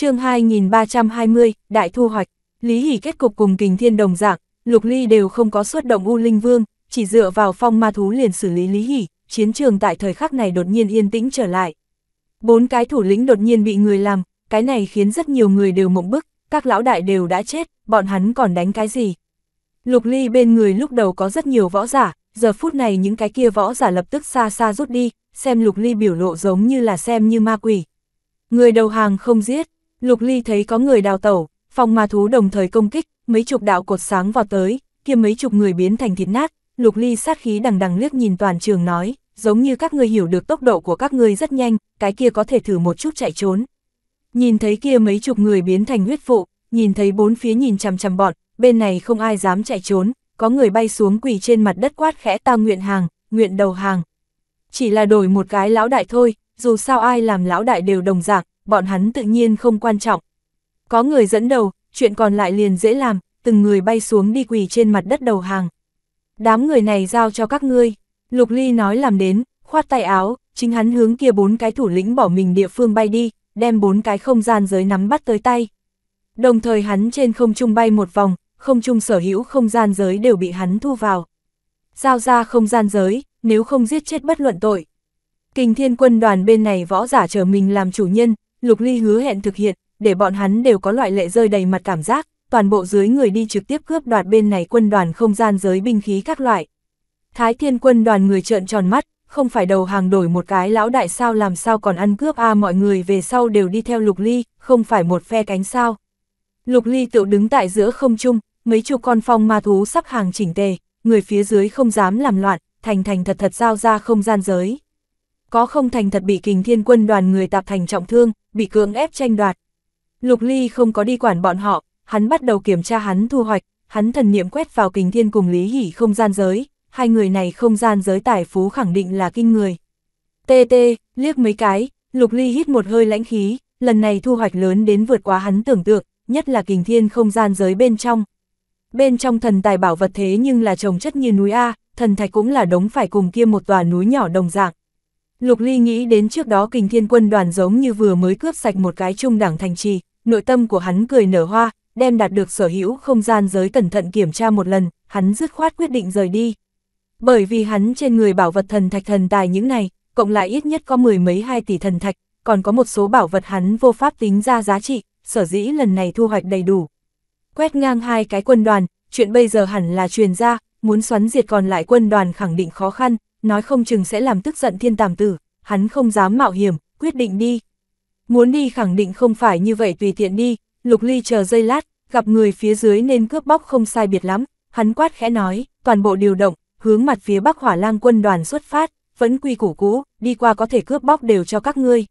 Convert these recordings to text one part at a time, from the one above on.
chương 2320, Đại Thu Hoạch, Lý Hỷ kết cục cùng kình thiên đồng dạng, Lục Ly đều không có xuất động U Linh Vương, chỉ dựa vào phong ma thú liền xử lý Lý Hỷ, chiến trường tại thời khắc này đột nhiên yên tĩnh trở lại. Bốn cái thủ lĩnh đột nhiên bị người làm, cái này khiến rất nhiều người đều mộng bức, các lão đại đều đã chết, bọn hắn còn đánh cái gì. Lục Ly bên người lúc đầu có rất nhiều võ giả, giờ phút này những cái kia võ giả lập tức xa xa rút đi, xem Lục Ly biểu lộ giống như là xem như ma quỷ. Người đầu hàng không giết, Lục Ly thấy có người đào tẩu, phòng ma thú đồng thời công kích, mấy chục đạo cột sáng vào tới, kia mấy chục người biến thành thịt nát, Lục Ly sát khí đằng đằng liếc nhìn toàn trường nói, giống như các người hiểu được tốc độ của các người rất nhanh, cái kia có thể thử một chút chạy trốn. Nhìn thấy kia mấy chục người biến thành huyết vụ, nhìn thấy bốn phía nhìn chằm chằm bọn, bên này không ai dám chạy trốn, có người bay xuống quỳ trên mặt đất quát khẽ ta nguyện hàng, nguyện đầu hàng. Chỉ là đổi một cái lão đại thôi, dù sao ai làm lão đại đều đồng dạng, bọn hắn tự nhiên không quan trọng. Có người dẫn đầu, chuyện còn lại liền dễ làm, từng người bay xuống đi quỳ trên mặt đất đầu hàng. Đám người này giao cho các ngươi, Lục Ly nói làm đến, khoát tay áo, chính hắn hướng kia bốn cái thủ lĩnh bỏ mình địa phương bay đi, đem bốn cái không gian giới nắm bắt tới tay. Đồng thời hắn trên không trung bay một vòng, không trung sở hữu không gian giới đều bị hắn thu vào. Giao ra không gian giới, nếu không giết chết bất luận tội. Kình thiên quân đoàn bên này võ giả trở mình làm chủ nhân, Lục Ly hứa hẹn thực hiện, để bọn hắn đều có loại lệ rơi đầy mặt cảm giác, toàn bộ dưới người đi trực tiếp cướp đoạt bên này quân đoàn không gian giới binh khí các loại. Thái thiên quân đoàn người trợn tròn mắt, không phải đầu hàng đổi một cái lão đại sao làm sao còn ăn cướp a à, mọi người về sau đều đi theo lục ly, không phải một phe cánh sao. Lục ly tự đứng tại giữa không trung, mấy chục con phong ma thú sắp hàng chỉnh tề, người phía dưới không dám làm loạn, thành thành thật thật giao ra không gian giới. Có không thành thật bị kình thiên quân đoàn người tạp thành trọng thương, bị cưỡng ép tranh đoạt. Lục Ly không có đi quản bọn họ, hắn bắt đầu kiểm tra hắn thu hoạch, hắn thần niệm quét vào kình thiên cùng Lý Hỷ không gian giới, hai người này không gian giới tài phú khẳng định là kinh người. Tê tê, liếc mấy cái, Lục Ly hít một hơi lãnh khí, lần này thu hoạch lớn đến vượt quá hắn tưởng tượng, nhất là kình thiên không gian giới bên trong. Bên trong thần tài bảo vật thế nhưng là trồng chất như núi A, thần thạch cũng là đống phải cùng kia một tòa núi nhỏ đồng dạng. Lục Ly nghĩ đến trước đó kình thiên quân đoàn giống như vừa mới cướp sạch một cái trung đảng thành trì, nội tâm của hắn cười nở hoa, đem đạt được sở hữu không gian giới cẩn thận kiểm tra một lần, hắn dứt khoát quyết định rời đi. Bởi vì hắn trên người bảo vật thần thạch thần tài những này, cộng lại ít nhất có mười mấy hai tỷ thần thạch, còn có một số bảo vật hắn vô pháp tính ra giá trị, sở dĩ lần này thu hoạch đầy đủ. Quét ngang hai cái quân đoàn, chuyện bây giờ hẳn là truyền ra, muốn xoắn diệt còn lại quân đoàn khẳng định khó khăn, nói không chừng sẽ làm tức giận thiên tàm tử, hắn không dám mạo hiểm, quyết định đi. Muốn đi khẳng định không phải như vậy tùy tiện đi, lục ly chờ giây lát, gặp người phía dưới nên cướp bóc không sai biệt lắm, hắn quát khẽ nói, toàn bộ điều động, hướng mặt phía bắc hỏa lang quân đoàn xuất phát, vẫn quy củ cũ, đi qua có thể cướp bóc đều cho các ngươi.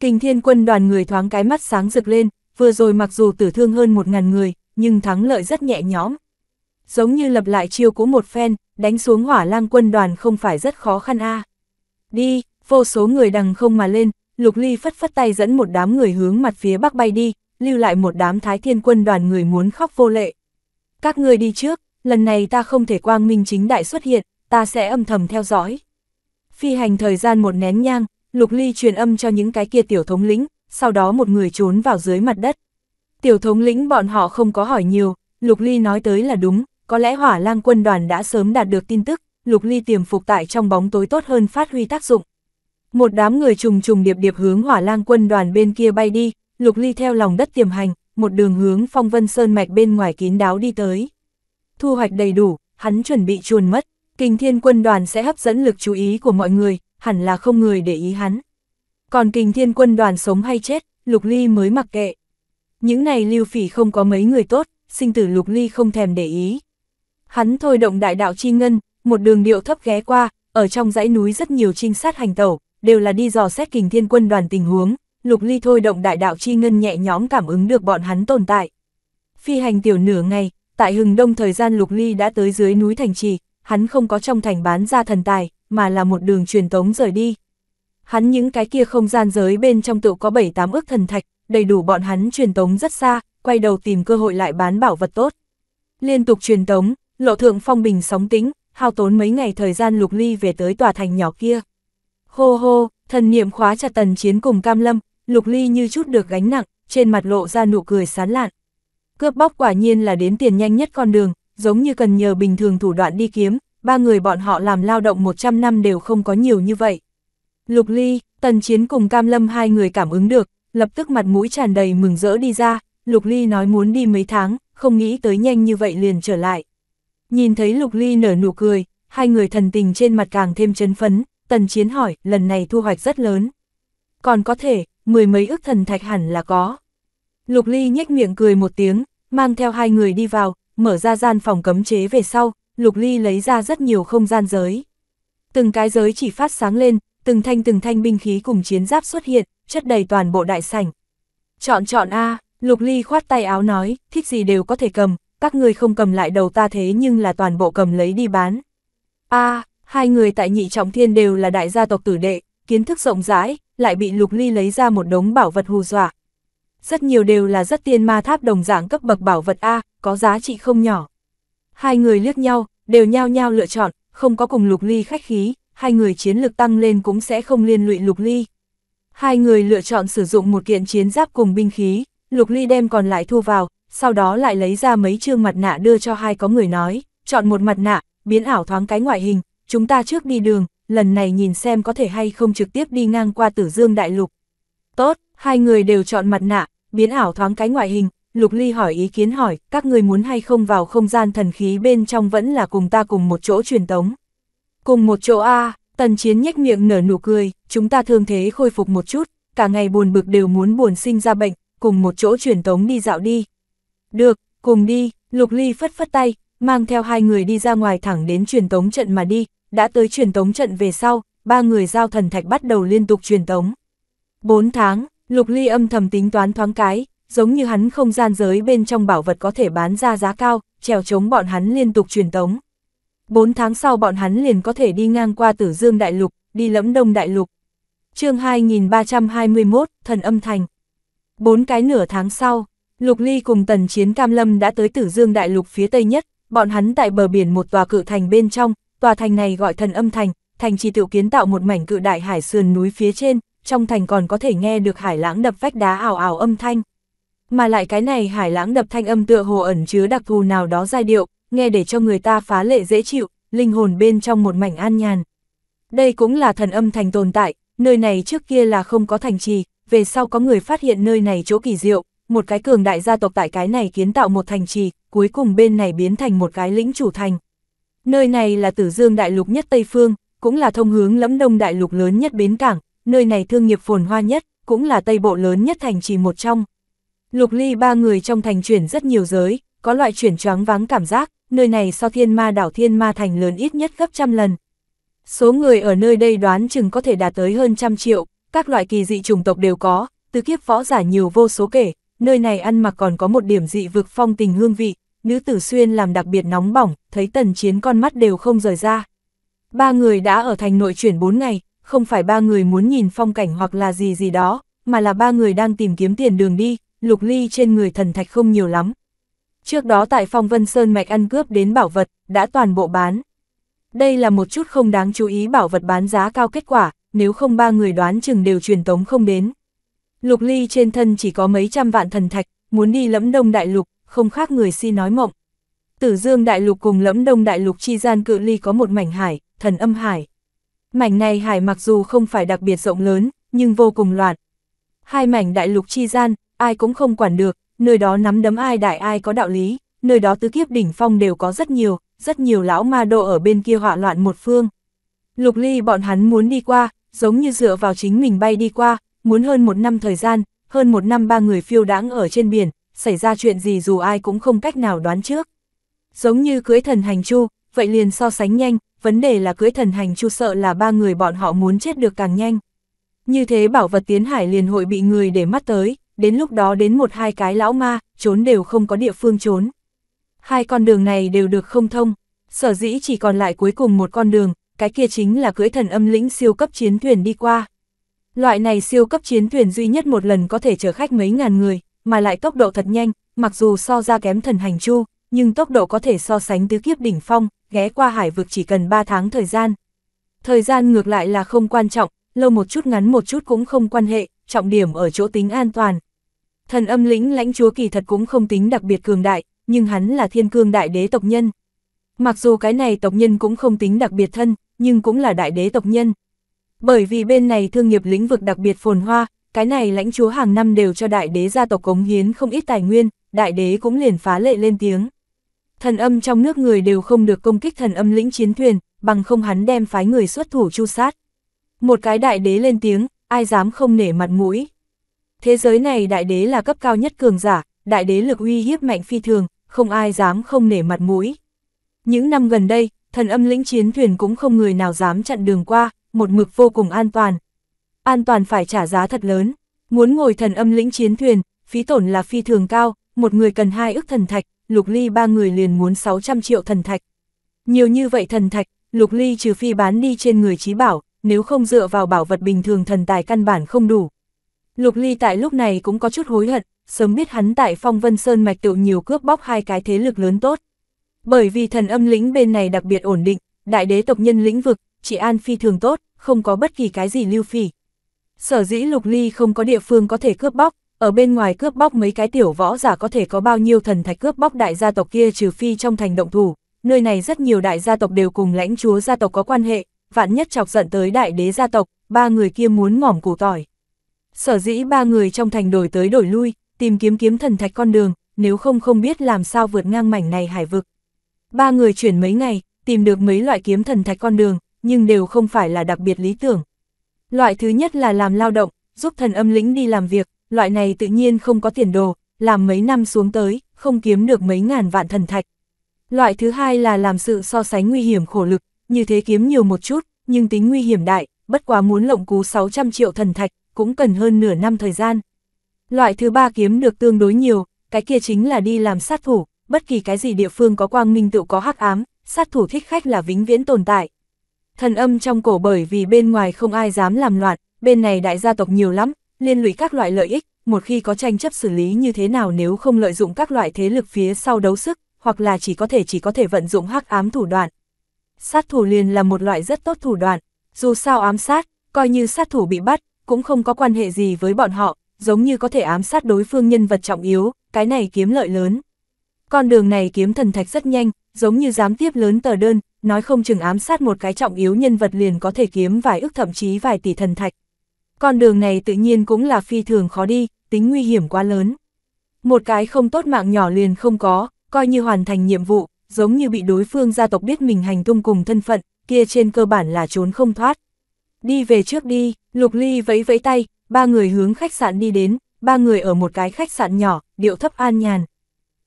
Kình thiên quân đoàn người thoáng cái mắt sáng rực lên, vừa rồi mặc dù tử thương hơn một ngàn người, nhưng thắng lợi rất nhẹ nhõm, Giống như lập lại chiêu cũ một phen, đánh xuống hỏa lang quân đoàn không phải rất khó khăn a Đi, vô số người đằng không mà lên, Lục Ly phất phất tay dẫn một đám người hướng mặt phía bắc bay đi, lưu lại một đám thái thiên quân đoàn người muốn khóc vô lệ. Các người đi trước, lần này ta không thể quang minh chính đại xuất hiện, ta sẽ âm thầm theo dõi. Phi hành thời gian một nén nhang, Lục Ly truyền âm cho những cái kia tiểu thống lĩnh, sau đó một người trốn vào dưới mặt đất. Tiểu thống lĩnh bọn họ không có hỏi nhiều, Lục Ly nói tới là đúng, có lẽ hỏa lang quân đoàn đã sớm đạt được tin tức, lục ly tiềm phục tại trong bóng tối tốt hơn phát huy tác dụng. Một đám người trùng trùng điệp điệp hướng hỏa lang quân đoàn bên kia bay đi, lục ly theo lòng đất tiềm hành, một đường hướng phong vân sơn mạch bên ngoài kín đáo đi tới. Thu hoạch đầy đủ, hắn chuẩn bị chuồn mất, kinh thiên quân đoàn sẽ hấp dẫn lực chú ý của mọi người, hẳn là không người để ý hắn. Còn kinh thiên quân đoàn sống hay chết, lục ly mới mặc kệ. Những này lưu phỉ không có mấy người tốt, sinh tử lục ly không thèm để ý. Hắn thôi động đại đạo chi ngân, một đường điệu thấp ghé qua, ở trong dãy núi rất nhiều trinh sát hành tẩu, đều là đi dò xét kình thiên quân đoàn tình huống, Lục Ly thôi động đại đạo chi ngân nhẹ nhóm cảm ứng được bọn hắn tồn tại. Phi hành tiểu nửa ngày, tại hừng đông thời gian Lục Ly đã tới dưới núi thành trì, hắn không có trong thành bán ra thần tài, mà là một đường truyền tống rời đi. Hắn những cái kia không gian giới bên trong tựu có 7-8 ước thần thạch, đầy đủ bọn hắn truyền tống rất xa, quay đầu tìm cơ hội lại bán bảo vật tốt. Liên tục truyền tống, Lộ thượng phong bình sóng tính, hao tốn mấy ngày thời gian lục ly về tới tòa thành nhỏ kia. Hô hô, thần niệm khóa chặt tần chiến cùng cam lâm, lục ly như chút được gánh nặng, trên mặt lộ ra nụ cười sán lạn. Cướp bóc quả nhiên là đến tiền nhanh nhất con đường, giống như cần nhờ bình thường thủ đoạn đi kiếm, ba người bọn họ làm lao động 100 năm đều không có nhiều như vậy. Lục ly, tần chiến cùng cam lâm hai người cảm ứng được, lập tức mặt mũi tràn đầy mừng rỡ đi ra, lục ly nói muốn đi mấy tháng, không nghĩ tới nhanh như vậy liền trở lại. Nhìn thấy Lục Ly nở nụ cười, hai người thần tình trên mặt càng thêm chấn phấn, tần chiến hỏi, lần này thu hoạch rất lớn. Còn có thể, mười mấy ước thần thạch hẳn là có. Lục Ly nhếch miệng cười một tiếng, mang theo hai người đi vào, mở ra gian phòng cấm chế về sau, Lục Ly lấy ra rất nhiều không gian giới. Từng cái giới chỉ phát sáng lên, từng thanh từng thanh binh khí cùng chiến giáp xuất hiện, chất đầy toàn bộ đại sảnh. Chọn chọn A, Lục Ly khoát tay áo nói, thích gì đều có thể cầm, các ngươi không cầm lại đầu ta thế nhưng là toàn bộ cầm lấy đi bán. a hai người tại nhị trọng thiên đều là đại gia tộc tử đệ, kiến thức rộng rãi, lại bị lục ly lấy ra một đống bảo vật hù dọa. Rất nhiều đều là rất tiên ma tháp đồng dạng cấp bậc bảo vật A, có giá trị không nhỏ. Hai người liếc nhau, đều nhao nhao lựa chọn, không có cùng lục ly khách khí, hai người chiến lực tăng lên cũng sẽ không liên lụy lục ly. Hai người lựa chọn sử dụng một kiện chiến giáp cùng binh khí, lục ly đem còn lại thu vào, sau đó lại lấy ra mấy chương mặt nạ đưa cho hai có người nói, chọn một mặt nạ, biến ảo thoáng cái ngoại hình, chúng ta trước đi đường, lần này nhìn xem có thể hay không trực tiếp đi ngang qua tử dương đại lục. Tốt, hai người đều chọn mặt nạ, biến ảo thoáng cái ngoại hình, Lục Ly hỏi ý kiến hỏi, các người muốn hay không vào không gian thần khí bên trong vẫn là cùng ta cùng một chỗ truyền tống. Cùng một chỗ A, tần chiến nhếch miệng nở nụ cười, chúng ta thương thế khôi phục một chút, cả ngày buồn bực đều muốn buồn sinh ra bệnh, cùng một chỗ truyền tống đi dạo đi, được, cùng đi, Lục Ly phất phất tay, mang theo hai người đi ra ngoài thẳng đến truyền tống trận mà đi, đã tới truyền tống trận về sau, ba người giao thần thạch bắt đầu liên tục truyền tống. Bốn tháng, Lục Ly âm thầm tính toán thoáng cái, giống như hắn không gian giới bên trong bảo vật có thể bán ra giá cao, trèo chống bọn hắn liên tục truyền tống. Bốn tháng sau bọn hắn liền có thể đi ngang qua Tử Dương Đại Lục, đi lẫm Đông Đại Lục. chương 2321, Thần Âm Thành. Bốn cái nửa tháng sau, Lục Ly cùng tần chiến Cam Lâm đã tới Tử Dương Đại Lục phía tây nhất, bọn hắn tại bờ biển một tòa cự thành bên trong, tòa thành này gọi thần âm thành, thành chỉ tiểu kiến tạo một mảnh cự đại hải sườn núi phía trên, trong thành còn có thể nghe được hải lãng đập vách đá ảo ảo âm thanh. Mà lại cái này hải lãng đập thanh âm tựa hồ ẩn chứa đặc thù nào đó giai điệu, nghe để cho người ta phá lệ dễ chịu, linh hồn bên trong một mảnh an nhàn. Đây cũng là thần âm thành tồn tại, nơi này trước kia là không có thành trì, về sau có người phát hiện nơi này chỗ kỳ diệu, một cái cường đại gia tộc tại cái này kiến tạo một thành trì, cuối cùng bên này biến thành một cái lĩnh chủ thành. Nơi này là tử dương đại lục nhất Tây Phương, cũng là thông hướng lẫm đông đại lục lớn nhất bến cảng, nơi này thương nghiệp phồn hoa nhất, cũng là Tây Bộ lớn nhất thành trì một trong. Lục ly ba người trong thành chuyển rất nhiều giới, có loại chuyển choáng váng cảm giác, nơi này so thiên ma đảo thiên ma thành lớn ít nhất gấp trăm lần. Số người ở nơi đây đoán chừng có thể đạt tới hơn trăm triệu, các loại kỳ dị chủng tộc đều có, từ kiếp võ giả nhiều vô số kể, nơi này ăn mặc còn có một điểm dị vực phong tình hương vị, nữ tử xuyên làm đặc biệt nóng bỏng, thấy tần chiến con mắt đều không rời ra. Ba người đã ở thành nội chuyển 4 ngày, không phải ba người muốn nhìn phong cảnh hoặc là gì gì đó, mà là ba người đang tìm kiếm tiền đường đi, lục ly trên người thần thạch không nhiều lắm. Trước đó tại phong vân sơn mạch ăn cướp đến bảo vật, đã toàn bộ bán. Đây là một chút không đáng chú ý bảo vật bán giá cao kết quả, nếu không ba người đoán chừng đều truyền tống không đến. Lục Ly trên thân chỉ có mấy trăm vạn thần thạch, muốn đi lẫm đông đại lục, không khác người si nói mộng. Tử dương đại lục cùng lẫm đông đại lục chi gian cự ly có một mảnh hải, thần âm hải. Mảnh này hải mặc dù không phải đặc biệt rộng lớn, nhưng vô cùng loạn. Hai mảnh đại lục chi gian, ai cũng không quản được, nơi đó nắm đấm ai đại ai có đạo lý, nơi đó tứ kiếp đỉnh phong đều có rất nhiều, rất nhiều lão ma độ ở bên kia họa loạn một phương. Lục ly bọn hắn muốn đi qua, giống như dựa vào chính mình bay đi qua, muốn hơn một năm thời gian, hơn một năm ba người phiêu đáng ở trên biển, xảy ra chuyện gì dù ai cũng không cách nào đoán trước. Giống như cưới thần hành chu, vậy liền so sánh nhanh, vấn đề là cưới thần hành chu sợ là ba người bọn họ muốn chết được càng nhanh. Như thế bảo vật tiến hải liền hội bị người để mắt tới, đến lúc đó đến một hai cái lão ma, trốn đều không có địa phương trốn. Hai con đường này đều được không thông, sở dĩ chỉ còn lại cuối cùng một con đường, cái kia chính là cưỡi thần âm lĩnh siêu cấp chiến thuyền đi qua. Loại này siêu cấp chiến thuyền duy nhất một lần có thể chở khách mấy ngàn người, mà lại tốc độ thật nhanh, mặc dù so ra kém thần hành chu, nhưng tốc độ có thể so sánh tứ kiếp đỉnh phong, ghé qua hải vực chỉ cần 3 tháng thời gian. Thời gian ngược lại là không quan trọng, lâu một chút ngắn một chút cũng không quan hệ, trọng điểm ở chỗ tính an toàn. Thần âm lĩnh lãnh chúa kỳ thật cũng không tính đặc biệt cường đại, nhưng hắn là thiên cương đại đế tộc nhân. Mặc dù cái này tộc nhân cũng không tính đặc biệt thân, nhưng cũng là đại đế tộc nhân bởi vì bên này thương nghiệp lĩnh vực đặc biệt phồn hoa, cái này lãnh chúa hàng năm đều cho đại đế gia tộc cống hiến không ít tài nguyên, đại đế cũng liền phá lệ lên tiếng. Thần âm trong nước người đều không được công kích thần âm lĩnh chiến thuyền, bằng không hắn đem phái người xuất thủ chu sát. Một cái đại đế lên tiếng, ai dám không nể mặt mũi. Thế giới này đại đế là cấp cao nhất cường giả, đại đế lực uy hiếp mạnh phi thường, không ai dám không nể mặt mũi. Những năm gần đây, thần âm lĩnh chiến thuyền cũng không người nào dám chặn đường qua, một mực vô cùng an toàn. An toàn phải trả giá thật lớn, muốn ngồi thần âm lĩnh chiến thuyền, phí tổn là phi thường cao, một người cần hai ức thần thạch, lục ly ba người liền muốn 600 triệu thần thạch. Nhiều như vậy thần thạch, lục ly trừ phi bán đi trên người trí bảo, nếu không dựa vào bảo vật bình thường thần tài căn bản không đủ. Lục ly tại lúc này cũng có chút hối hận, sớm biết hắn tại phong vân sơn mạch tự nhiều cướp bóc hai cái thế lực lớn tốt. Bởi vì thần âm lĩnh bên này đặc biệt ổn định, đại đế tộc nhân lĩnh vực, chị an phi thường tốt, không có bất kỳ cái gì lưu phỉ. Sở dĩ lục ly không có địa phương có thể cướp bóc, ở bên ngoài cướp bóc mấy cái tiểu võ giả có thể có bao nhiêu thần thạch cướp bóc đại gia tộc kia trừ phi trong thành động thủ, nơi này rất nhiều đại gia tộc đều cùng lãnh chúa gia tộc có quan hệ, vạn nhất chọc giận tới đại đế gia tộc, ba người kia muốn ngỏm củ tỏi. Sở dĩ ba người trong thành đổi tới đổi lui, tìm kiếm kiếm thần thạch con đường, nếu không không biết làm sao vượt ngang mảnh này hải vực. Ba người chuyển mấy ngày, tìm được mấy loại kiếm thần thạch con đường, nhưng đều không phải là đặc biệt lý tưởng. Loại thứ nhất là làm lao động, giúp thần âm lĩnh đi làm việc, loại này tự nhiên không có tiền đồ, làm mấy năm xuống tới, không kiếm được mấy ngàn vạn thần thạch. Loại thứ hai là làm sự so sánh nguy hiểm khổ lực, như thế kiếm nhiều một chút, nhưng tính nguy hiểm đại, bất quá muốn lộng cú 600 triệu thần thạch, cũng cần hơn nửa năm thời gian. Loại thứ ba kiếm được tương đối nhiều, cái kia chính là đi làm sát thủ, bất kỳ cái gì địa phương có quang minh tựu có hắc ám, sát thủ thích khách là vĩnh viễn tồn tại, thần âm trong cổ bởi vì bên ngoài không ai dám làm loạn, bên này đại gia tộc nhiều lắm, liên lụy các loại lợi ích, một khi có tranh chấp xử lý như thế nào nếu không lợi dụng các loại thế lực phía sau đấu sức, hoặc là chỉ có thể chỉ có thể vận dụng hắc ám thủ đoạn. Sát thủ liền là một loại rất tốt thủ đoạn, dù sao ám sát, coi như sát thủ bị bắt, cũng không có quan hệ gì với bọn họ, giống như có thể ám sát đối phương nhân vật trọng yếu, cái này kiếm lợi lớn. Con đường này kiếm thần thạch rất nhanh, giống như giám tiếp lớn tờ đơn, nói không chừng ám sát một cái trọng yếu nhân vật liền có thể kiếm vài ức thậm chí vài tỷ thần thạch. Con đường này tự nhiên cũng là phi thường khó đi, tính nguy hiểm quá lớn. Một cái không tốt mạng nhỏ liền không có, coi như hoàn thành nhiệm vụ, giống như bị đối phương gia tộc biết mình hành tung cùng thân phận, kia trên cơ bản là trốn không thoát. Đi về trước đi, Lục Ly vẫy vẫy tay, ba người hướng khách sạn đi đến, ba người ở một cái khách sạn nhỏ, điệu thấp an nhàn.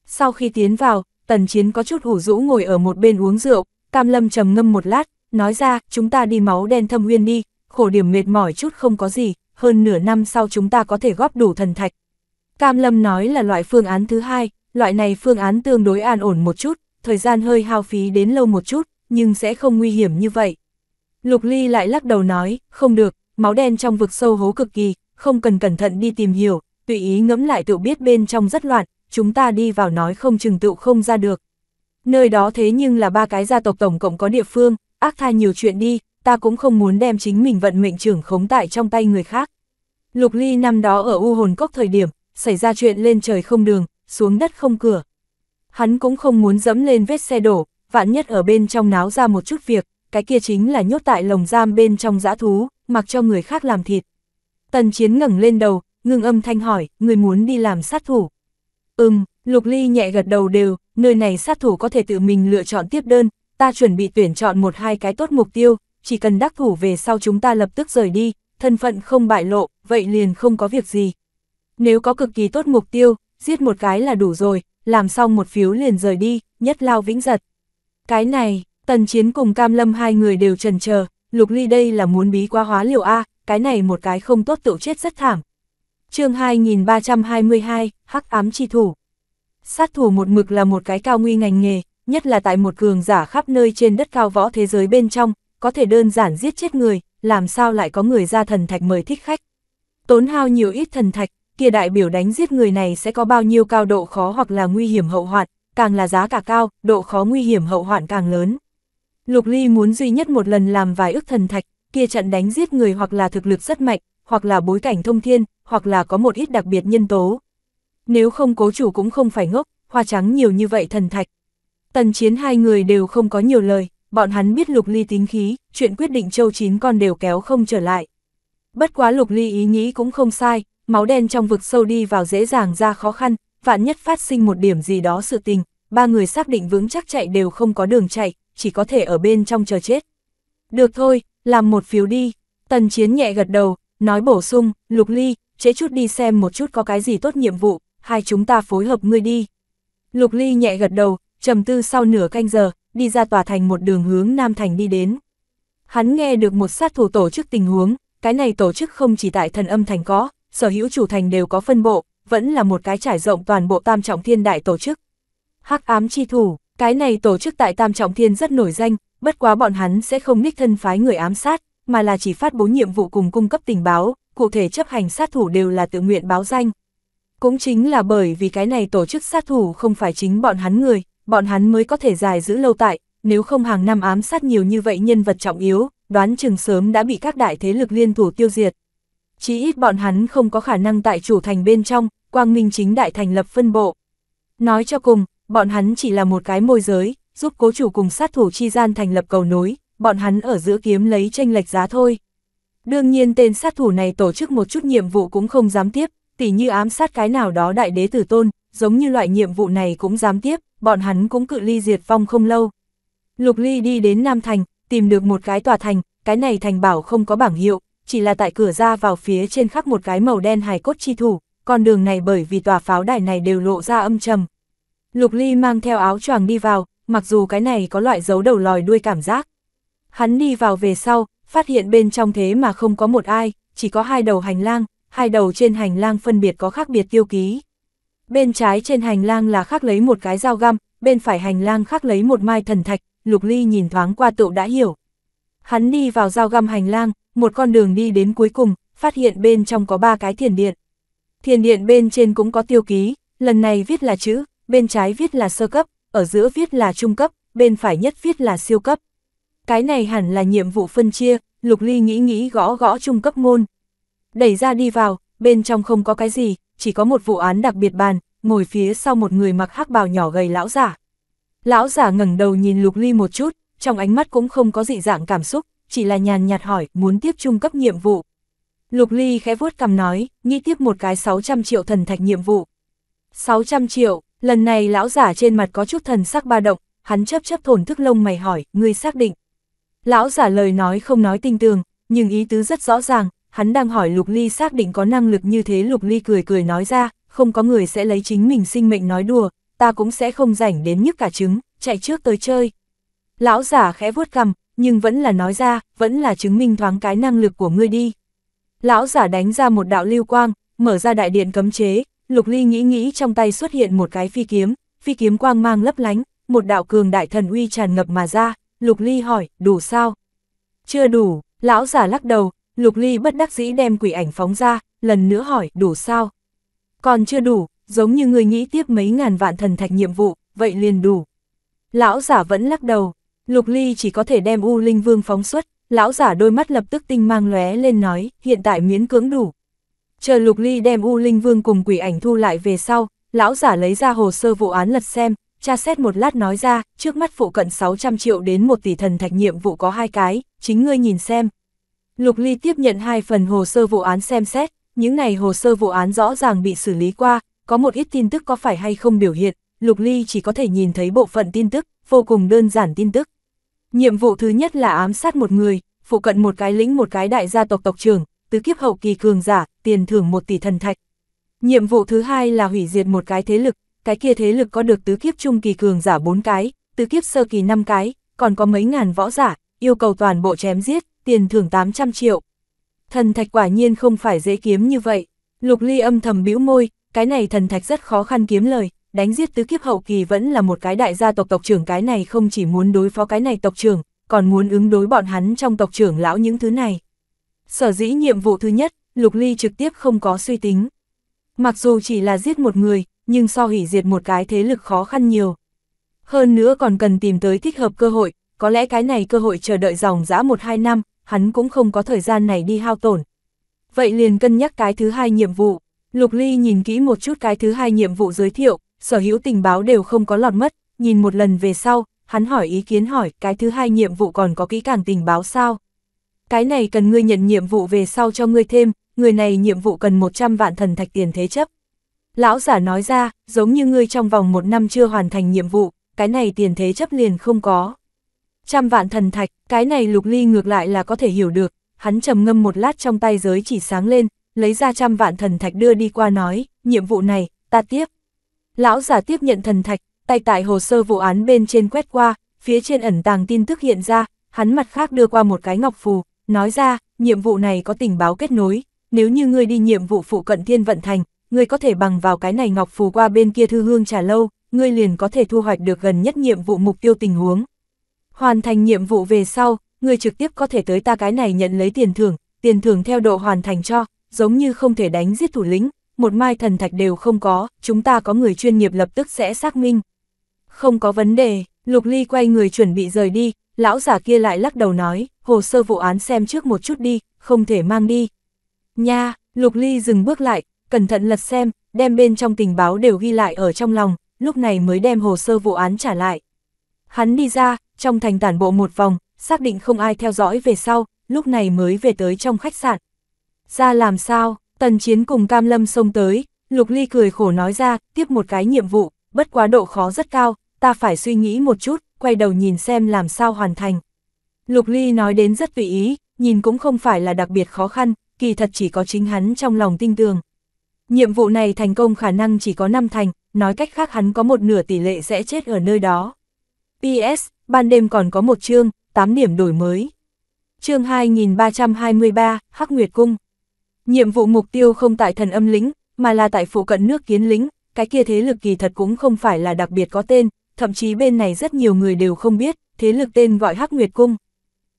Sau khi tiến vào, Tần Chiến có chút hủ rũ ngồi ở một bên uống rượu, Cam Lâm trầm ngâm một lát, nói ra, chúng ta đi máu đen thâm uyên đi, khổ điểm mệt mỏi chút không có gì, hơn nửa năm sau chúng ta có thể góp đủ thần thạch. Cam Lâm nói là loại phương án thứ hai, loại này phương án tương đối an ổn một chút, thời gian hơi hao phí đến lâu một chút, nhưng sẽ không nguy hiểm như vậy. Lục Ly lại lắc đầu nói, không được, máu đen trong vực sâu hố cực kỳ, không cần cẩn thận đi tìm hiểu, tùy ý ngẫm lại tự biết bên trong rất loạn, chúng ta đi vào nói không chừng tựu không ra được. Nơi đó thế nhưng là ba cái gia tộc tổng cộng có địa phương, ác tha nhiều chuyện đi, ta cũng không muốn đem chính mình vận mệnh trưởng khống tại trong tay người khác. Lục Ly năm đó ở U Hồn Cốc thời điểm, xảy ra chuyện lên trời không đường, xuống đất không cửa. Hắn cũng không muốn dẫm lên vết xe đổ, vạn nhất ở bên trong náo ra một chút việc, cái kia chính là nhốt tại lồng giam bên trong giã thú, mặc cho người khác làm thịt. Tần Chiến ngẩng lên đầu, ngừng âm thanh hỏi, người muốn đi làm sát thủ. Ừm, Lục Ly nhẹ gật đầu đều, nơi này sát thủ có thể tự mình lựa chọn tiếp đơn, ta chuẩn bị tuyển chọn một hai cái tốt mục tiêu, chỉ cần đắc thủ về sau chúng ta lập tức rời đi, thân phận không bại lộ, vậy liền không có việc gì. Nếu có cực kỳ tốt mục tiêu, giết một cái là đủ rồi, làm xong một phiếu liền rời đi, nhất lao vĩnh giật. Cái này, tần chiến cùng cam lâm hai người đều trần chờ lục ly đây là muốn bí quá hóa liều A, cái này một cái không tốt tự chết rất thảm, chương 2322, Hắc ám chi thủ. Sát thủ một mực là một cái cao nguy ngành nghề, nhất là tại một cường giả khắp nơi trên đất cao võ thế giới bên trong, có thể đơn giản giết chết người, làm sao lại có người ra thần thạch mời thích khách. Tốn hao nhiều ít thần thạch, kia đại biểu đánh giết người này sẽ có bao nhiêu cao độ khó hoặc là nguy hiểm hậu hoạn, càng là giá cả cao, độ khó nguy hiểm hậu hoạn càng lớn. Lục Ly muốn duy nhất một lần làm vài ức thần thạch, kia trận đánh giết người hoặc là thực lực rất mạnh, hoặc là bối cảnh thông thiên, hoặc là có một ít đặc biệt nhân tố. Nếu không cố chủ cũng không phải ngốc, hoa trắng nhiều như vậy thần thạch. Tần chiến hai người đều không có nhiều lời, bọn hắn biết lục ly tính khí, chuyện quyết định châu chín con đều kéo không trở lại. Bất quá lục ly ý nghĩ cũng không sai, máu đen trong vực sâu đi vào dễ dàng ra khó khăn, vạn nhất phát sinh một điểm gì đó sự tình, ba người xác định vững chắc chạy đều không có đường chạy, chỉ có thể ở bên trong chờ chết. Được thôi, làm một phiếu đi, tần chiến nhẹ gật đầu, nói bổ sung, Lục Ly, chế chút đi xem một chút có cái gì tốt nhiệm vụ, hai chúng ta phối hợp ngươi đi. Lục Ly nhẹ gật đầu, trầm tư sau nửa canh giờ, đi ra tòa thành một đường hướng Nam Thành đi đến. Hắn nghe được một sát thủ tổ chức tình huống, cái này tổ chức không chỉ tại thần âm thành có, sở hữu chủ thành đều có phân bộ, vẫn là một cái trải rộng toàn bộ tam trọng thiên đại tổ chức. hắc ám chi thủ, cái này tổ chức tại tam trọng thiên rất nổi danh, bất quá bọn hắn sẽ không ních thân phái người ám sát, mà là chỉ phát bố nhiệm vụ cùng cung cấp tình báo, cụ thể chấp hành sát thủ đều là tự nguyện báo danh. Cũng chính là bởi vì cái này tổ chức sát thủ không phải chính bọn hắn người, bọn hắn mới có thể dài giữ lâu tại, nếu không hàng năm ám sát nhiều như vậy nhân vật trọng yếu, đoán chừng sớm đã bị các đại thế lực liên thủ tiêu diệt. Chỉ ít bọn hắn không có khả năng tại chủ thành bên trong, quang minh chính đại thành lập phân bộ. Nói cho cùng, bọn hắn chỉ là một cái môi giới, giúp cố chủ cùng sát thủ chi gian thành lập cầu nối, bọn hắn ở giữa kiếm lấy tranh lệch giá thôi. Đương nhiên tên sát thủ này tổ chức một chút nhiệm vụ cũng không dám tiếp, tỉ như ám sát cái nào đó đại đế tử tôn, giống như loại nhiệm vụ này cũng dám tiếp, bọn hắn cũng cự ly diệt phong không lâu. Lục Ly đi đến Nam Thành, tìm được một cái tòa thành, cái này thành bảo không có bảng hiệu, chỉ là tại cửa ra vào phía trên khắc một cái màu đen hài cốt chi thủ, con đường này bởi vì tòa pháo đài này đều lộ ra âm trầm. Lục Ly mang theo áo choàng đi vào, mặc dù cái này có loại dấu đầu lòi đuôi cảm giác, Hắn đi vào về sau, phát hiện bên trong thế mà không có một ai, chỉ có hai đầu hành lang, hai đầu trên hành lang phân biệt có khác biệt tiêu ký. Bên trái trên hành lang là khắc lấy một cái dao găm, bên phải hành lang khắc lấy một mai thần thạch, Lục Ly nhìn thoáng qua tựu đã hiểu. Hắn đi vào dao găm hành lang, một con đường đi đến cuối cùng, phát hiện bên trong có ba cái thiền điện. Thiền điện bên trên cũng có tiêu ký, lần này viết là chữ, bên trái viết là sơ cấp, ở giữa viết là trung cấp, bên phải nhất viết là siêu cấp cái này hẳn là nhiệm vụ phân chia, Lục Ly nghĩ nghĩ gõ gõ trung cấp môn. Đẩy ra đi vào, bên trong không có cái gì, chỉ có một vụ án đặc biệt bàn, ngồi phía sau một người mặc hắc bào nhỏ gầy lão giả. Lão giả ngẩng đầu nhìn Lục Ly một chút, trong ánh mắt cũng không có dị dạng cảm xúc, chỉ là nhàn nhạt hỏi muốn tiếp trung cấp nhiệm vụ. Lục Ly khẽ vuốt cầm nói, nghĩ tiếp một cái 600 triệu thần thạch nhiệm vụ. 600 triệu, lần này lão giả trên mặt có chút thần sắc ba động, hắn chấp chấp thổn thức lông mày hỏi, ngươi xác định. Lão giả lời nói không nói tinh tường, nhưng ý tứ rất rõ ràng, hắn đang hỏi Lục Ly xác định có năng lực như thế Lục Ly cười cười nói ra, không có người sẽ lấy chính mình sinh mệnh nói đùa, ta cũng sẽ không rảnh đến nhức cả trứng, chạy trước tới chơi. Lão giả khẽ vuốt cầm nhưng vẫn là nói ra, vẫn là chứng minh thoáng cái năng lực của ngươi đi. Lão giả đánh ra một đạo lưu quang, mở ra đại điện cấm chế, Lục Ly nghĩ nghĩ trong tay xuất hiện một cái phi kiếm, phi kiếm quang mang lấp lánh, một đạo cường đại thần uy tràn ngập mà ra, Lục Ly hỏi, đủ sao? Chưa đủ, lão giả lắc đầu, Lục Ly bất đắc dĩ đem quỷ ảnh phóng ra, lần nữa hỏi, đủ sao? Còn chưa đủ, giống như người nghĩ tiếp mấy ngàn vạn thần thạch nhiệm vụ, vậy liền đủ. Lão giả vẫn lắc đầu, Lục Ly chỉ có thể đem U Linh Vương phóng xuất, lão giả đôi mắt lập tức tinh mang lóe lên nói, hiện tại miễn cưỡng đủ. Chờ Lục Ly đem U Linh Vương cùng quỷ ảnh thu lại về sau, lão giả lấy ra hồ sơ vụ án lật xem, cha xét một lát nói ra, trước mắt phụ cận 600 triệu đến 1 tỷ thần thạch nhiệm vụ có hai cái, chính ngươi nhìn xem. Lục Ly tiếp nhận hai phần hồ sơ vụ án xem xét, những này hồ sơ vụ án rõ ràng bị xử lý qua, có một ít tin tức có phải hay không biểu hiện, Lục Ly chỉ có thể nhìn thấy bộ phận tin tức, vô cùng đơn giản tin tức. Nhiệm vụ thứ nhất là ám sát một người, phụ cận một cái lĩnh một cái đại gia tộc tộc trưởng, tứ kiếp hậu kỳ cường giả, tiền thưởng một tỷ thần thạch. Nhiệm vụ thứ hai là hủy diệt một cái thế lực, cái kia thế lực có được tứ kiếp trung kỳ cường giả bốn cái, tứ kiếp sơ kỳ năm cái, còn có mấy ngàn võ giả, yêu cầu toàn bộ chém giết, tiền thưởng 800 triệu. Thần thạch quả nhiên không phải dễ kiếm như vậy. Lục Ly âm thầm bĩu môi, cái này thần thạch rất khó khăn kiếm lời, đánh giết tứ kiếp hậu kỳ vẫn là một cái đại gia tộc tộc trưởng cái này không chỉ muốn đối phó cái này tộc trưởng, còn muốn ứng đối bọn hắn trong tộc trưởng lão những thứ này. Sở dĩ nhiệm vụ thứ nhất, Lục Ly trực tiếp không có suy tính. Mặc dù chỉ là giết một người, nhưng so hủy diệt một cái thế lực khó khăn nhiều. Hơn nữa còn cần tìm tới thích hợp cơ hội, có lẽ cái này cơ hội chờ đợi dòng dã 1-2 năm, hắn cũng không có thời gian này đi hao tổn. Vậy liền cân nhắc cái thứ hai nhiệm vụ, Lục Ly nhìn kỹ một chút cái thứ hai nhiệm vụ giới thiệu, sở hữu tình báo đều không có lọt mất, nhìn một lần về sau, hắn hỏi ý kiến hỏi cái thứ hai nhiệm vụ còn có kỹ càng tình báo sao. Cái này cần ngươi nhận nhiệm vụ về sau cho ngươi thêm, người này nhiệm vụ cần 100 vạn thần thạch tiền thế chấp. Lão giả nói ra, giống như ngươi trong vòng một năm chưa hoàn thành nhiệm vụ, cái này tiền thế chấp liền không có. Trăm vạn thần thạch, cái này lục ly ngược lại là có thể hiểu được, hắn trầm ngâm một lát trong tay giới chỉ sáng lên, lấy ra trăm vạn thần thạch đưa đi qua nói, nhiệm vụ này, ta tiếp. Lão giả tiếp nhận thần thạch, tay tại hồ sơ vụ án bên trên quét qua, phía trên ẩn tàng tin tức hiện ra, hắn mặt khác đưa qua một cái ngọc phù, nói ra, nhiệm vụ này có tình báo kết nối, nếu như ngươi đi nhiệm vụ phụ cận thiên vận thành, ngươi có thể bằng vào cái này ngọc phù qua bên kia thư hương trả lâu, ngươi liền có thể thu hoạch được gần nhất nhiệm vụ mục tiêu tình huống. Hoàn thành nhiệm vụ về sau, ngươi trực tiếp có thể tới ta cái này nhận lấy tiền thưởng, tiền thưởng theo độ hoàn thành cho, giống như không thể đánh giết thủ lĩnh, một mai thần thạch đều không có, chúng ta có người chuyên nghiệp lập tức sẽ xác minh. Không có vấn đề, Lục Ly quay người chuẩn bị rời đi, lão giả kia lại lắc đầu nói, hồ sơ vụ án xem trước một chút đi, không thể mang đi. Nha, Lục Ly dừng bước lại, cẩn thận lật xem, đem bên trong tình báo đều ghi lại ở trong lòng, lúc này mới đem hồ sơ vụ án trả lại. Hắn đi ra, trong thành tản bộ một vòng, xác định không ai theo dõi về sau, lúc này mới về tới trong khách sạn. Ra làm sao, tần chiến cùng cam lâm xông tới, lục ly cười khổ nói ra, tiếp một cái nhiệm vụ, bất quá độ khó rất cao, ta phải suy nghĩ một chút, quay đầu nhìn xem làm sao hoàn thành. Lục ly nói đến rất tùy ý, nhìn cũng không phải là đặc biệt khó khăn, kỳ thật chỉ có chính hắn trong lòng tinh tường. Nhiệm vụ này thành công khả năng chỉ có 5 thành, nói cách khác hắn có một nửa tỷ lệ sẽ chết ở nơi đó. PS, ban đêm còn có một chương, 8 điểm đổi mới. Chương 2323, Hắc Nguyệt Cung. Nhiệm vụ mục tiêu không tại thần âm lĩnh, mà là tại phụ cận nước kiến lĩnh, cái kia thế lực kỳ thật cũng không phải là đặc biệt có tên, thậm chí bên này rất nhiều người đều không biết, thế lực tên gọi Hắc Nguyệt Cung.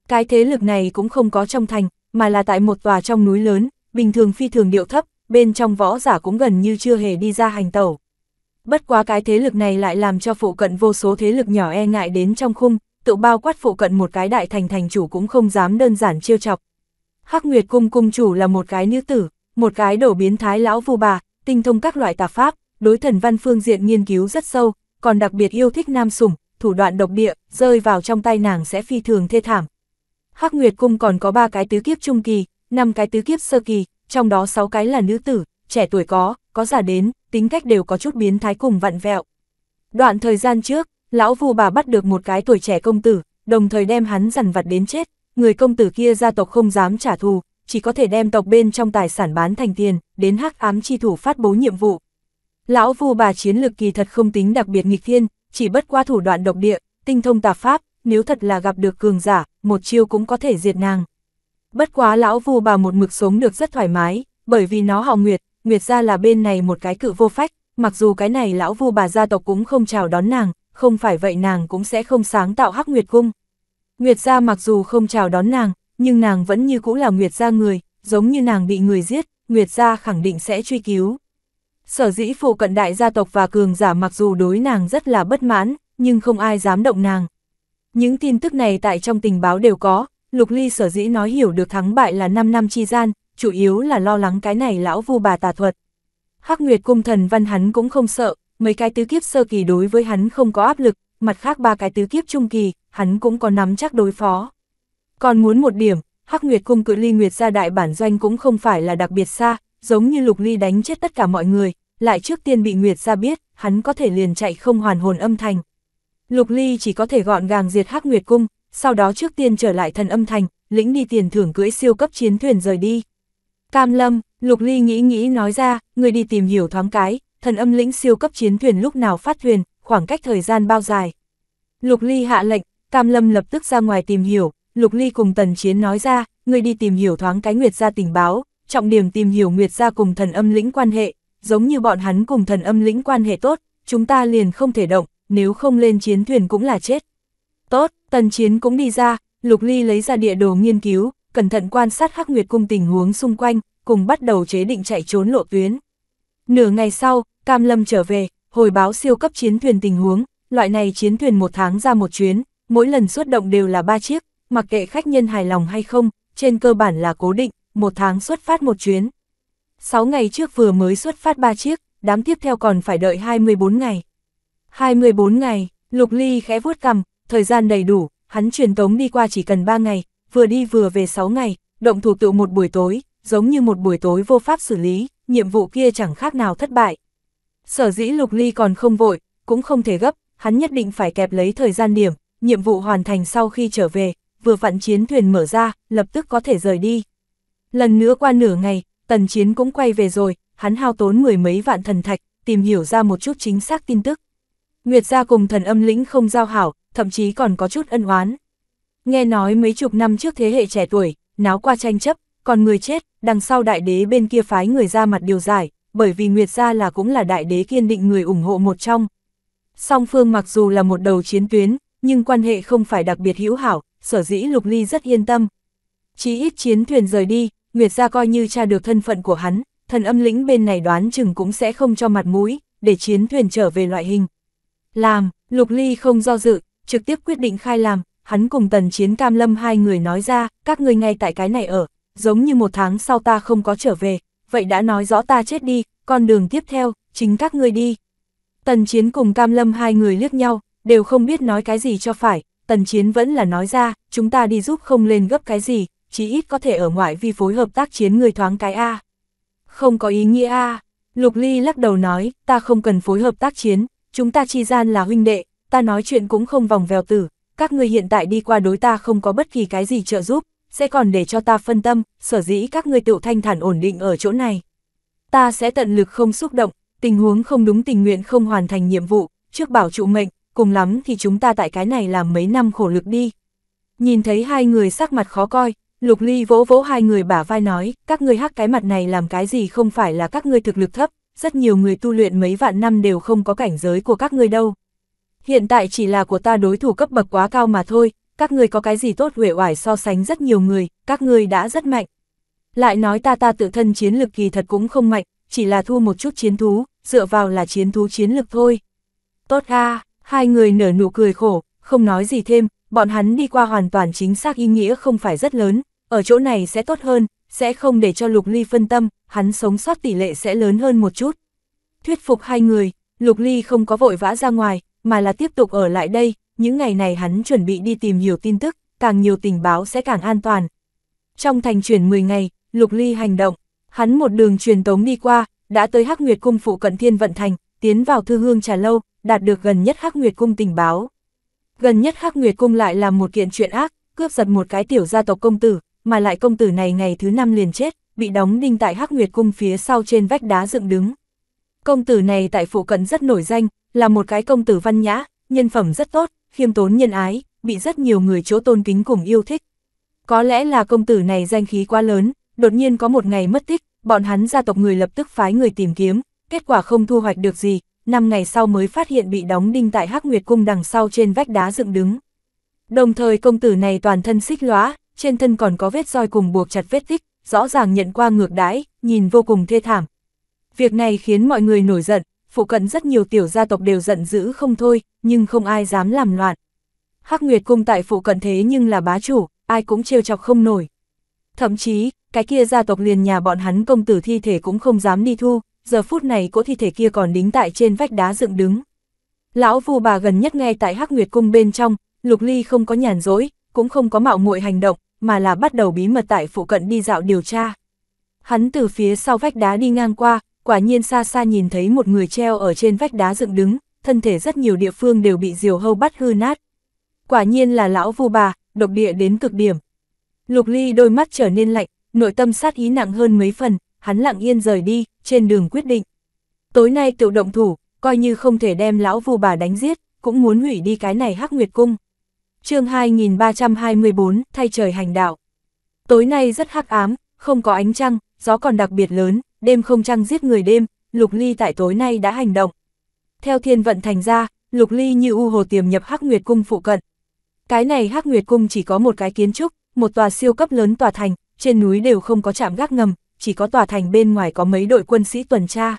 Cái thế lực này cũng không có trong thành, mà là tại một tòa trong núi lớn, bình thường phi thường điệu thấp, bên trong võ giả cũng gần như chưa hề đi ra hành tẩu. Bất quá cái thế lực này lại làm cho phụ cận vô số thế lực nhỏ e ngại đến trong khung, tự bao quát phụ cận một cái đại thành thành chủ cũng không dám đơn giản chiêu chọc. Hắc Nguyệt Cung cung chủ là một cái nữ tử, một cái đổ biến thái lão vu bà, tinh thông các loại tà pháp, đối thần văn phương diện nghiên cứu rất sâu, còn đặc biệt yêu thích nam sủng, thủ đoạn độc địa, rơi vào trong tay nàng sẽ phi thường thê thảm. Hắc Nguyệt Cung còn có ba cái tứ kiếp trung kỳ, năm cái tứ kiếp sơ kỳ, trong đó 6 cái là nữ tử, trẻ tuổi có, có giả đến, tính cách đều có chút biến thái cùng vặn vẹo. Đoạn thời gian trước, lão vù bà bắt được một cái tuổi trẻ công tử, đồng thời đem hắn dằn vặt đến chết, người công tử kia gia tộc không dám trả thù, chỉ có thể đem tộc bên trong tài sản bán thành tiền, đến hắc ám chi thủ phát bố nhiệm vụ. Lão vù bà chiến lược kỳ thật không tính đặc biệt nghịch thiên, chỉ bất qua thủ đoạn độc địa, tinh thông tà pháp, nếu thật là gặp được cường giả, một chiêu cũng có thể diệt nàng. Bất quá lão Vu bà một mực sống được rất thoải mái, bởi vì nó họ Nguyệt, Nguyệt ra là bên này một cái cự vô phách, mặc dù cái này lão Vu bà gia tộc cũng không chào đón nàng, không phải vậy nàng cũng sẽ không sáng tạo hắc Nguyệt cung. Nguyệt gia mặc dù không chào đón nàng, nhưng nàng vẫn như cũ là Nguyệt gia người, giống như nàng bị người giết, Nguyệt gia khẳng định sẽ truy cứu. Sở dĩ phụ cận đại gia tộc và cường giả mặc dù đối nàng rất là bất mãn, nhưng không ai dám động nàng. Những tin tức này tại trong tình báo đều có, Lục Ly sở dĩ nói hiểu được thắng bại là 5 năm chi gian, chủ yếu là lo lắng cái này lão vu bà tà thuật. Hắc Nguyệt cung thần văn hắn cũng không sợ, mấy cái tứ kiếp sơ kỳ đối với hắn không có áp lực, mặt khác ba cái tứ kiếp trung kỳ, hắn cũng có nắm chắc đối phó. Còn muốn một điểm, Hắc Nguyệt cung cự ly Nguyệt gia đại bản doanh cũng không phải là đặc biệt xa, giống như Lục Ly đánh chết tất cả mọi người, lại trước tiên bị Nguyệt gia biết, hắn có thể liền chạy không hoàn hồn âm thành. Lục Ly chỉ có thể gọn gàng diệt Hắc Nguyệt cung, sau đó trước tiên trở lại thần âm thành, lĩnh đi tiền thưởng cưỡi siêu cấp chiến thuyền rời đi. Cam Lâm, Lục Ly nghĩ nghĩ nói ra, người đi tìm hiểu thoáng cái, thần âm lĩnh siêu cấp chiến thuyền lúc nào phát thuyền, khoảng cách thời gian bao dài. Lục Ly hạ lệnh, Cam Lâm lập tức ra ngoài tìm hiểu, Lục Ly cùng Tần Chiến nói ra, người đi tìm hiểu thoáng cái Nguyệt gia tình báo, trọng điểm tìm hiểu Nguyệt gia cùng thần âm lĩnh quan hệ, giống như bọn hắn cùng thần âm lĩnh quan hệ tốt, chúng ta liền không thể động, nếu không lên chiến thuyền cũng là chết, Tốt, tần chiến cũng đi ra, Lục Ly lấy ra địa đồ nghiên cứu, cẩn thận quan sát khắc Nguyệt cung tình huống xung quanh, cùng bắt đầu chế định chạy trốn lộ tuyến. Nửa ngày sau, Cam Lâm trở về, hồi báo siêu cấp chiến thuyền tình huống, loại này chiến thuyền một tháng ra một chuyến, mỗi lần xuất động đều là ba chiếc, mặc kệ khách nhân hài lòng hay không, trên cơ bản là cố định, một tháng xuất phát một chuyến. 6 ngày trước vừa mới xuất phát ba chiếc, đám tiếp theo còn phải đợi 24 ngày. 24 ngày, Lục Ly khẽ vuốt cầm, thời gian đầy đủ, hắn truyền tống đi qua chỉ cần 3 ngày, vừa đi vừa về 6 ngày, động thủ tựu một buổi tối, giống như một buổi tối vô pháp xử lý, nhiệm vụ kia chẳng khác nào thất bại. Sở dĩ Lục Ly còn không vội, cũng không thể gấp, hắn nhất định phải kẹp lấy thời gian điểm, nhiệm vụ hoàn thành sau khi trở về, vừa vặn chiến thuyền mở ra, lập tức có thể rời đi. Lần nữa qua nửa ngày, tần chiến cũng quay về rồi, hắn hao tốn mười mấy vạn thần thạch, tìm hiểu ra một chút chính xác tin tức. Nguyệt gia cùng thần âm lĩnh không giao hảo, thậm chí còn có chút ân oán. Nghe nói mấy chục năm trước thế hệ trẻ tuổi, náo qua tranh chấp, còn người chết, đằng sau đại đế bên kia phái người ra mặt điều giải, bởi vì Nguyệt Gia là cũng là đại đế kiên định người ủng hộ một trong. Song phương mặc dù là một đầu chiến tuyến, nhưng quan hệ không phải đặc biệt hữu hảo, sở dĩ Lục Ly rất yên tâm. Chí ít chiến thuyền rời đi, Nguyệt Gia coi như tra được thân phận của hắn, thần âm lĩnh bên này đoán chừng cũng sẽ không cho mặt mũi, để chiến thuyền trở về loại hình. Làm, Lục Ly không do dự, trực tiếp quyết định khai làm, hắn cùng tần chiến cam lâm hai người nói ra, các ngươi ngay tại cái này ở, giống như một tháng sau ta không có trở về, vậy đã nói rõ ta chết đi, con đường tiếp theo, chính các ngươi đi. Tần chiến cùng cam lâm hai người liếc nhau, đều không biết nói cái gì cho phải, tần chiến vẫn là nói ra, chúng ta đi giúp không lên gấp cái gì, chỉ ít có thể ở ngoại vi phối hợp tác chiến người thoáng cái A. Không có ý nghĩa A, Lục Ly lắc đầu nói, ta không cần phối hợp tác chiến, chúng ta chi gian là huynh đệ, ta nói chuyện cũng không vòng vèo tử, các ngươi hiện tại đi qua đối ta không có bất kỳ cái gì trợ giúp, sẽ còn để cho ta phân tâm, sở dĩ các ngươi tựu thanh thản ổn định ở chỗ này. Ta sẽ tận lực không xúc động, tình huống không đúng tình nguyện không hoàn thành nhiệm vụ, trước bảo trụ mệnh, cùng lắm thì chúng ta tại cái này làm mấy năm khổ lực đi. Nhìn thấy hai người sắc mặt khó coi, Lục Ly vỗ vỗ hai người bả vai nói, các ngươi hắc cái mặt này làm cái gì không phải là các ngươi thực lực thấp, rất nhiều người tu luyện mấy vạn năm đều không có cảnh giới của các ngươi đâu, Hiện tại chỉ là của ta đối thủ cấp bậc quá cao mà thôi, các ngươi có cái gì tốt huệ oải so sánh rất nhiều người, các ngươi đã rất mạnh. Lại nói ta ta tự thân chiến lực kỳ thật cũng không mạnh, chỉ là thua một chút chiến thú, dựa vào là chiến thú chiến lực thôi. Tốt ha, hai người nở nụ cười khổ, không nói gì thêm, bọn hắn đi qua hoàn toàn chính xác ý nghĩa không phải rất lớn, ở chỗ này sẽ tốt hơn, sẽ không để cho Lục Ly phân tâm, hắn sống sót tỷ lệ sẽ lớn hơn một chút. Thuyết phục hai người, Lục Ly không có vội vã ra ngoài, mà là tiếp tục ở lại đây, những ngày này hắn chuẩn bị đi tìm nhiều tin tức, càng nhiều tình báo sẽ càng an toàn. Trong thành chuyển 10 ngày, Lục Ly hành động, hắn một đường truyền tống đi qua, đã tới Hắc Nguyệt Cung phụ cận Thiên Vận Thành, tiến vào Thư Hương Trà Lâu, đạt được gần nhất Hắc Nguyệt Cung tình báo. Gần nhất Hắc Nguyệt Cung lại là một kiện chuyện ác, cướp giật một cái tiểu gia tộc công tử, mà lại công tử này ngày thứ năm liền chết, bị đóng đinh tại Hắc Nguyệt Cung phía sau trên vách đá dựng đứng. Công tử này tại phụ cận rất nổi danh, là một cái công tử văn nhã, nhân phẩm rất tốt, khiêm tốn nhân ái, bị rất nhiều người chỗ tôn kính cùng yêu thích. Có lẽ là công tử này danh khí quá lớn, đột nhiên có một ngày mất tích, bọn hắn gia tộc người lập tức phái người tìm kiếm, kết quả không thu hoạch được gì, 5 ngày sau mới phát hiện bị đóng đinh tại Hắc Nguyệt Cung đằng sau trên vách đá dựng đứng. Đồng thời công tử này toàn thân xích lóa, trên thân còn có vết roi cùng buộc chặt vết tích, rõ ràng nhận qua ngược đãi, nhìn vô cùng thê thảm. Việc này khiến mọi người nổi giận, phụ cận rất nhiều tiểu gia tộc đều giận dữ không thôi, nhưng không ai dám làm loạn. Hắc Nguyệt cung tại phụ cận thế nhưng là bá chủ, ai cũng trêu chọc không nổi. Thậm chí, cái kia gia tộc liền nhà bọn hắn công tử thi thể cũng không dám đi thu, giờ phút này cỗ thi thể kia còn đính tại trên vách đá dựng đứng. Lão vu bà gần nhất ngay tại Hắc Nguyệt cung bên trong, Lục Ly không có nhàn rỗi, cũng không có mạo muội hành động, mà là bắt đầu bí mật tại phụ cận đi dạo điều tra. Hắn từ phía sau vách đá đi ngang qua, quả nhiên xa xa nhìn thấy một người treo ở trên vách đá dựng đứng, thân thể rất nhiều địa phương đều bị diều hâu bắt hư nát. Quả nhiên là lão vu bà, độc địa đến cực điểm. Lục Ly đôi mắt trở nên lạnh, nội tâm sát ý nặng hơn mấy phần, hắn lặng yên rời đi, trên đường quyết định. Tối nay tiểu động thủ, coi như không thể đem lão vu bà đánh giết, cũng muốn hủy đi cái này hắc nguyệt cung. chương 2324, thay trời hành đạo. Tối nay rất hắc ám, không có ánh trăng, gió còn đặc biệt lớn, đêm không trăng giết người đêm, Lục Ly tại tối nay đã hành động. Theo thiên vận thành ra, Lục Ly như u hồ tiềm nhập Hắc Nguyệt Cung phụ cận. Cái này Hắc Nguyệt Cung chỉ có một cái kiến trúc, một tòa siêu cấp lớn tòa thành, trên núi đều không có chạm gác ngầm, chỉ có tòa thành bên ngoài có mấy đội quân sĩ tuần tra.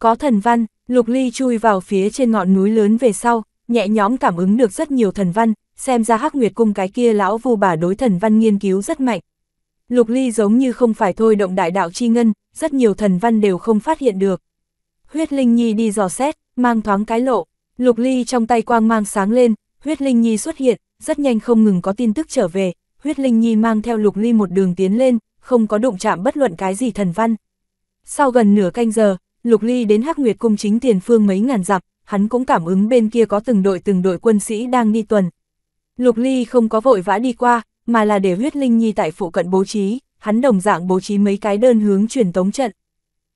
Có thần văn, Lục Ly chui vào phía trên ngọn núi lớn về sau, nhẹ nhóm cảm ứng được rất nhiều thần văn, xem ra Hắc Nguyệt Cung cái kia lão vu bà đối thần văn nghiên cứu rất mạnh. Lục Ly giống như không phải thôi động đại đạo chi ngân, rất nhiều thần văn đều không phát hiện được. Huyết Linh Nhi đi dò xét, mang thoáng cái lộ, Lục Ly trong tay quang mang sáng lên, Huyết Linh Nhi xuất hiện, rất nhanh không ngừng có tin tức trở về, Huyết Linh Nhi mang theo Lục Ly một đường tiến lên, không có đụng chạm bất luận cái gì thần văn. Sau gần nửa canh giờ, Lục Ly đến Hắc Nguyệt cung chính tiền phương mấy ngàn dặm, hắn cũng cảm ứng bên kia có từng đội từng đội quân sĩ đang đi tuần. Lục Ly không có vội vã đi qua, mà là để huyết linh nhi tại phụ cận bố trí, hắn đồng dạng bố trí mấy cái đơn hướng truyền tống trận.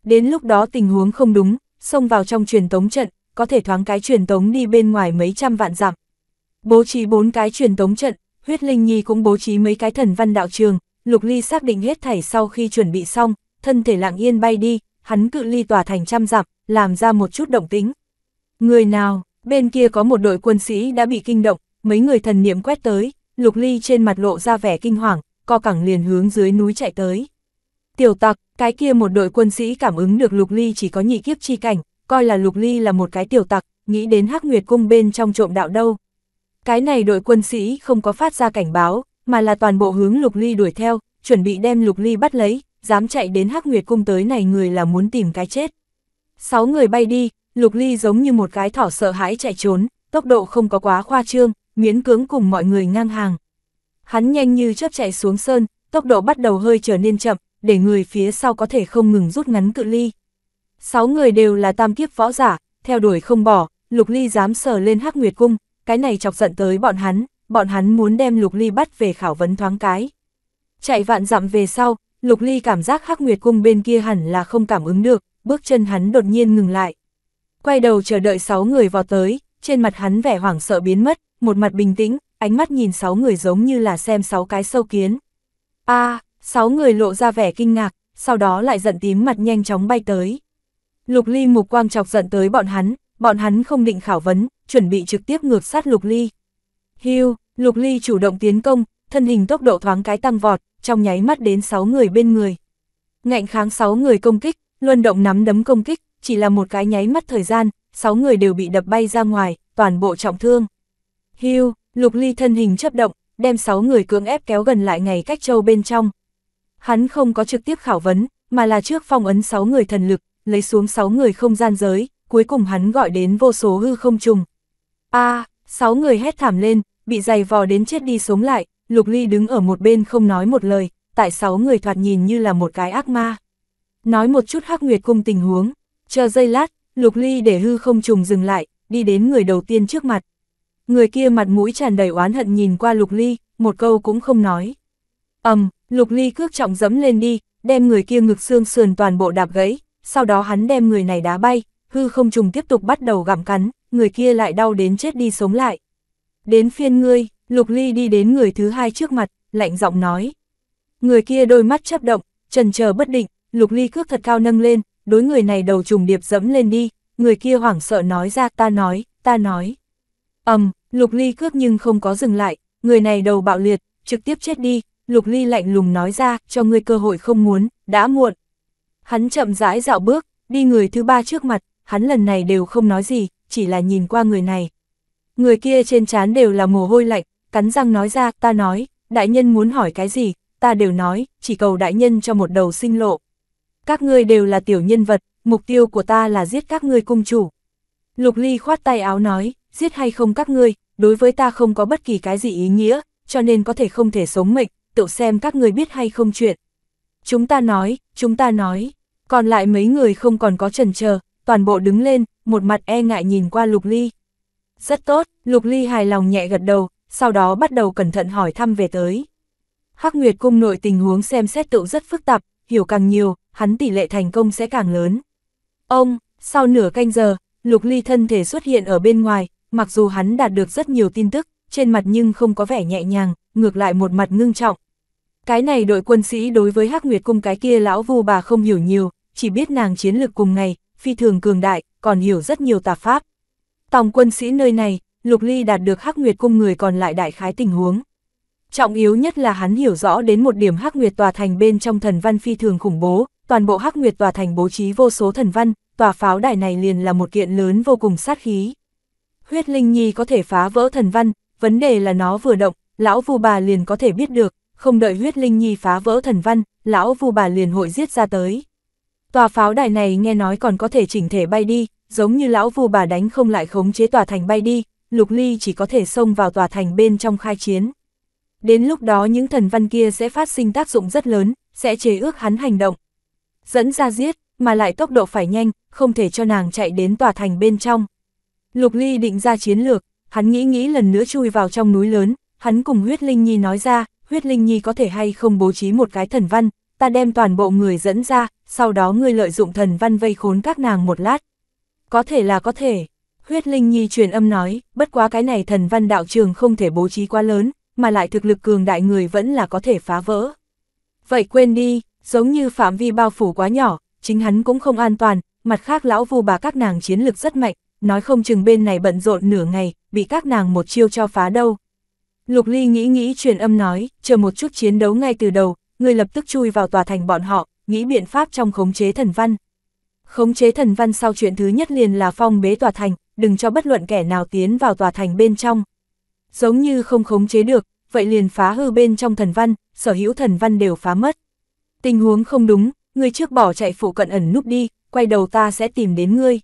Đến lúc đó tình huống không đúng, xông vào trong truyền tống trận, có thể thoáng cái truyền tống đi bên ngoài mấy trăm vạn dặm. Bố trí bốn cái truyền tống trận, huyết linh nhi cũng bố trí mấy cái thần văn đạo trường, lục ly xác định hết thảy sau khi chuẩn bị xong, thân thể lặng yên bay đi, hắn cự ly tòa thành trăm dặm, làm ra một chút động tính. Người nào, bên kia có một đội quân sĩ đã bị kinh động, mấy người thần niệm quét tới, Lục Ly trên mặt lộ ra vẻ kinh hoàng, co cẳng liền hướng dưới núi chạy tới. Tiểu tặc, cái kia một đội quân sĩ cảm ứng được Lục Ly chỉ có nhị kiếp chi cảnh, coi là Lục Ly là một cái tiểu tặc, nghĩ đến Hắc Nguyệt cung bên trong trộm đạo đâu. Cái này đội quân sĩ không có phát ra cảnh báo, mà là toàn bộ hướng Lục Ly đuổi theo, chuẩn bị đem Lục Ly bắt lấy, dám chạy đến Hắc Nguyệt cung tới này người là muốn tìm cái chết. Sáu người bay đi, Lục Ly giống như một cái thỏ sợ hãi chạy trốn, tốc độ không có quá khoa trương, miễn cưỡng cùng mọi người ngang hàng. Hắn nhanh như chớp chạy xuống sơn, tốc độ bắt đầu hơi trở nên chậm, để người phía sau có thể không ngừng rút ngắn cự ly. Sáu người đều là tam kiếp võ giả, theo đuổi không bỏ, Lục Ly dám sờ lên Hắc Nguyệt Cung, cái này chọc giận tới bọn hắn, bọn hắn muốn đem Lục Ly bắt về khảo vấn thoáng cái. Chạy vạn dặm về sau, Lục Ly cảm giác Hắc Nguyệt Cung bên kia hẳn là không cảm ứng được, bước chân hắn đột nhiên ngừng lại. Quay đầu chờ đợi sáu người vào tới, trên mặt hắn vẻ hoảng sợ biến mất, một mặt bình tĩnh, ánh mắt nhìn sáu người giống như là xem sáu cái sâu kiến. a sáu người lộ ra vẻ kinh ngạc, sau đó lại giận tím mặt nhanh chóng bay tới. Lục Ly mục quang chọc giận tới bọn hắn, bọn hắn không định khảo vấn, chuẩn bị trực tiếp ngược sát Lục Ly. Hưu, Lục Ly chủ động tiến công, thân hình tốc độ thoáng cái tăng vọt, trong nháy mắt đến sáu người bên người. Ngạnh kháng sáu người công kích, luân động nắm đấm công kích, chỉ là một cái nháy mắt thời gian, sáu người đều bị đập bay ra ngoài, toàn bộ trọng thương. Hưu, Lục Ly thân hình chấp động, đem 6 người cưỡng ép kéo gần lại ngày cách châu bên trong. Hắn không có trực tiếp khảo vấn, mà là trước phong ấn 6 người thần lực, lấy xuống 6 người không gian giới, cuối cùng hắn gọi đến vô số hư không trùng. a à, 6 người hét thảm lên, bị dày vò đến chết đi sống lại, Lục Ly đứng ở một bên không nói một lời, tại 6 người thoạt nhìn như là một cái ác ma. Nói một chút hắc nguyệt cung tình huống, chờ giây lát, Lục Ly để hư không trùng dừng lại, đi đến người đầu tiên trước mặt. Người kia mặt mũi tràn đầy oán hận nhìn qua Lục Ly, một câu cũng không nói. ầm, Lục Ly cước trọng dẫm lên đi, đem người kia ngực xương sườn toàn bộ đạp gãy, sau đó hắn đem người này đá bay, hư không trùng tiếp tục bắt đầu gặm cắn, người kia lại đau đến chết đi sống lại. Đến phiên ngươi, Lục Ly đi đến người thứ hai trước mặt, lạnh giọng nói. Người kia đôi mắt chấp động, trần chờ bất định, Lục Ly cước thật cao nâng lên, đối người này đầu trùng điệp dẫm lên đi, người kia hoảng sợ nói ra ta nói, ta nói ầm, um, Lục Ly cướp nhưng không có dừng lại, người này đầu bạo liệt, trực tiếp chết đi, Lục Ly lạnh lùng nói ra, cho ngươi cơ hội không muốn, đã muộn. Hắn chậm rãi dạo bước, đi người thứ ba trước mặt, hắn lần này đều không nói gì, chỉ là nhìn qua người này. Người kia trên trán đều là mồ hôi lạnh, cắn răng nói ra, ta nói, đại nhân muốn hỏi cái gì, ta đều nói, chỉ cầu đại nhân cho một đầu sinh lộ. Các ngươi đều là tiểu nhân vật, mục tiêu của ta là giết các ngươi cung chủ. Lục Ly khoát tay áo nói, giết hay không các ngươi, đối với ta không có bất kỳ cái gì ý nghĩa, cho nên có thể không thể sống mệnh, tự xem các ngươi biết hay không chuyện. Chúng ta nói, chúng ta nói, còn lại mấy người không còn có chần chờ, toàn bộ đứng lên, một mặt e ngại nhìn qua Lục Ly. Rất tốt, Lục Ly hài lòng nhẹ gật đầu, sau đó bắt đầu cẩn thận hỏi thăm về tới. Hắc Nguyệt cung nội tình huống xem xét tựu rất phức tạp, hiểu càng nhiều, hắn tỷ lệ thành công sẽ càng lớn. Ông, sau nửa canh giờ, Lục Ly thân thể xuất hiện ở bên ngoài, mặc dù hắn đạt được rất nhiều tin tức, trên mặt nhưng không có vẻ nhẹ nhàng, ngược lại một mặt ngưng trọng. Cái này đội quân sĩ đối với Hắc Nguyệt cung cái kia lão vu bà không hiểu nhiều, chỉ biết nàng chiến lược cùng ngày, phi thường cường đại, còn hiểu rất nhiều tà pháp. Tòng quân sĩ nơi này, Lục Ly đạt được Hắc Nguyệt cung người còn lại đại khái tình huống. Trọng yếu nhất là hắn hiểu rõ đến một điểm Hắc Nguyệt tòa thành bên trong thần văn phi thường khủng bố, toàn bộ Hắc Nguyệt tòa thành bố trí vô số thần văn, tòa pháo đài này liền là một kiện lớn vô cùng sát khí huyết linh nhi có thể phá vỡ thần văn, vấn đề là nó vừa động, lão vu bà liền có thể biết được, không đợi huyết linh nhi phá vỡ thần văn, lão vu bà liền hội giết ra tới. Tòa pháo đài này nghe nói còn có thể chỉnh thể bay đi, giống như lão vu bà đánh không lại khống chế tòa thành bay đi, lục ly chỉ có thể xông vào tòa thành bên trong khai chiến. Đến lúc đó những thần văn kia sẽ phát sinh tác dụng rất lớn, sẽ chế ước hắn hành động. Dẫn ra giết, mà lại tốc độ phải nhanh, không thể cho nàng chạy đến tòa thành bên trong. Lục Ly định ra chiến lược, hắn nghĩ nghĩ lần nữa chui vào trong núi lớn, hắn cùng huyết linh nhi nói ra, huyết linh nhi có thể hay không bố trí một cái thần văn, ta đem toàn bộ người dẫn ra, sau đó ngươi lợi dụng thần văn vây khốn các nàng một lát. Có thể là có thể, huyết linh nhi truyền âm nói, bất quá cái này thần văn đạo trường không thể bố trí quá lớn, mà lại thực lực cường đại người vẫn là có thể phá vỡ. Vậy quên đi, giống như phạm vi bao phủ quá nhỏ, chính hắn cũng không an toàn, mặt khác lão vu bà các nàng chiến lực rất mạnh, nói không chừng bên này bận rộn nửa ngày, bị các nàng một chiêu cho phá đâu. Lục Ly nghĩ nghĩ truyền âm nói, chờ một chút chiến đấu ngay từ đầu, người lập tức chui vào tòa thành bọn họ, nghĩ biện pháp trong khống chế thần văn. Khống chế thần văn sau chuyện thứ nhất liền là phong bế tòa thành, đừng cho bất luận kẻ nào tiến vào tòa thành bên trong. Giống như không khống chế được, vậy liền phá hư bên trong thần văn, sở hữu thần văn đều phá mất. Tình huống không đúng, người trước bỏ chạy phụ cận ẩn núp đi, quay đầu ta sẽ tìm đến ngươi.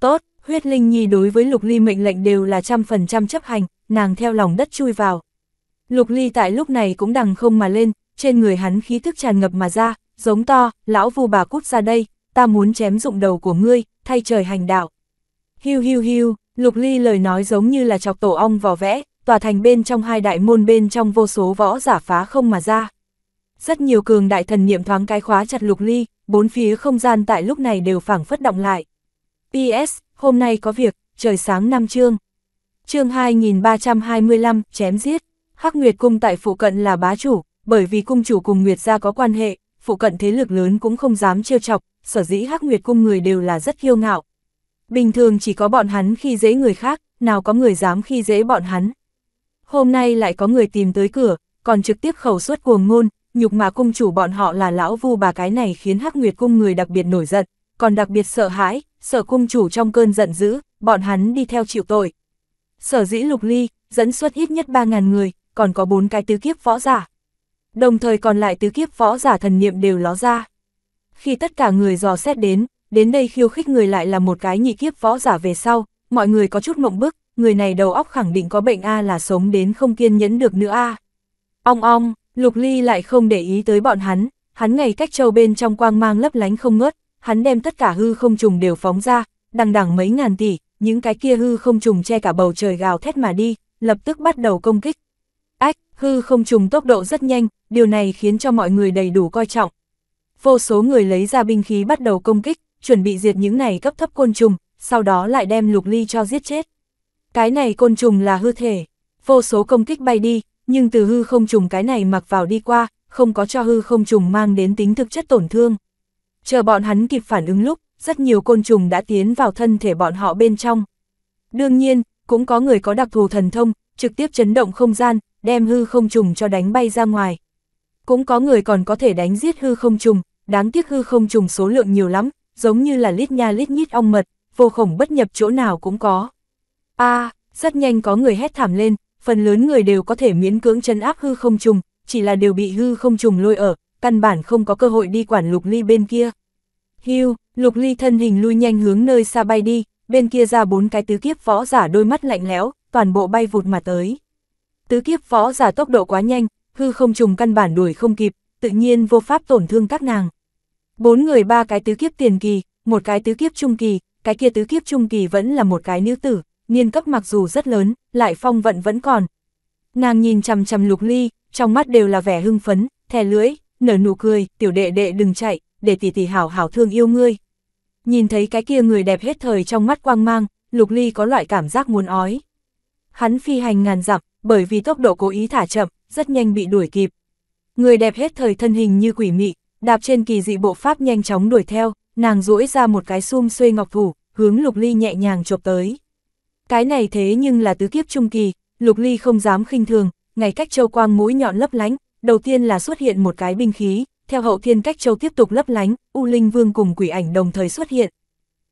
Tốt, Huyết Linh Nhi đối với Lục Ly mệnh lệnh đều là trăm phần trăm chấp hành, nàng theo lòng đất chui vào. Lục Ly tại lúc này cũng đằng không mà lên, trên người hắn khí thức tràn ngập mà ra, giống to, lão vu bà cút ra đây, ta muốn chém dụng đầu của ngươi, thay trời hành đạo. Hiu hiu hiu, Lục Ly lời nói giống như là chọc tổ ong vò vẽ, tòa thành bên trong hai đại môn bên trong vô số võ giả phá không mà ra. Rất nhiều cường đại thần niệm thoáng cái khóa chặt Lục Ly, bốn phía không gian tại lúc này đều phảng phất động lại. PS, hôm nay có việc, trời sáng năm chương. Chương 2325, chém giết. Hắc Nguyệt cung tại phụ cận là bá chủ, bởi vì cung chủ cùng Nguyệt gia có quan hệ, phụ cận thế lực lớn cũng không dám trêu chọc, sở dĩ Hắc Nguyệt cung người đều là rất kiêu ngạo. Bình thường chỉ có bọn hắn khi dễ người khác, nào có người dám khi dễ bọn hắn. Hôm nay lại có người tìm tới cửa, còn trực tiếp khẩu suất cuồng ngôn, nhục mà cung chủ bọn họ là lão vu bà cái này khiến Hắc Nguyệt cung người đặc biệt nổi giận, còn đặc biệt sợ hãi, sở cung chủ trong cơn giận dữ, bọn hắn đi theo chịu tội. Sở dĩ lục ly, dẫn xuất ít nhất 3.000 người, còn có bốn cái tứ kiếp võ giả. Đồng thời còn lại tứ kiếp võ giả thần niệm đều ló ra. Khi tất cả người dò xét đến, đến đây khiêu khích người lại là một cái nhị kiếp võ giả về sau, mọi người có chút mộng bức, người này đầu óc khẳng định có bệnh A là sống đến không kiên nhẫn được nữa A. Ong ong, Lục Ly lại không để ý tới bọn hắn, hắn ngày cách châu bên trong quang mang lấp lánh không ngớt, hắn đem tất cả hư không trùng đều phóng ra, đằng đằng mấy ngàn tỷ, những cái kia hư không trùng che cả bầu trời gào thét mà đi, lập tức bắt đầu công kích. Ách, hư không trùng tốc độ rất nhanh, điều này khiến cho mọi người đầy đủ coi trọng. Vô số người lấy ra binh khí bắt đầu công kích, chuẩn bị diệt những này cấp thấp côn trùng, sau đó lại đem lục ly cho giết chết. Cái này côn trùng là hư thể, vô số công kích bay đi, nhưng từ hư không trùng cái này mặc vào đi qua, không có cho hư không trùng mang đến tính thực chất tổn thương. Chờ bọn hắn kịp phản ứng lúc, rất nhiều côn trùng đã tiến vào thân thể bọn họ bên trong. Đương nhiên, cũng có người có đặc thù thần thông, trực tiếp chấn động không gian, đem hư không trùng cho đánh bay ra ngoài. Cũng có người còn có thể đánh giết hư không trùng, đáng tiếc hư không trùng số lượng nhiều lắm, giống như là lít nha lít nhít ong mật, vô khổng bất nhập chỗ nào cũng có. a rất nhanh có người hét thảm lên, phần lớn người đều có thể miễn cưỡng chân áp hư không trùng, chỉ là đều bị hư không trùng lôi ở, căn bản không có cơ hội đi quản lục ly bên kia. Hưu, lục ly thân hình lui nhanh hướng nơi xa bay đi, bên kia ra bốn cái tứ kiếp võ giả đôi mắt lạnh lẽo, toàn bộ bay vụt mà tới. Tứ kiếp võ giả tốc độ quá nhanh, hư không trùng căn bản đuổi không kịp, tự nhiên vô pháp tổn thương các nàng. Bốn người ba cái tứ kiếp tiền kỳ, một cái tứ kiếp trung kỳ, cái kia tứ kiếp trung kỳ vẫn là một cái nữ tử, niên cấp mặc dù rất lớn, lại phong vận vẫn còn. Nàng nhìn chằm chằm lục ly, trong mắt đều là vẻ hưng phấn, thè lưỡi, nở nụ cười, tiểu đệ đệ đừng chạy, để tỷ tỷ hảo hảo thương yêu ngươi. Nhìn thấy cái kia người đẹp hết thời trong mắt quang mang, Lục Ly có loại cảm giác muốn ói. Hắn phi hành ngàn dặm, bởi vì tốc độ cố ý thả chậm, rất nhanh bị đuổi kịp. Người đẹp hết thời thân hình như quỷ mị, đạp trên kỳ dị bộ pháp nhanh chóng đuổi theo, nàng duỗi ra một cái sum xuê ngọc thủ, hướng Lục Ly nhẹ nhàng chụp tới. Cái này thế nhưng là tứ kiếp trung kỳ, Lục Ly không dám khinh thường, ngày cách châu quang mũi nhọn lấp lánh, đầu tiên là xuất hiện một cái binh khí, theo hậu thiên cách châu tiếp tục lấp lánh, U Linh Vương cùng quỷ ảnh đồng thời xuất hiện.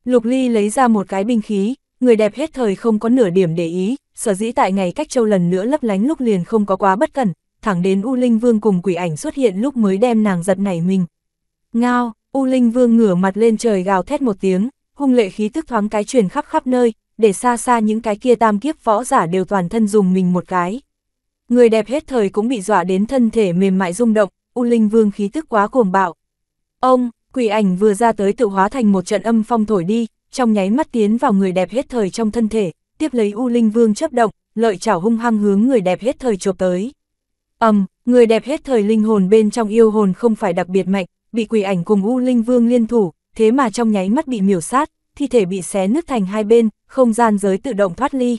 Lục Ly lấy ra một cái binh khí, người đẹp hết thời không có nửa điểm để ý, sở dĩ tại ngày cách châu lần nữa lấp lánh lúc liền không có quá bất cẩn, thẳng đến U Linh Vương cùng quỷ ảnh xuất hiện lúc mới đem nàng giật nảy mình. Ngao, U Linh Vương ngửa mặt lên trời gào thét một tiếng, hung lệ khí tức thoáng cái truyền khắp khắp nơi, để xa xa những cái kia tam kiếp võ giả đều toàn thân dùng mình một cái người đẹp hết thời cũng bị dọa đến thân thể mềm mại rung động, U Linh Vương khí tức quá cuồng bạo. Ông, quỷ ảnh vừa ra tới tự hóa thành một trận âm phong thổi đi, trong nháy mắt tiến vào người đẹp hết thời trong thân thể, tiếp lấy U Linh Vương chấp động, lợi chảo hung hăng hướng người đẹp hết thời chụp tới. Ầm, người đẹp hết thời linh hồn bên trong yêu hồn không phải đặc biệt mạnh, bị quỷ ảnh cùng U Linh Vương liên thủ, thế mà trong nháy mắt bị miểu sát, thi thể bị xé nứt thành hai bên, không gian giới tự động thoát ly.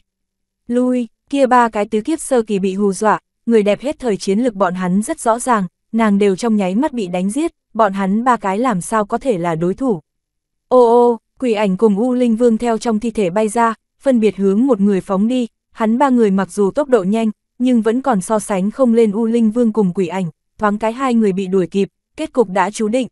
Lui, kia ba cái tứ kiếp sơ kỳ bị hù dọa, người đẹp hết thời chiến lực bọn hắn rất rõ ràng, nàng đều trong nháy mắt bị đánh giết, bọn hắn ba cái làm sao có thể là đối thủ. Ô ô, quỷ ảnh cùng U Linh Vương theo trong thi thể bay ra, phân biệt hướng một người phóng đi, hắn ba người mặc dù tốc độ nhanh, nhưng vẫn còn so sánh không lên U Linh Vương cùng quỷ ảnh, thoáng cái hai người bị đuổi kịp, kết cục đã chú định.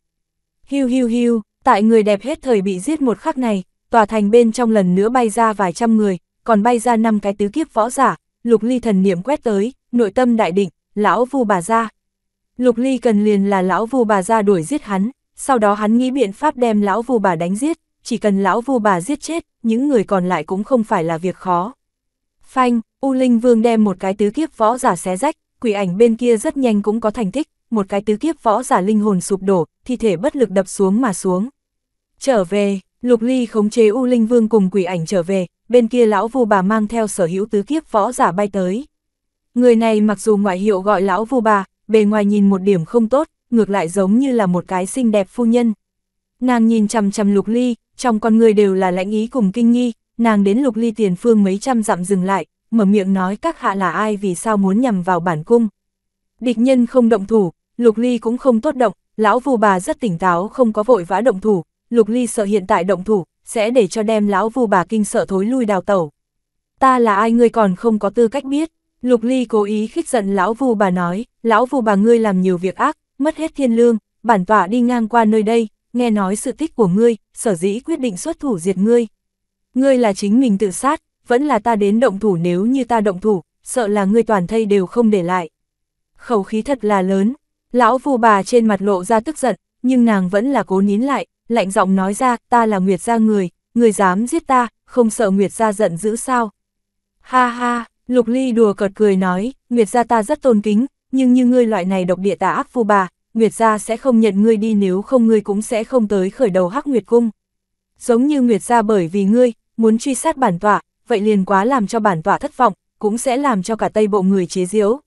Hiu hiu hiu, tại người đẹp hết thời bị giết một khắc này, tòa thành bên trong lần nữa bay ra vài trăm người, còn bay ra năm cái tứ kiếp võ giả, lục ly thần niệm quét tới, nội tâm đại định, lão vu bà ra. Lục ly cần liền là lão vu bà ra đuổi giết hắn, sau đó hắn nghĩ biện pháp đem lão vu bà đánh giết, chỉ cần lão vu bà giết chết, những người còn lại cũng không phải là việc khó. Phanh, U Linh Vương đem một cái tứ kiếp võ giả xé rách, quỷ ảnh bên kia rất nhanh cũng có thành tích, một cái tứ kiếp võ giả linh hồn sụp đổ, thi thể bất lực đập xuống mà xuống. Trở về, Lục Ly khống chế U Linh Vương cùng quỷ ảnh trở về, bên kia lão vu bà mang theo sở hữu tứ kiếp võ giả bay tới. Người này mặc dù ngoại hiệu gọi lão vu bà, bề ngoài nhìn một điểm không tốt, ngược lại giống như là một cái xinh đẹp phu nhân. Nàng nhìn chằm chằm lục ly, trong con người đều là lãnh ý cùng kinh nghi, nàng đến lục ly tiền phương mấy trăm dặm dừng lại, mở miệng nói các hạ là ai vì sao muốn nhằm vào bản cung. Địch nhân không động thủ, lục ly cũng không tốt động, lão Vu bà rất tỉnh táo không có vội vã động thủ, lục ly sợ hiện tại động thủ, sẽ để cho đem lão vu bà kinh sợ thối lui đào tẩu. Ta là ai ngươi còn không có tư cách biết, Lục Ly cố ý khích giận lão vu bà nói, lão vu bà ngươi làm nhiều việc ác, mất hết thiên lương, bản tọa đi ngang qua nơi đây, nghe nói sự tích của ngươi, sở dĩ quyết định xuất thủ diệt ngươi. Ngươi là chính mình tự sát, vẫn là ta đến động thủ nếu như ta động thủ, sợ là ngươi toàn thây đều không để lại. Khẩu khí thật là lớn, lão vu bà trên mặt lộ ra tức giận, nhưng nàng vẫn là cố nín lại, lạnh giọng nói ra, ta là Nguyệt gia người, người dám giết ta, không sợ Nguyệt gia giận dữ sao. Ha ha, Lục Ly đùa cợt cười nói, Nguyệt gia ta rất tôn kính, nhưng như ngươi loại này độc địa tà ác phu bà, Nguyệt gia sẽ không nhận ngươi đi nếu không ngươi cũng sẽ không tới khởi đầu hắc Nguyệt cung. Giống như Nguyệt gia bởi vì ngươi, muốn truy sát bản tọa, vậy liền quá làm cho bản tọa thất vọng, cũng sẽ làm cho cả Tây Bộ người chế giễu.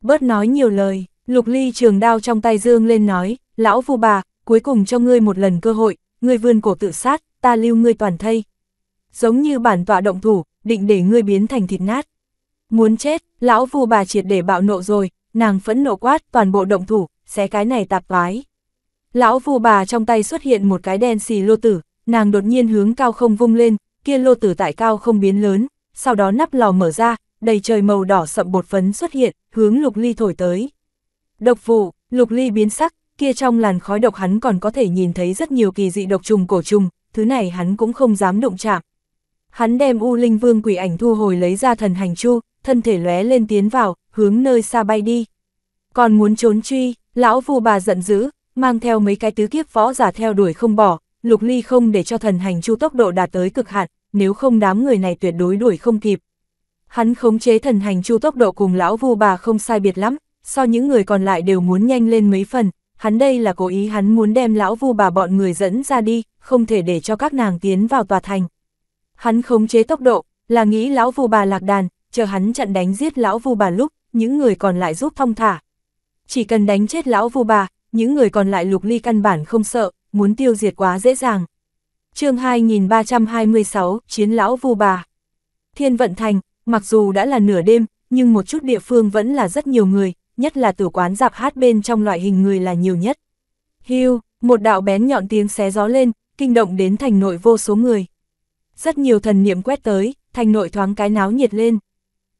Bớt nói nhiều lời, Lục Ly trường đao trong tay dương lên nói, lão phu bà, cuối cùng cho ngươi một lần cơ hội, ngươi vươn cổ tự sát, ta lưu ngươi toàn thây. Giống như bản tọa động thủ, định để ngươi biến thành thịt nát. Muốn chết, lão vu bà triệt để bạo nộ rồi, nàng phẫn nộ quát toàn bộ động thủ, xé cái này tạp toái. Lão vu bà trong tay xuất hiện một cái đen xì lô tử, nàng đột nhiên hướng cao không vung lên, kia lô tử tại cao không biến lớn, sau đó nắp lò mở ra, đầy trời màu đỏ sậm bột phấn xuất hiện, hướng lục ly thổi tới. Độc vụ, lục ly biến sắc, kia trong làn khói độc hắn còn có thể nhìn thấy rất nhiều kỳ dị độc trùng cổ trùng, thứ này hắn cũng không dám động chạm. Hắn đem U Linh Vương quỷ ảnh thu hồi lấy ra thần hành chu, thân thể lóe lên tiến vào, hướng nơi xa bay đi. Còn muốn trốn truy, lão vu bà giận dữ, mang theo mấy cái tứ kiếp võ giả theo đuổi không bỏ, Lục Ly không để cho thần hành chu tốc độ đạt tới cực hạn, nếu không đám người này tuyệt đối đuổi không kịp. Hắn khống chế thần hành chu tốc độ cùng lão vu bà không sai biệt lắm, so những người còn lại đều muốn nhanh lên mấy phần, hắn đây là cố ý hắn muốn đem lão vu bà bọn người dẫn ra đi, không thể để cho các nàng tiến vào tòa thành. Hắn khống chế tốc độ, là nghĩ lão vu bà lạc đàn, chờ hắn trận đánh giết lão vu bà lúc, những người còn lại giúp thong thả. Chỉ cần đánh chết lão vu bà, những người còn lại lục ly căn bản không sợ, muốn tiêu diệt quá dễ dàng. chương 2326, Chiến lão vu bà. Thiên vận thành, mặc dù đã là nửa đêm, nhưng một chút địa phương vẫn là rất nhiều người, nhất là từ quán dạp hát bên trong loại hình người là nhiều nhất. Hưu, một đạo bén nhọn tiếng xé gió lên, kinh động đến thành nội vô số người. Rất nhiều thần niệm quét tới, thành nội thoáng cái náo nhiệt lên.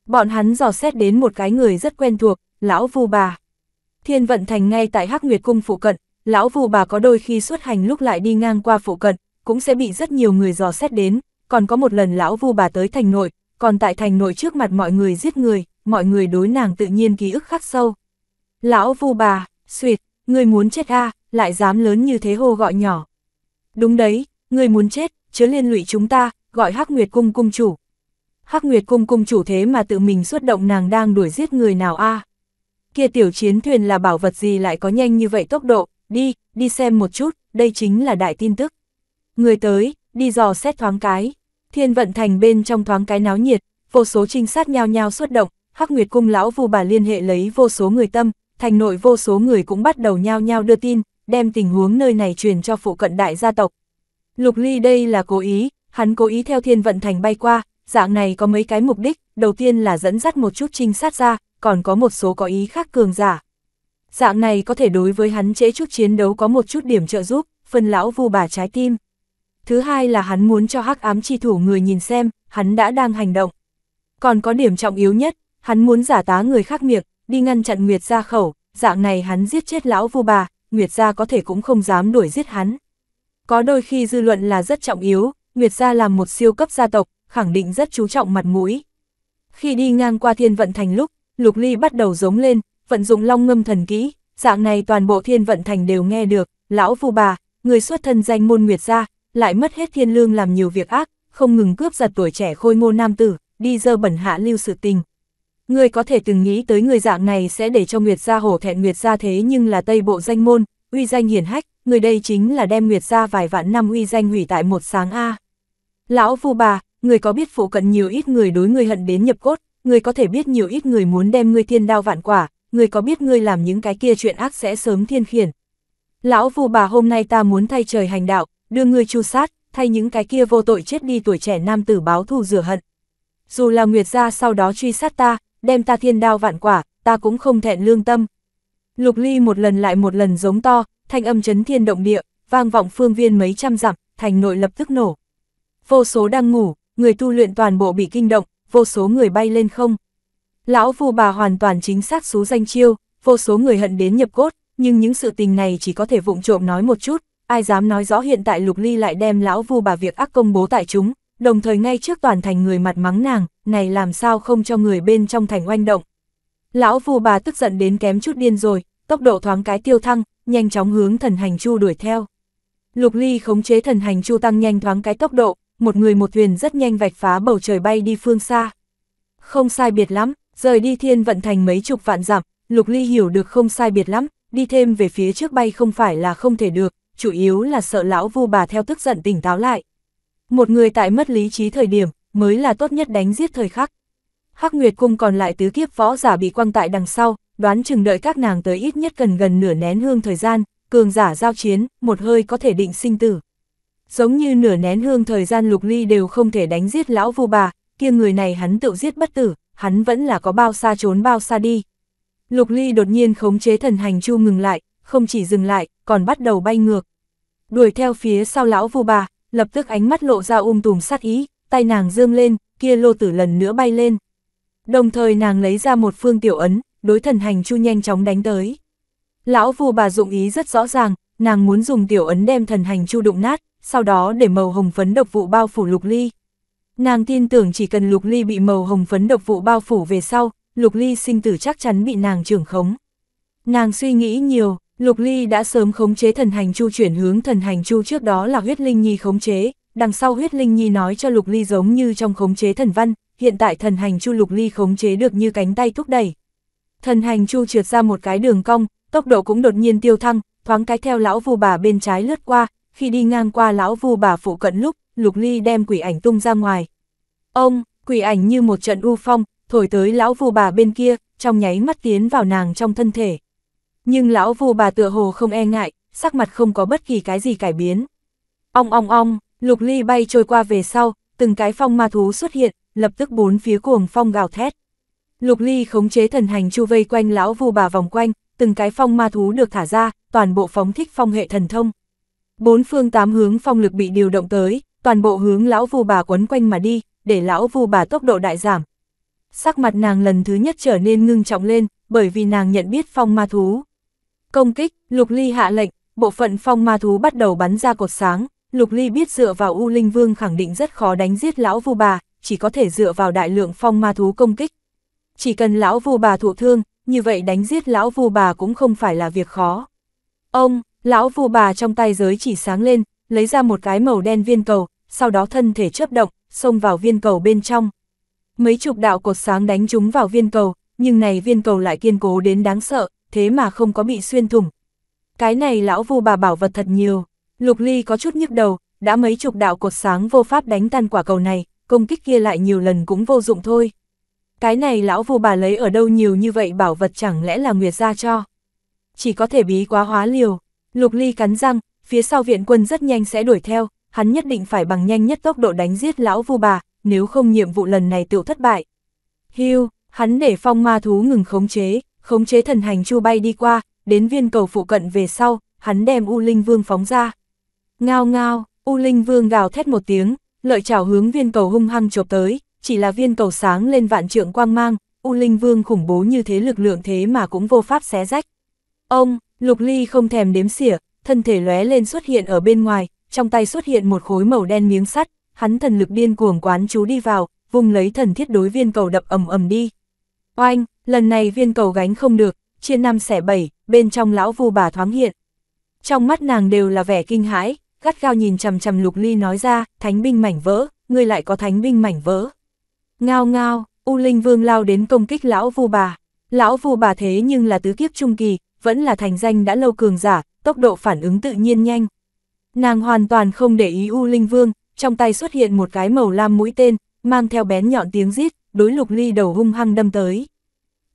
Bọn hắn dò xét đến một cái người rất quen thuộc, lão vu bà. Thiên vận thành ngay tại Hắc Nguyệt Cung phụ cận, lão vu bà có đôi khi xuất hành lúc lại đi ngang qua phụ cận, cũng sẽ bị rất nhiều người dò xét đến, còn có một lần lão vu bà tới thành nội, còn tại thành nội trước mặt mọi người giết người, mọi người đối nàng tự nhiên ký ức khắc sâu. Lão vu bà, suyệt, ngươi muốn chết a à, lại dám lớn như thế hô gọi nhỏ. Đúng đấy, ngươi muốn chết, chớ liên lụy chúng ta, gọi Hắc Nguyệt Cung cung chủ. Hắc Nguyệt Cung cung chủ thế mà tự mình xuất động nàng đang đuổi giết người nào a Kia tiểu chiến thuyền là bảo vật gì lại có nhanh như vậy tốc độ, đi, đi xem một chút, đây chính là đại tin tức. Người tới, đi dò xét thoáng cái. Thiên vận thành bên trong thoáng cái náo nhiệt, vô số trinh sát nhao nhao xuất động, Hắc Nguyệt Cung lão Vu bà liên hệ lấy vô số người tâm, thành nội vô số người cũng bắt đầu nhao nhao đưa tin, đem tình huống nơi này truyền cho phụ cận đại gia tộc. Lục Ly đây là cố ý, hắn cố ý theo thiên vận thành bay qua, dạng này có mấy cái mục đích, đầu tiên là dẫn dắt một chút trinh sát ra, còn có một số có ý khác cường giả. Dạng này có thể đối với hắn chế chút chiến đấu có một chút điểm trợ giúp, phân lão vu bà trái tim. Thứ hai là hắn muốn cho hắc ám chi thủ người nhìn xem, hắn đã đang hành động. Còn có điểm trọng yếu nhất, Hắn muốn giả tá người khác miệt đi ngăn chặn Nguyệt gia khẩu, dạng này hắn giết chết lão vu bà, Nguyệt gia có thể cũng không dám đuổi giết hắn. Có đôi khi dư luận là rất trọng yếu, Nguyệt gia làm một siêu cấp gia tộc, khẳng định rất chú trọng mặt mũi. Khi đi ngang qua thiên vận thành lúc, Lục Ly bắt đầu giống lên, vận dụng long ngâm thần kỹ, dạng này toàn bộ thiên vận thành đều nghe được, lão vu bà, người xuất thân danh môn Nguyệt gia, lại mất hết thiên lương làm nhiều việc ác, không ngừng cướp giật tuổi trẻ khôi ngô nam tử, đi dơ bẩn hạ lưu sự tình, Ngươi có thể từng nghĩ tới người dạng này sẽ để cho Nguyệt gia hổ thẹn Nguyệt gia thế nhưng là Tây Bộ danh môn, uy danh hiển hách, người đây chính là đem Nguyệt gia vài vạn năm uy danh hủy tại một sáng A. Lão vu bà, người có biết phụ cận nhiều ít người đối người hận đến nhập cốt, người có thể biết nhiều ít người muốn đem ngươi thiên đao vạn quả, người có biết ngươi làm những cái kia chuyện ác sẽ sớm thiên khiển. Lão vu bà hôm nay ta muốn thay trời hành đạo, đưa ngươi chu sát, thay những cái kia vô tội chết đi tuổi trẻ nam tử báo thù rửa hận. Dù là Nguyệt gia sau đó truy sát ta, đem ta thiên đao vạn quả, ta cũng không thẹn lương tâm. Lục Ly một lần lại một lần giống to, thanh âm chấn thiên động địa, vang vọng phương viên mấy trăm dặm, thành nội lập tức nổ. Vô số đang ngủ, người tu luyện toàn bộ bị kinh động, vô số người bay lên không. Lão vu bà hoàn toàn chính xác số danh chiêu, vô số người hận đến nhập cốt, nhưng những sự tình này chỉ có thể vụng trộm nói một chút, ai dám nói rõ hiện tại Lục Ly lại đem lão vu bà việc ác công bố tại chúng, đồng thời ngay trước toàn thành người mặt mắng nàng, này làm sao không cho người bên trong thành oanh động. Lão vù bà tức giận đến kém chút điên rồi, tốc độ thoáng cái tiêu thăng, nhanh chóng hướng thần hành chu đuổi theo. Lục ly khống chế thần hành chu tăng nhanh thoáng cái tốc độ, một người một thuyền rất nhanh vạch phá bầu trời bay đi phương xa. Không sai biệt lắm, rời đi thiên vận thành mấy chục vạn dặm, lục ly hiểu được không sai biệt lắm, đi thêm về phía trước bay không phải là không thể được, chủ yếu là sợ lão vu bà theo tức giận tỉnh táo lại, một người tại mất lý trí thời điểm, mới là tốt nhất đánh giết thời khắc. Hắc Nguyệt Cung còn lại tứ kiếp võ giả bị quăng tại đằng sau, đoán chừng đợi các nàng tới ít nhất cần gần nửa nén hương thời gian, cường giả giao chiến, một hơi có thể định sinh tử. Giống như nửa nén hương thời gian lục ly đều không thể đánh giết lão vu bà, kia người này hắn tự giết bất tử, hắn vẫn là có bao xa trốn bao xa đi. Lục ly đột nhiên khống chế thần hành chu ngừng lại, không chỉ dừng lại, còn bắt đầu bay ngược. Đuổi theo phía sau lão vu bà, lập tức ánh mắt lộ ra um tùm sát ý, tay nàng dương lên, kia lô tử lần nữa bay lên. Đồng thời nàng lấy ra một phương tiểu ấn, đối thần hành chu nhanh chóng đánh tới. Lão vù bà dụng ý rất rõ ràng, nàng muốn dùng tiểu ấn đem thần hành chu đụng nát, sau đó để màu hồng phấn độc vụ bao phủ lục ly. Nàng tin tưởng chỉ cần lục ly bị màu hồng phấn độc vụ bao phủ về sau, lục ly sinh tử chắc chắn bị nàng trưởng khống. Nàng suy nghĩ nhiều, Lục Ly đã sớm khống chế thần hành chu chuyển hướng thần hành chu trước đó là huyết linh nhi khống chế, đằng sau huyết linh nhi nói cho Lục Ly giống như trong khống chế thần văn, hiện tại thần hành chu Lục Ly khống chế được như cánh tay thúc đẩy. Thần hành chu trượt ra một cái đường cong, tốc độ cũng đột nhiên tiêu thăng, thoáng cái theo lão vu bà bên trái lướt qua, khi đi ngang qua lão vu bà phụ cận lúc, Lục Ly đem quỷ ảnh tung ra ngoài. Ông, quỷ ảnh như một trận u phong, thổi tới lão vu bà bên kia, trong nháy mắt tiến vào nàng trong thân thể. Nhưng lão vu bà tựa hồ không e ngại, sắc mặt không có bất kỳ cái gì cải biến. Ong ong ong, lục ly bay trôi qua về sau, từng cái phong ma thú xuất hiện, lập tức bốn phía cuồng phong gào thét. Lục ly khống chế thần hành chu vây quanh lão vu bà vòng quanh, từng cái phong ma thú được thả ra, toàn bộ phóng thích phong hệ thần thông. Bốn phương tám hướng phong lực bị điều động tới, toàn bộ hướng lão vu bà quấn quanh mà đi, để lão vu bà tốc độ đại giảm. Sắc mặt nàng lần thứ nhất trở nên ngưng trọng lên, bởi vì nàng nhận biết phong ma thú, Công kích, Lục Ly hạ lệnh, bộ phận phong ma thú bắt đầu bắn ra cột sáng, Lục Ly biết dựa vào U Linh Vương khẳng định rất khó đánh giết lão vu bà, chỉ có thể dựa vào đại lượng phong ma thú công kích. Chỉ cần lão vu bà thụ thương, như vậy đánh giết lão vu bà cũng không phải là việc khó. Ông, lão vu bà trong tay giới chỉ sáng lên, lấy ra một cái màu đen viên cầu, sau đó thân thể chớp động, xông vào viên cầu bên trong. Mấy chục đạo cột sáng đánh trúng vào viên cầu, nhưng này viên cầu lại kiên cố đến đáng sợ, thế mà không có bị xuyên thủng. Cái này lão vu bà bảo vật thật nhiều, lục ly có chút nhức đầu, đã mấy chục đạo cột sáng vô pháp đánh tan quả cầu này, công kích kia lại nhiều lần cũng vô dụng thôi. Cái này lão vu bà lấy ở đâu nhiều như vậy bảo vật chẳng lẽ là nguyệt ra cho. Chỉ có thể bí quá hóa liều, lục ly cắn răng, phía sau viện quân rất nhanh sẽ đuổi theo, hắn nhất định phải bằng nhanh nhất tốc độ đánh giết lão vu bà, nếu không nhiệm vụ lần này tựu thất bại. Hưu, hắn để phong ma thú ngừng khống chế, khống chế thần hành chu bay đi qua, đến viên cầu phụ cận về sau, hắn đem U Linh Vương phóng ra. Ngao ngao, U Linh Vương gào thét một tiếng, lợi chảo hướng viên cầu hung hăng chộp tới, chỉ là viên cầu sáng lên vạn trượng quang mang, U Linh Vương khủng bố như thế lực lượng thế mà cũng vô pháp xé rách. Ông, Lục Ly không thèm đếm xỉa, thân thể lóe lên xuất hiện ở bên ngoài, trong tay xuất hiện một khối màu đen miếng sắt, hắn thần lực điên cuồng quán chú đi vào, vùng lấy thần thiết đối viên cầu đập ầm ầm đi. Oanh, Lần này viên cầu gánh không được, chia năm xẻ bảy, bên trong lão vu bà thoáng hiện. Trong mắt nàng đều là vẻ kinh hãi, gắt gao nhìn chầm chầm lục ly nói ra, thánh binh mảnh vỡ, ngươi lại có thánh binh mảnh vỡ. Ngao ngao, U Linh Vương lao đến công kích lão vu bà. Lão vu bà thế nhưng là tứ kiếp trung kỳ, vẫn là thành danh đã lâu cường giả, tốc độ phản ứng tự nhiên nhanh. Nàng hoàn toàn không để ý U Linh Vương, trong tay xuất hiện một cái màu lam mũi tên, mang theo bén nhọn tiếng rít, đối lục ly đầu hung hăng đâm tới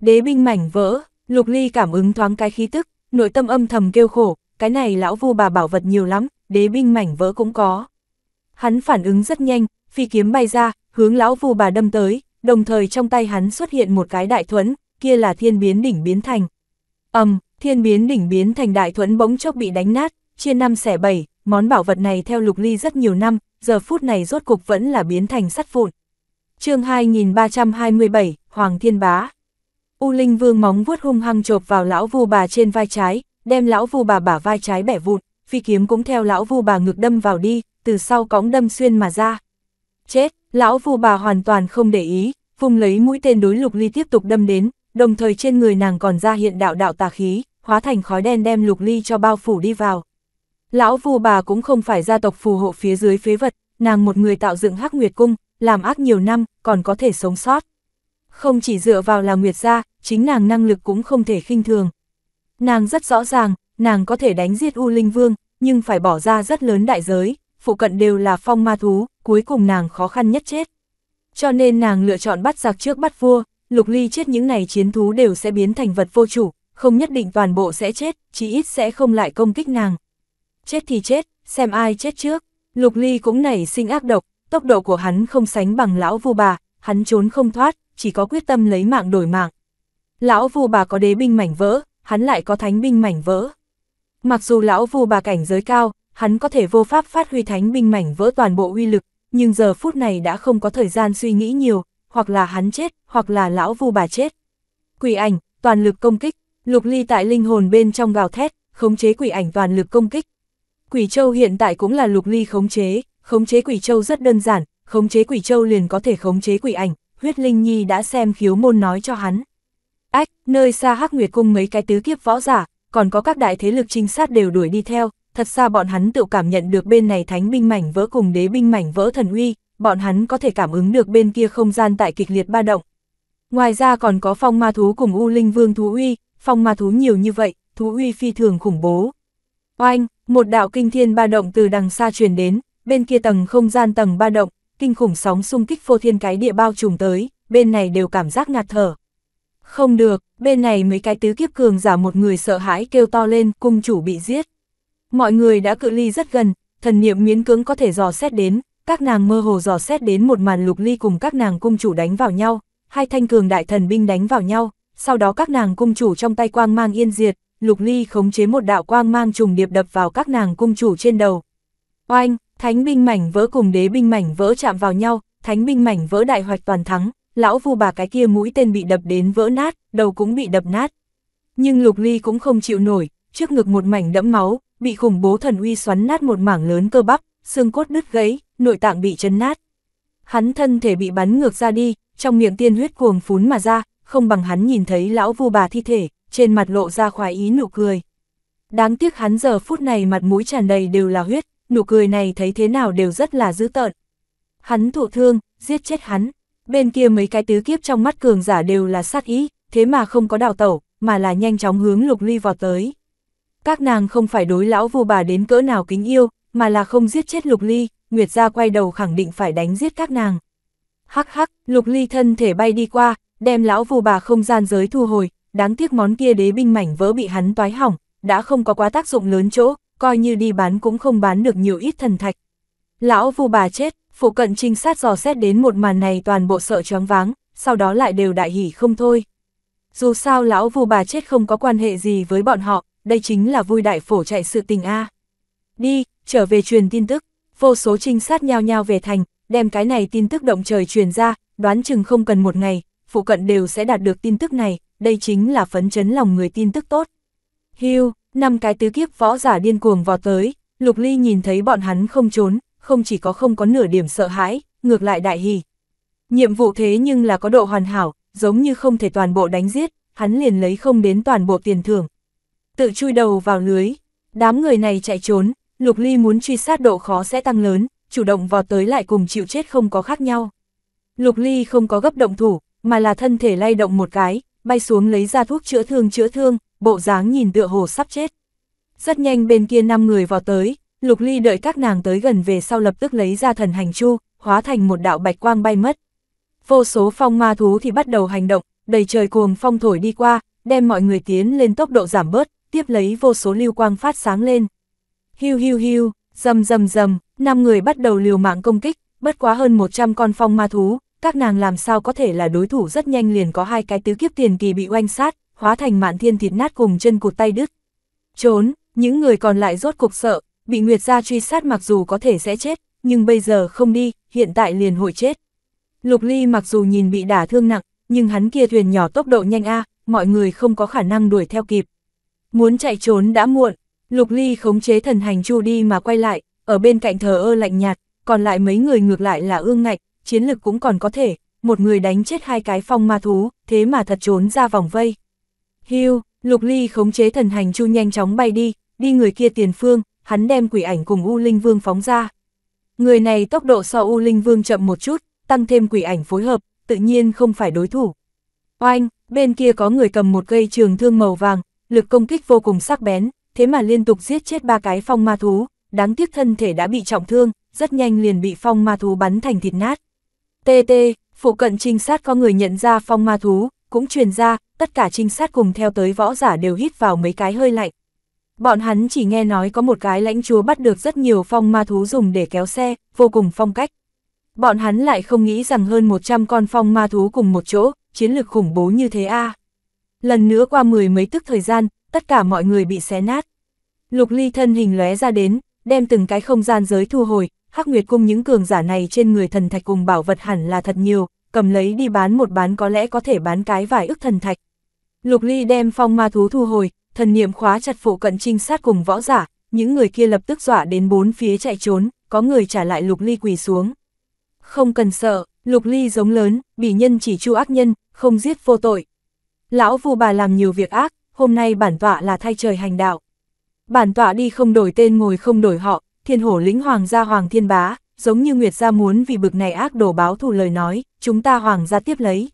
đế binh mảnh vỡ, Lục Ly cảm ứng thoáng cái khí tức, nội tâm âm thầm kêu khổ, cái này lão vu bà bảo vật nhiều lắm, đế binh mảnh vỡ cũng có. Hắn phản ứng rất nhanh, phi kiếm bay ra, hướng lão vu bà đâm tới, đồng thời trong tay hắn xuất hiện một cái đại thuẫn, kia là thiên biến đỉnh biến thành. âm thiên biến đỉnh biến thành đại thuẫn bỗng chốc bị đánh nát, chia năm xẻ bảy, món bảo vật này theo Lục Ly rất nhiều năm, giờ phút này rốt cục vẫn là biến thành sắt vụn. Chương 2327, Hoàng Thiên Bá U Linh Vương móng vuốt hung hăng chộp vào lão vu bà trên vai trái, đem lão vu bà bả vai trái bẻ vụn, phi kiếm cũng theo lão vu bà ngực đâm vào đi, từ sau cõng đâm xuyên mà ra. Chết, lão vu bà hoàn toàn không để ý, vùng lấy mũi tên đối lục ly tiếp tục đâm đến, đồng thời trên người nàng còn ra hiện đạo đạo tà khí, hóa thành khói đen đem lục ly cho bao phủ đi vào. Lão vu bà cũng không phải gia tộc phù hộ phía dưới phế vật, nàng một người tạo dựng hắc nguyệt cung, làm ác nhiều năm, còn có thể sống sót. Không chỉ dựa vào là Nguyệt gia, chính nàng năng lực cũng không thể khinh thường. Nàng rất rõ ràng, nàng có thể đánh giết U Linh Vương, nhưng phải bỏ ra rất lớn đại giới, phụ cận đều là phong ma thú, cuối cùng nàng khó khăn nhất chết. Cho nên nàng lựa chọn bắt giặc trước bắt vua, lục ly chết những này chiến thú đều sẽ biến thành vật vô chủ, không nhất định toàn bộ sẽ chết, chỉ ít sẽ không lại công kích nàng. Chết thì chết, xem ai chết trước, lục ly cũng nảy sinh ác độc, tốc độ của hắn không sánh bằng lão vu bà, hắn trốn không thoát, chỉ có quyết tâm lấy mạng đổi mạng. Lão vu bà có đế binh mảnh vỡ, hắn lại có thánh binh mảnh vỡ. Mặc dù lão vu bà cảnh giới cao, hắn có thể vô pháp phát huy thánh binh mảnh vỡ toàn bộ uy lực, nhưng giờ phút này đã không có thời gian suy nghĩ nhiều, hoặc là hắn chết, hoặc là lão vu bà chết. Quỷ ảnh, toàn lực công kích, lục ly tại linh hồn bên trong gào thét, khống chế quỷ ảnh toàn lực công kích. Quỷ châu hiện tại cũng là lục ly khống chế, khống chế quỷ châu rất đơn giản, khống chế quỷ châu liền có thể khống chế quỷ ảnh, huyết linh nhi đã xem khiếu môn nói cho hắn. Ách, nơi xa hắc nguyệt cung mấy cái tứ kiếp võ giả, còn có các đại thế lực trinh sát đều đuổi đi theo, thật ra bọn hắn tự cảm nhận được bên này thánh binh mảnh vỡ cùng đế binh mảnh vỡ thần uy, bọn hắn có thể cảm ứng được bên kia không gian tại kịch liệt ba động. Ngoài ra còn có phong ma thú cùng u linh vương thú uy, phong ma thú nhiều như vậy, thú uy phi thường khủng bố. Oanh, một đạo kinh thiên ba động từ đằng xa truyền đến, bên kia tầng không gian tầng ba động, kinh khủng sóng xung kích phô thiên cái địa bao trùm tới, bên này đều cảm giác ngạt thở. Không được, bên này mấy cái tứ kiếp cường giả một người sợ hãi kêu to lên, cung chủ bị giết. Mọi người đã cự ly rất gần, thần niệm miễn cứng có thể dò xét đến, các nàng mơ hồ dò xét đến một màn lục ly cùng các nàng cung chủ đánh vào nhau, hai thanh cường đại thần binh đánh vào nhau, sau đó các nàng cung chủ trong tay quang mang yên diệt, lục ly khống chế một đạo quang mang trùng điệp đập vào các nàng cung chủ trên đầu, Oanh, thánh binh mảnh vỡ cùng đế binh mảnh vỡ chạm vào nhau, thánh binh mảnh vỡ đại hoạch toàn thắng, lão vu bà cái kia mũi tên bị đập đến vỡ nát, đầu cũng bị đập nát. Nhưng Lục Ly cũng không chịu nổi, trước ngực một mảnh đẫm máu, bị khủng bố thần uy xoắn nát một mảng lớn cơ bắp, xương cốt đứt gãy, nội tạng bị chấn nát. Hắn thân thể bị bắn ngược ra đi, trong miệng tiên huyết cuồng phún mà ra, không bằng hắn nhìn thấy lão vu bà thi thể, trên mặt lộ ra khoái ý nụ cười. Đáng tiếc hắn giờ phút này mặt mũi tràn đầy đều là huyết, nụ cười này thấy thế nào đều rất là dữ tợn. Hắn thụ thương, giết chết hắn. Bên kia mấy cái tứ kiếp trong mắt cường giả đều là sát ý, thế mà không có đào tẩu, mà là nhanh chóng hướng lục ly vào tới. Các nàng không phải đối lão vù bà đến cỡ nào kính yêu, mà là không giết chết lục ly, Nguyệt gia quay đầu khẳng định phải đánh giết các nàng. Hắc hắc, lục ly thân thể bay đi qua, đem lão vù bà không gian giới thu hồi, đáng tiếc món kia đế binh mảnh vỡ bị hắn toái hỏng, đã không có quá tác dụng lớn chỗ, coi như đi bán cũng không bán được nhiều ít thần thạch. Lão vu bà chết, phụ cận trinh sát dò xét đến một màn này toàn bộ sợ choáng váng, sau đó lại đều đại hỉ không thôi. Dù sao lão vu bà chết không có quan hệ gì với bọn họ, đây chính là vui đại phổ chạy sự tình A. Đi, trở về truyền tin tức, vô số trinh sát nhao nhao về thành, đem cái này tin tức động trời truyền ra, đoán chừng không cần một ngày, phụ cận đều sẽ đạt được tin tức này, đây chính là phấn chấn lòng người tin tức tốt. Hưu, năm cái tứ kiếp võ giả điên cuồng vọt tới, Lục Ly nhìn thấy bọn hắn không trốn, không chỉ có không có nửa điểm sợ hãi, ngược lại đại hỉ. Nhiệm vụ thế nhưng là có độ hoàn hảo, giống như không thể toàn bộ đánh giết, hắn liền lấy không đến toàn bộ tiền thưởng. Tự chui đầu vào lưới, đám người này chạy trốn, Lục Ly muốn truy sát độ khó sẽ tăng lớn, chủ động vọt tới lại cùng chịu chết không có khác nhau. Lục Ly không có gấp động thủ, mà là thân thể lay động một cái, bay xuống lấy ra thuốc chữa thương chữa thương, bộ dáng nhìn tựa hồ sắp chết. Rất nhanh bên kia năm người vào tới, Lục Ly đợi các nàng tới gần về sau lập tức lấy ra thần hành chu, hóa thành một đạo bạch quang bay mất. Vô số phong ma thú thì bắt đầu hành động, đầy trời cuồng phong thổi đi qua, đem mọi người tiến lên tốc độ giảm bớt, tiếp lấy vô số lưu quang phát sáng lên. Hiu hiu hiu, rầm rầm rầm, năm người bắt đầu liều mạng công kích, bất quá hơn 100 con phong ma thú, các nàng làm sao có thể là đối thủ rất nhanh liền có hai cái tứ kiếp tiền kỳ bị oanh sát, hóa thành mạn thiên thịt nát cùng chân cụt tay đứt. Trốn, những người còn lại rốt cục sợ, bị Nguyệt gia truy sát mặc dù có thể sẽ chết, nhưng bây giờ không đi, hiện tại liền hội chết. Lục Ly mặc dù nhìn bị đả thương nặng, nhưng hắn kia thuyền nhỏ tốc độ nhanh a, mọi người không có khả năng đuổi theo kịp. Muốn chạy trốn đã muộn, Lục Ly khống chế thần hành chu đi mà quay lại, ở bên cạnh thờ ơ lạnh nhạt, còn lại mấy người ngược lại là ương ngạch chiến lực cũng còn có thể, một người đánh chết hai cái phong ma thú, thế mà thật trốn ra vòng vây. Hưu, Lục Ly khống chế thần hành chu nhanh chóng bay đi, đi người kia tiền phương, hắn đem quỷ ảnh cùng U Linh Vương phóng ra. Người này tốc độ so U Linh Vương chậm một chút, tăng thêm quỷ ảnh phối hợp, tự nhiên không phải đối thủ. Oanh, bên kia có người cầm một cây trường thương màu vàng, lực công kích vô cùng sắc bén, thế mà liên tục giết chết ba cái phong ma thú, đáng tiếc thân thể đã bị trọng thương, rất nhanh liền bị phong ma thú bắn thành thịt nát. TT, phụ cận trinh sát có người nhận ra phong ma thú, cũng truyền ra, tất cả trinh sát cùng theo tới võ giả đều hít vào mấy cái hơi lạnh. Bọn hắn chỉ nghe nói có một cái lãnh chúa bắt được rất nhiều phong ma thú dùng để kéo xe, vô cùng phong cách. Bọn hắn lại không nghĩ rằng hơn 100 con phong ma thú cùng một chỗ, chiến lược khủng bố như thế a. Lần nữa qua mười mấy tức thời gian, tất cả mọi người bị xé nát. Lục ly thân hình lóe ra đến, đem từng cái không gian giới thu hồi, Hắc Nguyệt Cung những cường giả này trên người thần thạch cùng bảo vật hẳn là thật nhiều, cầm lấy đi bán một bán có lẽ có thể bán cái vài ức thần thạch. Lục Ly đem phong ma thú thu hồi, thần niệm khóa chặt phụ cận trinh sát cùng võ giả, những người kia lập tức dọa đến bốn phía chạy trốn, có người trả lại Lục Ly quỳ xuống. Không cần sợ, Lục Ly giống lớn, bị nhân chỉ chu ác nhân, không giết vô tội. Lão vu bà làm nhiều việc ác, hôm nay bản tọa là thay trời hành đạo. Bản tọa đi không đổi tên ngồi không đổi họ, thiên hổ lĩnh hoàng gia hoàng thiên bá, giống như Nguyệt gia muốn vì bực này ác đổ báo thù lời nói, chúng ta hoàng gia tiếp lấy.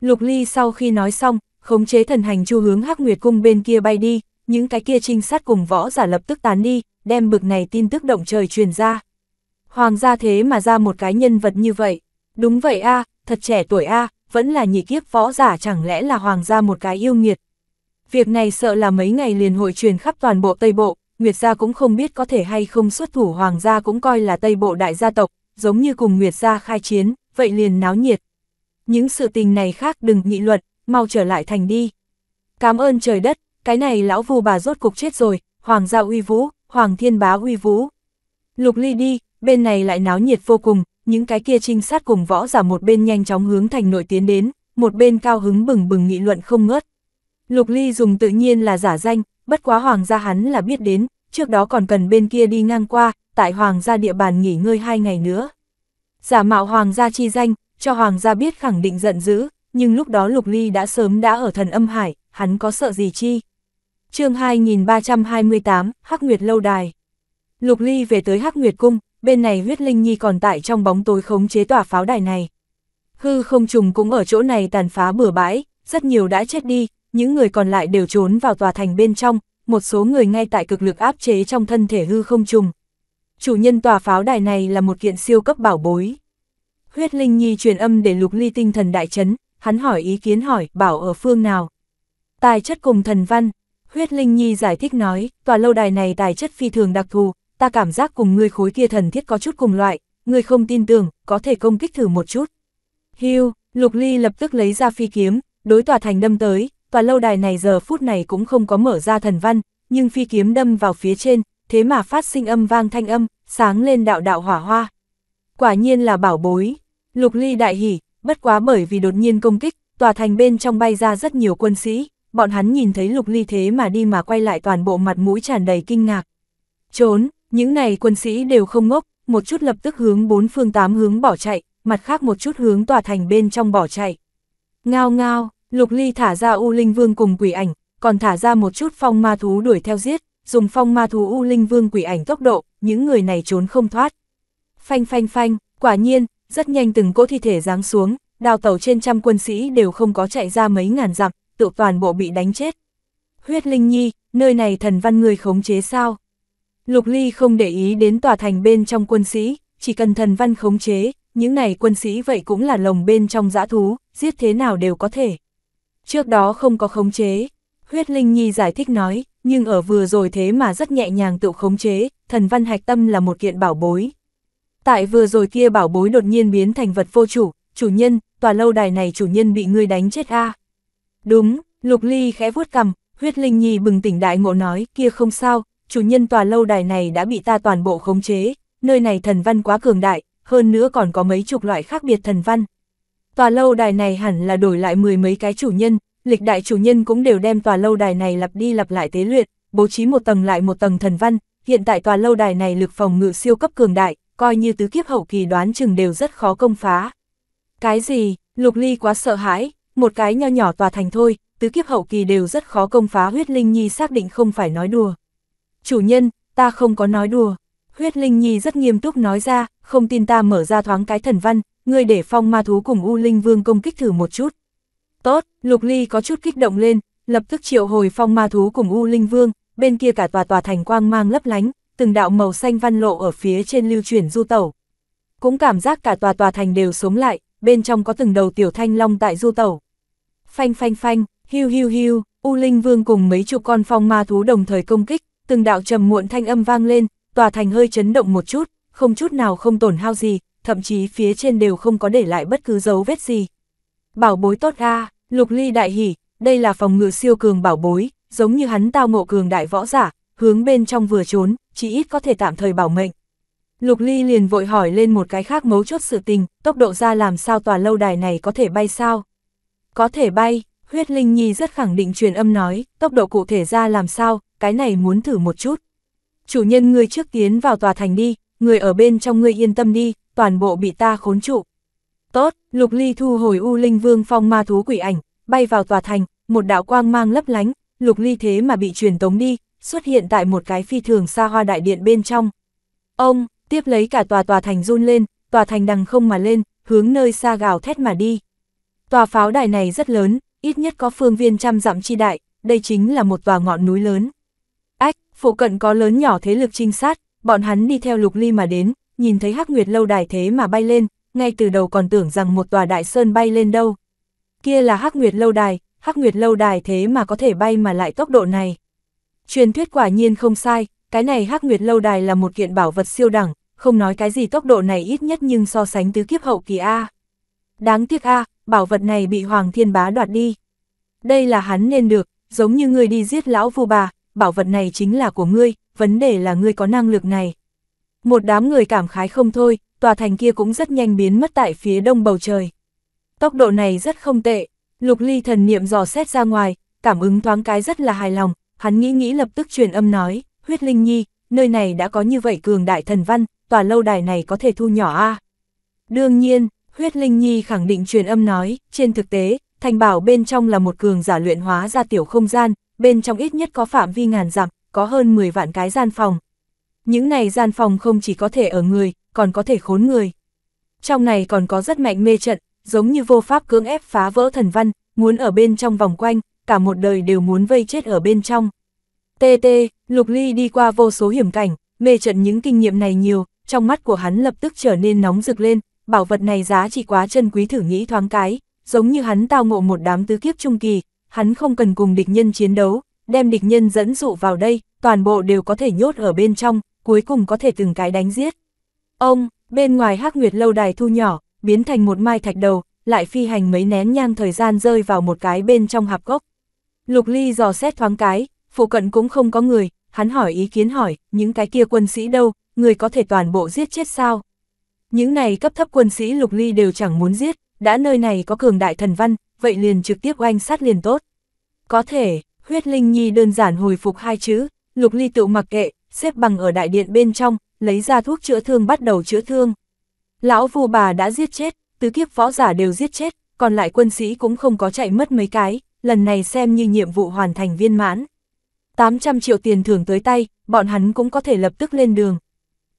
Lục Ly sau khi nói xong, khống chế thần hành chu hướng Hắc Nguyệt cung bên kia bay đi, những cái kia trinh sát cùng võ giả lập tức tán đi, đem bực này tin tức động trời truyền ra. Hoàng gia thế mà ra một cái nhân vật như vậy. Đúng vậy a, thật trẻ tuổi a, vẫn là nhị kiếp võ giả chẳng lẽ là hoàng gia một cái yêu nghiệt. Việc này sợ là mấy ngày liền hội truyền khắp toàn bộ Tây Bộ, Nguyệt gia cũng không biết có thể hay không xuất thủ hoàng gia cũng coi là Tây Bộ đại gia tộc, giống như cùng Nguyệt gia khai chiến, vậy liền náo nhiệt. Những sự tình này khác đừng nghị luận, mau trở lại thành đi. Cảm ơn trời đất, cái này lão vù bà rốt cục chết rồi, hoàng gia uy vũ, hoàng thiên bá uy vũ. Lục ly đi, bên này lại náo nhiệt vô cùng, những cái kia trinh sát cùng võ giả một bên nhanh chóng hướng thành nội tiến đến, một bên cao hứng bừng bừng nghị luận không ngớt. Lục ly dùng tự nhiên là giả danh, bất quá hoàng gia hắn là biết đến, trước đó còn cần bên kia đi ngang qua, tại hoàng gia địa bàn nghỉ ngơi hai ngày nữa. Giả mạo hoàng gia chi danh, cho hoàng gia biết khẳng định giận dữ, nhưng lúc đó Lục Ly đã sớm đã ở thần âm hải, hắn có sợ gì chi. chương 2328, Hắc Nguyệt Lâu Đài Lục Ly về tới Hắc Nguyệt Cung, bên này huyết linh nhi còn tại trong bóng tối khống chế tỏa pháo đài này. Hư không trùng cũng ở chỗ này tàn phá bừa bãi, rất nhiều đã chết đi, những người còn lại đều trốn vào tòa thành bên trong, một số người ngay tại cực lực áp chế trong thân thể hư không trùng. Chủ nhân tòa pháo đài này là một kiện siêu cấp bảo bối. Huyết Linh Nhi truyền âm để Lục Ly tinh thần đại chấn, hắn hỏi ý kiến hỏi, bảo ở phương nào. Tài chất cùng thần văn, Huyết Linh Nhi giải thích nói, tòa lâu đài này tài chất phi thường đặc thù, ta cảm giác cùng ngươi khối kia thần thiết có chút cùng loại, ngươi không tin tưởng, có thể công kích thử một chút. Hưu, Lục Ly lập tức lấy ra phi kiếm, đối tòa thành đâm tới, tòa lâu đài này giờ phút này cũng không có mở ra thần văn, nhưng phi kiếm đâm vào phía trên, thế mà phát sinh âm vang thanh âm, sáng lên đạo đạo hỏa hoa. Quả nhiên là bảo bối, lục ly đại hỉ, bất quá bởi vì đột nhiên công kích, tòa thành bên trong bay ra rất nhiều quân sĩ, bọn hắn nhìn thấy lục ly thế mà đi mà quay lại toàn bộ mặt mũi tràn đầy kinh ngạc. Trốn, những này quân sĩ đều không ngốc, một chút lập tức hướng bốn phương tám hướng bỏ chạy, mặt khác một chút hướng tòa thành bên trong bỏ chạy. Ngao ngao, Lục Ly thả ra U Linh Vương cùng quỷ ảnh, còn thả ra một chút phong ma thú đuổi theo giết, dùng phong ma thú U Linh Vương quỷ ảnh tốc độ, những người này trốn không thoát. Phanh phanh phanh, quả nhiên, rất nhanh từng cỗ thi thể giáng xuống, đào tàu trên trăm quân sĩ đều không có chạy ra mấy ngàn dặm, tự toàn bộ bị đánh chết. Huyết Linh Nhi, nơi này thần văn người khống chế sao? Lục Ly không để ý đến tòa thành bên trong quân sĩ, chỉ cần thần văn khống chế, những này quân sĩ vậy cũng là lồng bên trong dã thú, giết thế nào đều có thể. Trước đó không có khống chế. Huyết Linh Nhi giải thích nói, nhưng ở vừa rồi thế mà rất nhẹ nhàng tự khống chế, thần văn hạch tâm là một kiện bảo bối. Tại vừa rồi kia bảo bối đột nhiên biến thành vật vô chủ, chủ nhân, tòa lâu đài này chủ nhân bị ngươi đánh chết a Đúng, Lục Ly khẽ vuốt cầm, huyết linh nhi bừng tỉnh đại ngộ nói, kia không sao, chủ nhân tòa lâu đài này đã bị ta toàn bộ khống chế, nơi này thần văn quá cường đại, hơn nữa còn có mấy chục loại khác biệt thần văn, Tòa lâu đài này hẳn là đổi lại mười mấy cái chủ nhân, lịch đại chủ nhân cũng đều đem tòa lâu đài này lặp đi lặp lại tế luyện, bố trí một tầng lại một tầng thần văn, hiện tại tòa lâu đài này lực phòng ngự siêu cấp cường đại, coi như tứ kiếp hậu kỳ đoán chừng đều rất khó công phá. Cái gì, Lục Ly quá sợ hãi, một cái nho nhỏ tòa thành thôi, tứ kiếp hậu kỳ đều rất khó công phá huyết linh nhi xác định không phải nói đùa. Chủ nhân, ta không có nói đùa. Huyết Linh Nhi rất nghiêm túc nói ra, không tin ta mở ra thoáng cái thần văn, ngươi để phong ma thú cùng U Linh Vương công kích thử một chút. Tốt, Lục Ly có chút kích động lên, lập tức triệu hồi phong ma thú cùng U Linh Vương, bên kia cả tòa tòa thành quang mang lấp lánh, từng đạo màu xanh văn lộ ở phía trên lưu chuyển du tẩu. Cũng cảm giác cả tòa tòa thành đều sống lại, bên trong có từng đầu tiểu thanh long tại du tẩu. Phanh phanh phanh, hiu hiu hiu, U Linh Vương cùng mấy chục con phong ma thú đồng thời công kích, từng đạo trầm muộn thanh âm vang lên, tòa thành hơi chấn động một chút, không chút nào không tổn hao gì, thậm chí phía trên đều không có để lại bất cứ dấu vết gì. Bảo bối tốt a lục ly đại hỉ, đây là phòng ngự siêu cường bảo bối, giống như hắn tao ngộ cường đại võ giả, hướng bên trong vừa trốn, chỉ ít có thể tạm thời bảo mệnh. Lục ly liền vội hỏi lên một cái khác mấu chốt sự tình, tốc độ ra làm sao tòa lâu đài này có thể bay sao? Có thể bay, huyết linh nhi rất khẳng định truyền âm nói, tốc độ cụ thể ra làm sao, cái này muốn thử một chút. Chủ nhân ngươi trước tiến vào tòa thành đi, người ở bên trong ngươi yên tâm đi, toàn bộ bị ta khốn trụ. Tốt, Lục Ly thu hồi U Linh Vương Phong ma thú quỷ ảnh, bay vào tòa thành, một đạo quang mang lấp lánh, Lục Ly thế mà bị truyền tống đi, xuất hiện tại một cái phi thường xa hoa đại điện bên trong. Ông, tiếp lấy cả tòa tòa thành run lên, tòa thành đằng không mà lên, hướng nơi xa gào thét mà đi. Tòa pháo đài này rất lớn, ít nhất có phương viên trăm dặm chi đại, đây chính là một tòa ngọn núi lớn. Ách, phụ cận có lớn nhỏ thế lực trinh sát, bọn hắn đi theo lục ly mà đến, nhìn thấy Hắc Nguyệt lâu đài thế mà bay lên, ngay từ đầu còn tưởng rằng một tòa đại sơn bay lên đâu. Kia là Hắc Nguyệt lâu đài, Hắc Nguyệt lâu đài thế mà có thể bay mà lại tốc độ này. Truyền thuyết quả nhiên không sai, cái này Hắc Nguyệt lâu đài là một kiện bảo vật siêu đẳng, không nói cái gì tốc độ này ít nhất nhưng so sánh tứ kiếp hậu kỳ A. Đáng tiếc A, bảo vật này bị Hoàng Thiên Bá đoạt đi. Đây là hắn nên được, giống như ngươi đi giết lão vu bà, bảo vật này chính là của ngươi, vấn đề là ngươi có năng lực này, một đám người cảm khái không thôi, tòa thành kia cũng rất nhanh biến mất tại phía đông bầu trời. Tốc độ này rất không tệ, lục ly thần niệm dò xét ra ngoài, cảm ứng thoáng cái rất là hài lòng, hắn nghĩ nghĩ lập tức truyền âm nói, huyết linh nhi, nơi này đã có như vậy cường đại thần văn, tòa lâu đài này có thể thu nhỏ a Đương nhiên, huyết linh nhi khẳng định truyền âm nói, trên thực tế, thành bảo bên trong là một cường giả luyện hóa ra tiểu không gian, bên trong ít nhất có phạm vi ngàn dặm, có hơn 10 vạn cái gian phòng, những này gian phòng không chỉ có thể ở người, còn có thể khốn người. Trong này còn có rất mạnh mê trận, giống như vô pháp cưỡng ép phá vỡ thần văn, muốn ở bên trong vòng quanh, cả một đời đều muốn vây chết ở bên trong. TT, Lục Ly đi qua vô số hiểm cảnh, mê trận những kinh nghiệm này nhiều, trong mắt của hắn lập tức trở nên nóng rực lên, bảo vật này giá trị quá chân quý thử nghĩ thoáng cái, giống như hắn tao ngộ một đám tứ kiếp trung kỳ, hắn không cần cùng địch nhân chiến đấu, đem địch nhân dẫn dụ vào đây, toàn bộ đều có thể nhốt ở bên trong, cuối cùng có thể từng cái đánh giết. Ông, bên ngoài hắc nguyệt lâu đài thu nhỏ, biến thành một mai thạch đầu, lại phi hành mấy nén nhang thời gian rơi vào một cái bên trong hạp gốc. Lục Ly dò xét thoáng cái, phụ cận cũng không có người, hắn hỏi ý kiến hỏi, những cái kia quân sĩ đâu, người có thể toàn bộ giết chết sao? Những này cấp thấp quân sĩ Lục Ly đều chẳng muốn giết, đã nơi này có cường đại thần văn, vậy liền trực tiếp oanh sát liền tốt. Có thể, huyết linh nhi đơn giản hồi phục hai chữ, Lục Ly tự mặc kệ, xếp bằng ở đại điện bên trong, lấy ra thuốc chữa thương bắt đầu chữa thương. Lão vua bà đã giết chết, tứ kiếp võ giả đều giết chết, còn lại quân sĩ cũng không có chạy mất mấy cái, lần này xem như nhiệm vụ hoàn thành viên mãn. 800 triệu tiền thưởng tới tay, bọn hắn cũng có thể lập tức lên đường.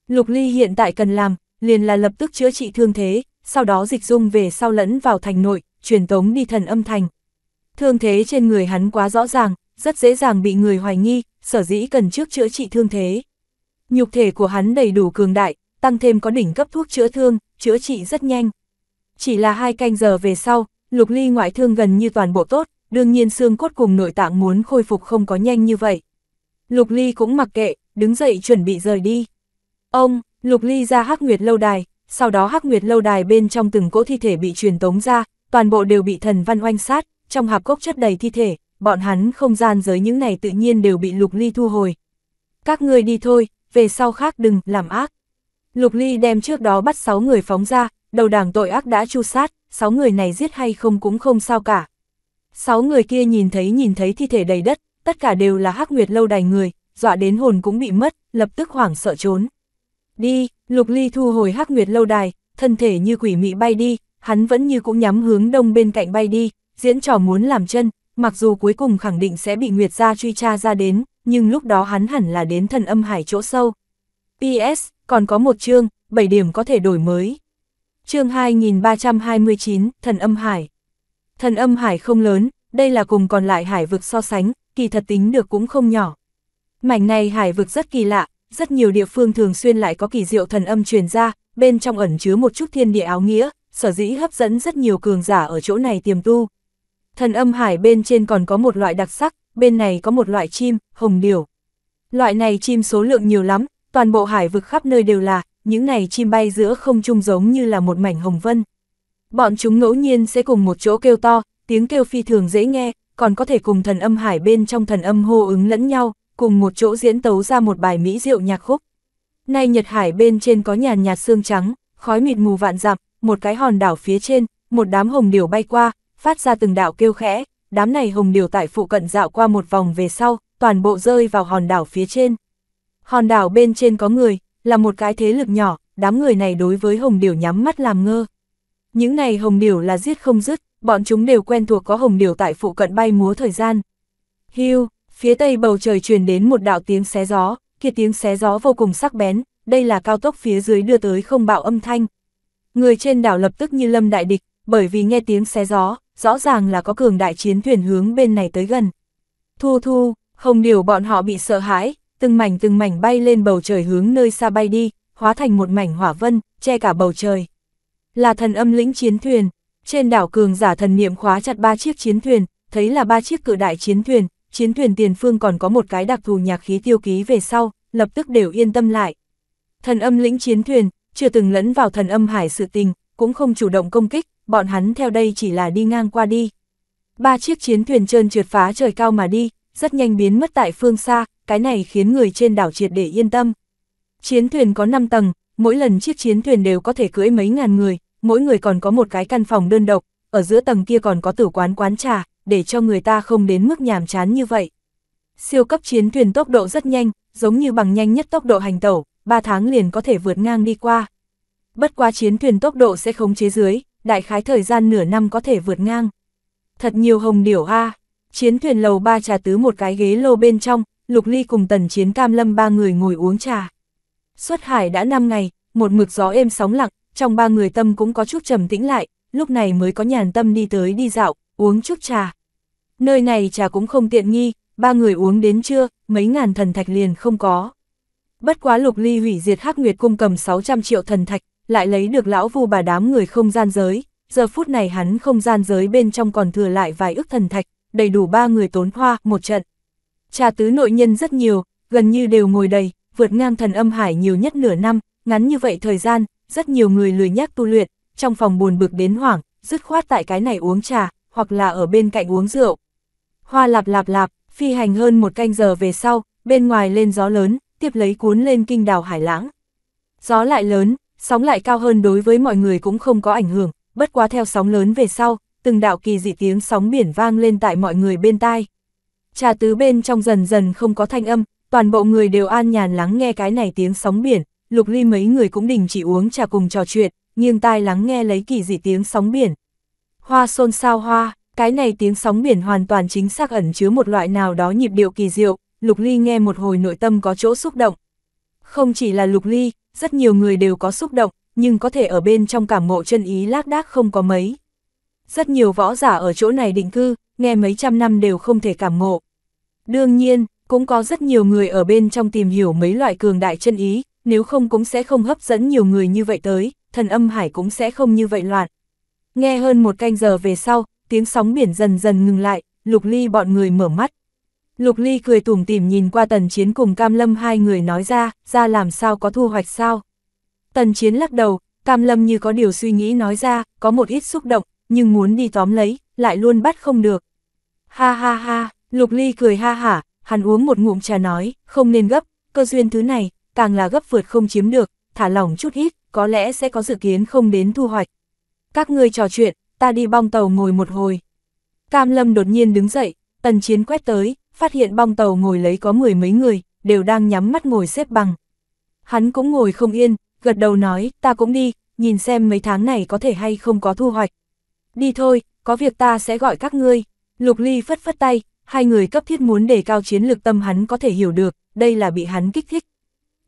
Lục Ly hiện tại cần làm, liền là lập tức chữa trị thương thế, sau đó dịch dung về sau lẫn vào thành nội, truyền tống đi thần âm thành. Thương thế trên người hắn quá rõ ràng, rất dễ dàng bị người hoài nghi, sở dĩ cần trước chữa trị thương thế. Nhục thể của hắn đầy đủ cường đại, tăng thêm có đỉnh cấp thuốc chữa thương, chữa trị rất nhanh. Chỉ là hai canh giờ về sau, lục ly ngoại thương gần như toàn bộ tốt, đương nhiên xương cốt cùng nội tạng muốn khôi phục không có nhanh như vậy. Lục ly cũng mặc kệ, đứng dậy chuẩn bị rời đi. Ông, lục ly ra hắc nguyệt lâu đài, sau đó hắc nguyệt lâu đài bên trong từng cỗ thi thể bị truyền tống ra, toàn bộ đều bị thần văn oanh sát, trong hạp cốc chất đầy thi thể, bọn hắn không gian giới những này tự nhiên đều bị Lục Ly thu hồi. Các ngươi đi thôi, về sau khác đừng làm ác. Lục Ly đem trước đó bắt 6 người phóng ra, đầu đảng tội ác đã chu sát, 6 người này giết hay không cũng không sao cả. 6 người kia nhìn thấy nhìn thấy thi thể đầy đất, tất cả đều là hắc nguyệt lâu đài người, dọa đến hồn cũng bị mất, lập tức hoảng sợ trốn. Đi, Lục Ly thu hồi hắc nguyệt lâu đài, thân thể như quỷ mị bay đi, hắn vẫn như cũng nhắm hướng đông bên cạnh bay đi, diễn trò muốn làm chân, mặc dù cuối cùng khẳng định sẽ bị Nguyệt Gia truy tra ra đến, nhưng lúc đó hắn hẳn là đến thần âm hải chỗ sâu. PS, còn có một chương, 7 điểm có thể đổi mới. Chương 2329, Thần âm hải. Thần âm hải không lớn, đây là cùng còn lại hải vực so sánh, kỳ thật tính được cũng không nhỏ. Mảnh này hải vực rất kỳ lạ, rất nhiều địa phương thường xuyên lại có kỳ diệu thần âm truyền ra, bên trong ẩn chứa một chút thiên địa áo nghĩa, sở dĩ hấp dẫn rất nhiều cường giả ở chỗ này tiềm tu. Thần âm hải bên trên còn có một loại đặc sắc, bên này có một loại chim, hồng điểu. Loại này chim số lượng nhiều lắm, toàn bộ hải vực khắp nơi đều là, những này chim bay giữa không trung giống như là một mảnh hồng vân. Bọn chúng ngẫu nhiên sẽ cùng một chỗ kêu to, tiếng kêu phi thường dễ nghe, còn có thể cùng thần âm hải bên trong thần âm hô ứng lẫn nhau, cùng một chỗ diễn tấu ra một bài mỹ diệu nhạc khúc. Nay Nhật Hải bên trên có nhàn nhạt sương trắng, khói mịt mù vạn dặm, một cái hòn đảo phía trên, một đám hồng điểu bay qua, phát ra từng đạo kêu khẽ, đám này hồng điều tại phụ cận dạo qua một vòng về sau, toàn bộ rơi vào hòn đảo phía trên. Hòn đảo bên trên có người, là một cái thế lực nhỏ, đám người này đối với hồng điều nhắm mắt làm ngơ. Những này hồng điều là giết không dứt, bọn chúng đều quen thuộc có hồng điều tại phụ cận bay múa thời gian. Hưu, phía tây bầu trời truyền đến một đạo tiếng xé gió, kia tiếng xé gió vô cùng sắc bén, đây là cao tốc phía dưới đưa tới không bạo âm thanh. Người trên đảo lập tức như lâm đại địch, bởi vì nghe tiếng xé gió, rõ ràng là có cường đại chiến thuyền hướng bên này tới gần. Thu thu, không điều bọn họ bị sợ hãi, từng mảnh từng mảnh bay lên bầu trời hướng nơi xa bay đi, hóa thành một mảnh hỏa vân, che cả bầu trời. Là thần âm lĩnh chiến thuyền, trên đảo cường giả thần niệm khóa chặt ba chiếc chiến thuyền, thấy là ba chiếc cự đại chiến thuyền, chiến thuyền tiền phương còn có một cái đặc thù nhạc khí tiêu ký về sau, lập tức đều yên tâm lại. Thần âm lĩnh chiến thuyền, chưa từng lẫn vào thần âm hải sự tình, cũng không chủ động công kích, bọn hắn theo đây chỉ là đi ngang qua đi. Ba chiếc chiến thuyền trơn trượt phá trời cao mà đi, rất nhanh biến mất tại phương xa, cái này khiến người trên đảo triệt để yên tâm. Chiến thuyền có 5 tầng, mỗi lần chiếc chiến thuyền đều có thể cưỡi mấy ngàn người, mỗi người còn có một cái căn phòng đơn độc, ở giữa tầng kia còn có tử quán quán trà, để cho người ta không đến mức nhàm chán như vậy. Siêu cấp chiến thuyền tốc độ rất nhanh, giống như bằng nhanh nhất tốc độ hành tẩu, 3 tháng liền có thể vượt ngang đi qua. Bất quá chiến thuyền tốc độ sẽ khống chế dưới, đại khái thời gian nửa năm có thể vượt ngang. Thật nhiều hồng điểu a à. chiến thuyền lầu ba trà tứ một cái ghế lô bên trong, lục ly cùng tần chiến cam lâm ba người ngồi uống trà. Xuất hải đã năm ngày, một mực gió êm sóng lặng, trong ba người tâm cũng có chút trầm tĩnh lại, lúc này mới có nhàn tâm đi tới đi dạo, uống chút trà. Nơi này trà cũng không tiện nghi, ba người uống đến trưa, mấy ngàn thần thạch liền không có. Bất quá lục ly hủy diệt hắc nguyệt cung cầm 600 triệu thần thạch, lại lấy được lão vu bà đám người không gian giới, giờ phút này hắn không gian giới bên trong còn thừa lại vài ức thần thạch, đầy đủ ba người tốn hoa một trận. Trà tứ nội nhân rất nhiều, gần như đều ngồi đầy, vượt ngang thần âm hải nhiều nhất nửa năm, ngắn như vậy thời gian, rất nhiều người lười nhác tu luyện, trong phòng buồn bực đến hoảng, dứt khoát tại cái này uống trà, hoặc là ở bên cạnh uống rượu. Hoa lạp lạp lạp, phi hành hơn một canh giờ về sau, bên ngoài lên gió lớn, tiếp lấy cuốn lên kinh đào hải lãng. Gió lại lớn, sóng lại cao hơn đối với mọi người cũng không có ảnh hưởng, bất quá theo sóng lớn về sau, từng đạo kỳ dị tiếng sóng biển vang lên tại mọi người bên tai. Trà tứ bên trong dần dần không có thanh âm, toàn bộ người đều an nhàn lắng nghe cái này tiếng sóng biển, lục ly mấy người cũng đình chỉ uống trà cùng trò chuyện, nghiêng tai lắng nghe lấy kỳ dị tiếng sóng biển. Hoa xôn sao hoa, cái này tiếng sóng biển hoàn toàn chính xác ẩn chứa một loại nào đó nhịp điệu kỳ diệu, lục ly nghe một hồi nội tâm có chỗ xúc động. Không chỉ là lục ly, rất nhiều người đều có xúc động, nhưng có thể ở bên trong cảm ngộ chân ý lác đác không có mấy. Rất nhiều võ giả ở chỗ này định cư, nghe mấy trăm năm đều không thể cảm ngộ. Đương nhiên, cũng có rất nhiều người ở bên trong tìm hiểu mấy loại cường đại chân ý, nếu không cũng sẽ không hấp dẫn nhiều người như vậy tới, thần âm hải cũng sẽ không như vậy loạn. Nghe hơn một canh giờ về sau, tiếng sóng biển dần dần ngừng lại, lục ly bọn người mở mắt, Lục Ly cười tủm tỉm nhìn qua tần chiến cùng Cam Lâm hai người nói ra, ra làm sao có thu hoạch sao. Tần chiến lắc đầu, Cam Lâm như có điều suy nghĩ nói ra, có một ít xúc động, nhưng muốn đi tóm lấy, lại luôn bắt không được. Ha ha ha, Lục Ly cười ha hả, hắn uống một ngụm trà nói, không nên gấp, cơ duyên thứ này, càng là gấp vượt không chiếm được, thả lỏng chút ít, có lẽ sẽ có dự kiến không đến thu hoạch. Các ngươi trò chuyện, ta đi bong tàu ngồi một hồi. Cam Lâm đột nhiên đứng dậy, tần chiến quét tới, phát hiện bong tàu ngồi lấy có mười mấy người, đều đang nhắm mắt ngồi xếp bằng. Hắn cũng ngồi không yên, gật đầu nói, ta cũng đi, nhìn xem mấy tháng này có thể hay không có thu hoạch. Đi thôi, có việc ta sẽ gọi các ngươi. Lục Ly phất phất tay, hai người cấp thiết muốn đề cao chiến lược tâm hắn có thể hiểu được, đây là bị hắn kích thích.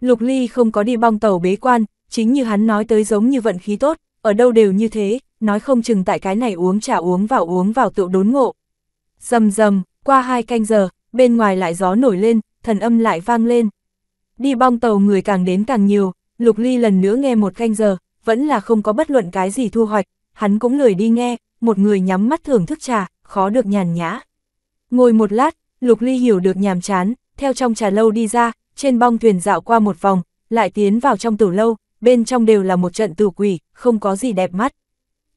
Lục Ly không có đi bong tàu bế quan, chính như hắn nói tới giống như vận khí tốt, ở đâu đều như thế, nói không chừng tại cái này uống trà uống vào uống vào tựu đốn ngộ. Dầm dầm, qua hai canh giờ, bên ngoài lại gió nổi lên, thần âm lại vang lên. Đi bong tàu người càng đến càng nhiều, Lục Ly lần nữa nghe một canh giờ, vẫn là không có bất luận cái gì thu hoạch, hắn cũng lười đi nghe, một người nhắm mắt thưởng thức trà, khó được nhàn nhã. Ngồi một lát, Lục Ly hiểu được nhàm chán, theo trong trà lâu đi ra, trên bong thuyền dạo qua một vòng, lại tiến vào trong tử lâu, bên trong đều là một trận tử quỷ, không có gì đẹp mắt.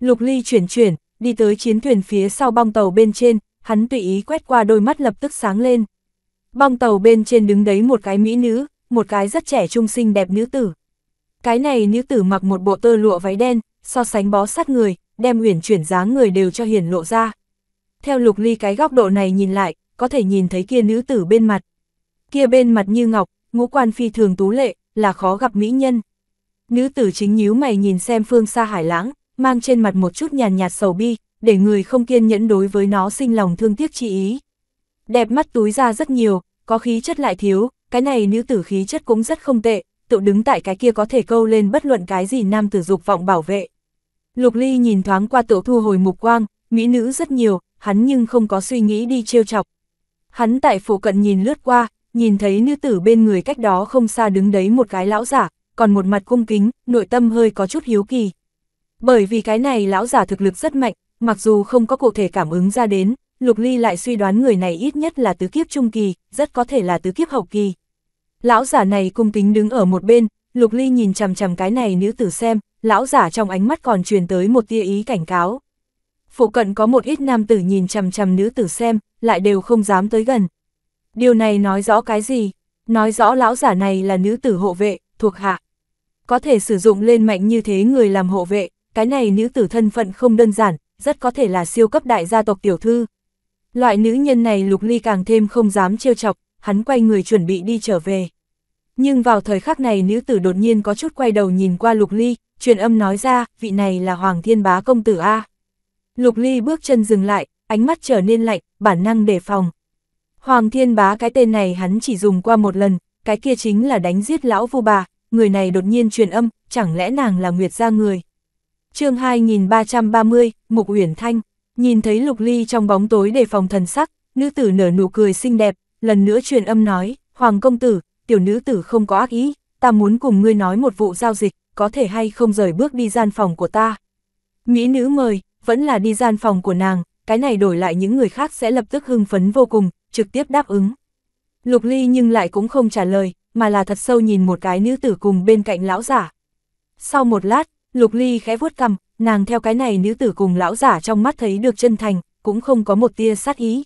Lục Ly chuyển chuyển, đi tới chiến thuyền phía sau bong tàu bên trên, hắn tùy ý quét qua đôi mắt lập tức sáng lên. Bong tàu bên trên đứng đấy một cái mỹ nữ, một cái rất trẻ trung sinh đẹp nữ tử. Cái này nữ tử mặc một bộ tơ lụa váy đen, so sánh bó sát người, đem uyển chuyển dáng người đều cho hiển lộ ra. Theo lục ly cái góc độ này nhìn lại, có thể nhìn thấy kia nữ tử bên mặt. Kia bên mặt như ngọc, ngũ quan phi thường tú lệ, là khó gặp mỹ nhân. Nữ tử chính nhíu mày nhìn xem phương xa hải lãng, mang trên mặt một chút nhàn nhạt sầu bi, để người không kiên nhẫn đối với nó sinh lòng thương tiếc chi ý. Đẹp mắt túi ra rất nhiều, có khí chất lại thiếu, cái này nữ tử khí chất cũng rất không tệ, tự đứng tại cái kia có thể câu lên bất luận cái gì nam tử dục vọng bảo vệ. Lục Ly nhìn thoáng qua tự thu hồi mục quang, mỹ nữ rất nhiều, hắn nhưng không có suy nghĩ đi trêu chọc. Hắn tại phụ cận nhìn lướt qua, nhìn thấy nữ tử bên người cách đó không xa đứng đấy một cái lão giả, còn một mặt cung kính, nội tâm hơi có chút hiếu kỳ. Bởi vì cái này lão giả thực lực rất mạnh, Mặc dù không có cụ thể cảm ứng ra đến, Lục Ly lại suy đoán người này ít nhất là tứ kiếp trung kỳ, rất có thể là tứ kiếp hậu kỳ. Lão giả này cung kính đứng ở một bên, Lục Ly nhìn chằm chằm cái này nữ tử xem, lão giả trong ánh mắt còn truyền tới một tia ý cảnh cáo. Phụ cận có một ít nam tử nhìn chằm chằm nữ tử xem, lại đều không dám tới gần. Điều này nói rõ cái gì? Nói rõ lão giả này là nữ tử hộ vệ, thuộc hạ. Có thể sử dụng lên mạnh như thế người làm hộ vệ, cái này nữ tử thân phận không đơn giản, rất có thể là siêu cấp đại gia tộc tiểu thư. Loại nữ nhân này Lục Ly càng thêm không dám trêu chọc, hắn quay người chuẩn bị đi trở về. Nhưng vào thời khắc này nữ tử đột nhiên có chút quay đầu nhìn qua Lục Ly, truyền âm nói ra, vị này là Hoàng Thiên Bá Công Tử A. Lục Ly bước chân dừng lại, ánh mắt trở nên lạnh, bản năng đề phòng. Hoàng Thiên Bá cái tên này hắn chỉ dùng qua một lần, cái kia chính là đánh giết lão vu bà, người này đột nhiên truyền âm, chẳng lẽ nàng là Nguyệt gia người chương 2330, Mục Uyển Thanh, nhìn thấy Lục Ly trong bóng tối để phòng thần sắc, nữ tử nở nụ cười xinh đẹp, lần nữa truyền âm nói, Hoàng công tử, tiểu nữ tử không có ác ý, ta muốn cùng ngươi nói một vụ giao dịch, có thể hay không rời bước đi gian phòng của ta. Mỹ nữ mời, vẫn là đi gian phòng của nàng, cái này đổi lại những người khác sẽ lập tức hưng phấn vô cùng, trực tiếp đáp ứng. Lục Ly nhưng lại cũng không trả lời, mà là thật sâu nhìn một cái nữ tử cùng bên cạnh lão giả. Sau một lát, Lục Ly khẽ vuốt cằm, nàng theo cái này nữ tử cùng lão giả trong mắt thấy được chân thành, cũng không có một tia sát ý.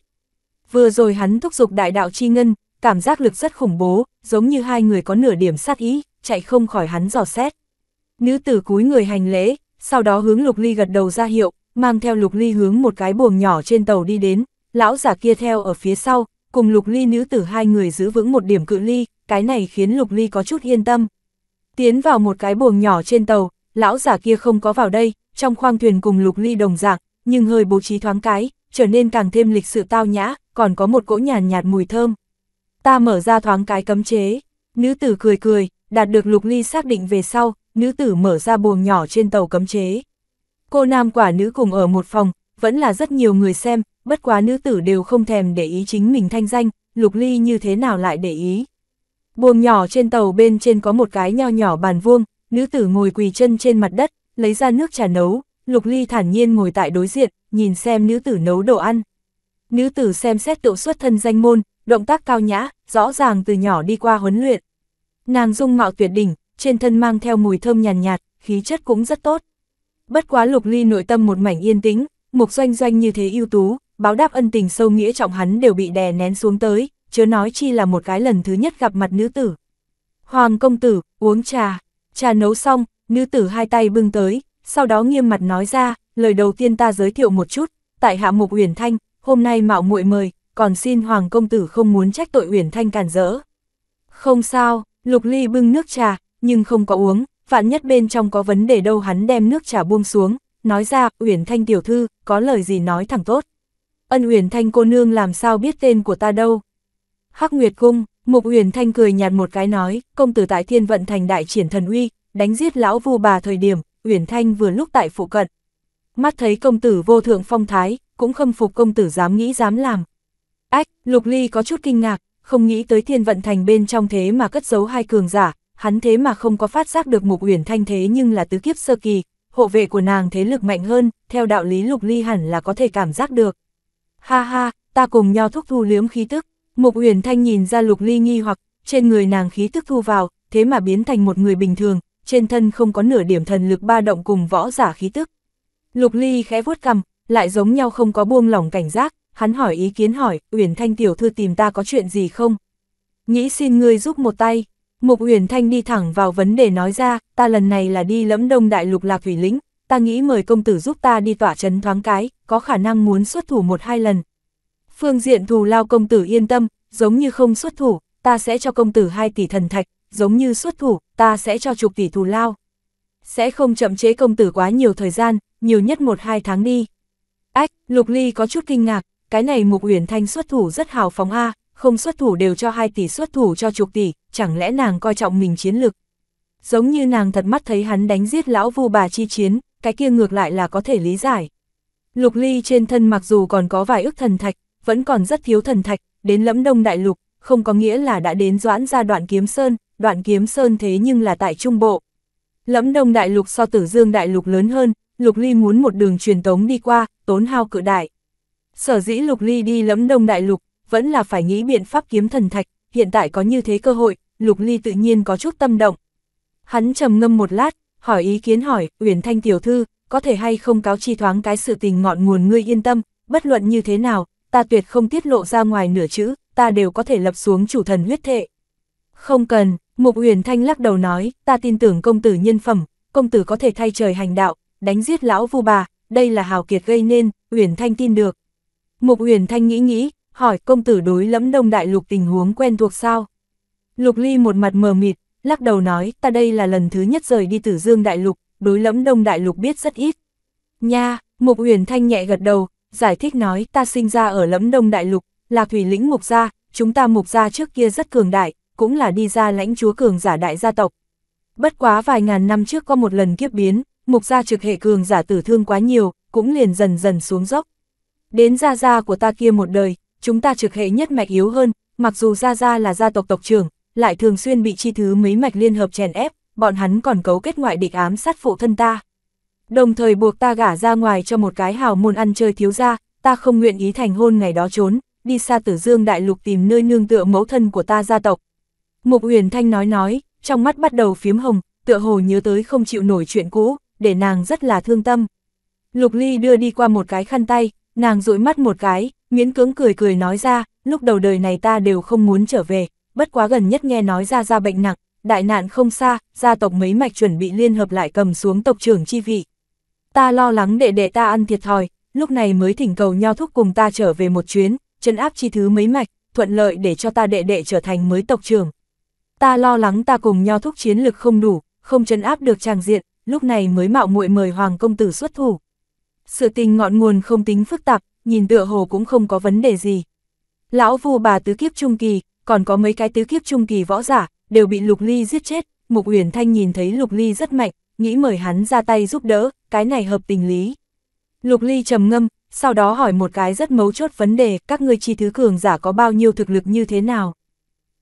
Vừa rồi hắn thúc giục đại đạo chi ngân, cảm giác lực rất khủng bố, giống như hai người có nửa điểm sát ý, chạy không khỏi hắn dò xét. Nữ tử cúi người hành lễ, sau đó hướng Lục Ly gật đầu ra hiệu, mang theo Lục Ly hướng một cái buồng nhỏ trên tàu đi đến, lão giả kia theo ở phía sau, cùng Lục Ly nữ tử hai người giữ vững một điểm cự ly, cái này khiến Lục Ly có chút yên tâm. Tiến vào một cái buồng nhỏ trên tàu, lão giả kia không có vào đây, trong khoang thuyền cùng lục ly đồng dạng, nhưng hơi bố trí thoáng cái, trở nên càng thêm lịch sự tao nhã, còn có một cỗ nhàn nhạt, mùi thơm. Ta mở ra thoáng cái cấm chế, nữ tử cười cười, đạt được lục ly xác định về sau, nữ tử mở ra buồng nhỏ trên tàu cấm chế. Cô nam quả nữ cùng ở một phòng, vẫn là rất nhiều người xem, bất quá nữ tử đều không thèm để ý chính mình thanh danh, lục ly như thế nào lại để ý. Buồng nhỏ trên tàu bên trên có một cái nho nhỏ bàn vuông, Nữ tử ngồi quỳ chân trên mặt đất, lấy ra nước trà nấu, Lục Ly thản nhiên ngồi tại đối diện, nhìn xem nữ tử nấu đồ ăn. Nữ tử xem xét độ xuất thân danh môn, động tác cao nhã, rõ ràng từ nhỏ đi qua huấn luyện. Nàng dung mạo tuyệt đỉnh, trên thân mang theo mùi thơm nhàn nhạt, nhạt, khí chất cũng rất tốt. Bất quá Lục Ly nội tâm một mảnh yên tĩnh, Mục Doanh Doanh như thế ưu tú, báo đáp ân tình sâu nghĩa trọng hắn đều bị đè nén xuống tới, chớ nói chi là một cái lần thứ nhất gặp mặt nữ tử. Hoàng công tử, uống trà. Trà nấu xong, nữ tử hai tay bưng tới, sau đó nghiêm mặt nói ra, lời đầu tiên ta giới thiệu một chút, tại hạ mục Uyển Thanh, hôm nay mạo muội mời, còn xin Hoàng Công Tử không muốn trách tội Uyển Thanh cản rỡ. Không sao, Lục Ly bưng nước trà, nhưng không có uống, vạn nhất bên trong có vấn đề đâu hắn đem nước trà buông xuống, nói ra, Uyển Thanh tiểu thư, có lời gì nói thẳng tốt. Ân Uyển Thanh cô nương làm sao biết tên của ta đâu? Hắc Nguyệt Cung, Mục Uyển Thanh cười nhạt một cái nói, công tử tại thiên vận thành đại triển thần uy, đánh giết lão vu bà thời điểm, Uyển Thanh vừa lúc tại phụ cận. Mắt thấy công tử vô thượng phong thái, cũng khâm phục công tử dám nghĩ dám làm. Ách, Lục Ly có chút kinh ngạc, không nghĩ tới thiên vận thành bên trong thế mà cất giấu hai cường giả, hắn thế mà không có phát giác được Mục Uyển Thanh thế nhưng là tứ kiếp sơ kỳ, hộ vệ của nàng thế lực mạnh hơn, theo đạo lý Lục Ly hẳn là có thể cảm giác được. Ha ha, ta cùng nhau thúc thu liếm khí tức, Mục Uyển Thanh nhìn ra Lục Ly nghi hoặc, trên người nàng khí tức thu vào, thế mà biến thành một người bình thường, trên thân không có nửa điểm thần lực ba động cùng võ giả khí tức. Lục Ly khẽ vuốt cằm, lại giống nhau không có buông lỏng cảnh giác, hắn hỏi ý kiến hỏi, Uyển Thanh tiểu thư tìm ta có chuyện gì không? Nghĩ xin ngươi giúp một tay. Mục Uyển Thanh đi thẳng vào vấn đề nói ra, ta lần này là đi lẫm đông đại lục lạc thủy lĩnh, ta nghĩ mời công tử giúp ta đi tỏa chấn thoáng cái, có khả năng muốn xuất thủ một hai lần, Phương diện thù lao công tử yên tâm, giống như không xuất thủ, ta sẽ cho công tử 2 tỷ thần thạch, giống như xuất thủ, ta sẽ cho chục tỷ thù lao. Sẽ không chậm chế công tử quá nhiều thời gian, nhiều nhất 1-2 tháng đi. Ách, Lục Ly có chút kinh ngạc, cái này Mục Uyển Thanh xuất thủ rất hào phóng a, không xuất thủ đều cho 2 tỷ xuất thủ cho chục tỷ, chẳng lẽ nàng coi trọng mình chiến lực. Giống như nàng thật mắt thấy hắn đánh giết lão vu bà chi chiến, cái kia ngược lại là có thể lý giải. Lục Ly trên thân mặc dù còn có vài ước thần thạch, vẫn còn rất thiếu thần thạch, đến lẫm đông đại lục, không có nghĩa là đã đến doãn ra đoạn kiếm sơn, đoạn kiếm sơn thế nhưng là tại trung bộ. Lẫm đông đại lục so tử dương đại lục lớn hơn, lục ly muốn một đường truyền tống đi qua, tốn hao cự đại. Sở dĩ lục ly đi lẫm đông đại lục, vẫn là phải nghĩ biện pháp kiếm thần thạch, hiện tại có như thế cơ hội, lục ly tự nhiên có chút tâm động. Hắn trầm ngâm một lát, hỏi ý kiến hỏi, Uyển Thanh tiểu thư, có thể hay không cáo chi thoáng cái sự tình ngọn nguồn ngươi yên tâm, bất luận như thế nào, ta tuyệt không tiết lộ ra ngoài nửa chữ, ta đều có thể lập xuống chủ thần huyết thệ. Không cần, Mục Huyền Thanh lắc đầu nói, ta tin tưởng công tử nhân phẩm, công tử có thể thay trời hành đạo, đánh giết lão vu bà, đây là hào kiệt gây nên, Huyền Thanh tin được. Mục Huyền Thanh nghĩ nghĩ, hỏi công tử đối lẫm đông đại lục tình huống quen thuộc sao? Lục Ly một mặt mờ mịt, lắc đầu nói, ta đây là lần thứ nhất rời đi tử dương đại lục, đối lẫm đông đại lục biết rất ít. Nha, Mục Huyền Thanh nhẹ gật đầu, giải thích nói ta sinh ra ở lẫm đông đại lục, là thủy lĩnh mục gia, chúng ta mục gia trước kia rất cường đại, cũng là đi ra lãnh chúa cường giả đại gia tộc. Bất quá vài ngàn năm trước có một lần kiếp biến, mục gia trực hệ cường giả tử thương quá nhiều, cũng liền dần dần xuống dốc. Đến gia gia của ta kia một đời, chúng ta trực hệ nhất mạch yếu hơn, mặc dù gia gia là gia tộc tộc trưởng, lại thường xuyên bị chi thứ mấy mạch liên hợp chèn ép, bọn hắn còn cấu kết ngoại địch ám sát phụ thân ta đồng thời buộc ta gả ra ngoài cho một cái hào môn ăn chơi thiếu gia, ta không nguyện ý thành hôn ngày đó trốn, đi xa tử dương đại lục tìm nơi nương tựa mẫu thân của ta gia tộc. Mục Uyển Thanh nói nói, trong mắt bắt đầu phiếm hồng, tựa hồ nhớ tới không chịu nổi chuyện cũ, để nàng rất là thương tâm. Lục Ly đưa đi qua một cái khăn tay, nàng dụi mắt một cái, miễn cưỡng cười cười nói ra, lúc đầu đời này ta đều không muốn trở về, bất quá gần nhất nghe nói ra ra bệnh nặng, đại nạn không xa, gia tộc mấy mạch chuẩn bị liên hợp lại cầm xuống tộc trưởng chi vị, ta lo lắng đệ đệ ta ăn thiệt thòi, lúc này mới thỉnh cầu nho thúc cùng ta trở về một chuyến, chân áp chi thứ mấy mạch, thuận lợi để cho ta đệ đệ trở thành mới tộc trưởng. Ta lo lắng ta cùng nho thúc chiến lực không đủ, không chân áp được tràng diện, lúc này mới mạo muội mời hoàng công tử xuất thủ. Sự tình ngọn nguồn không tính phức tạp, nhìn tựa hồ cũng không có vấn đề gì. Lão vu bà tứ kiếp trung kỳ, còn có mấy cái tứ kiếp trung kỳ võ giả, đều bị Lục Ly giết chết, Mục huyền Thanh nhìn thấy Lục Ly rất mạnh, nghĩ mời hắn ra tay giúp đỡ, cái này hợp tình lý. Lục Ly trầm ngâm, sau đó hỏi một cái rất mấu chốt vấn đề, các ngươi chi thứ cường giả có bao nhiêu thực lực như thế nào?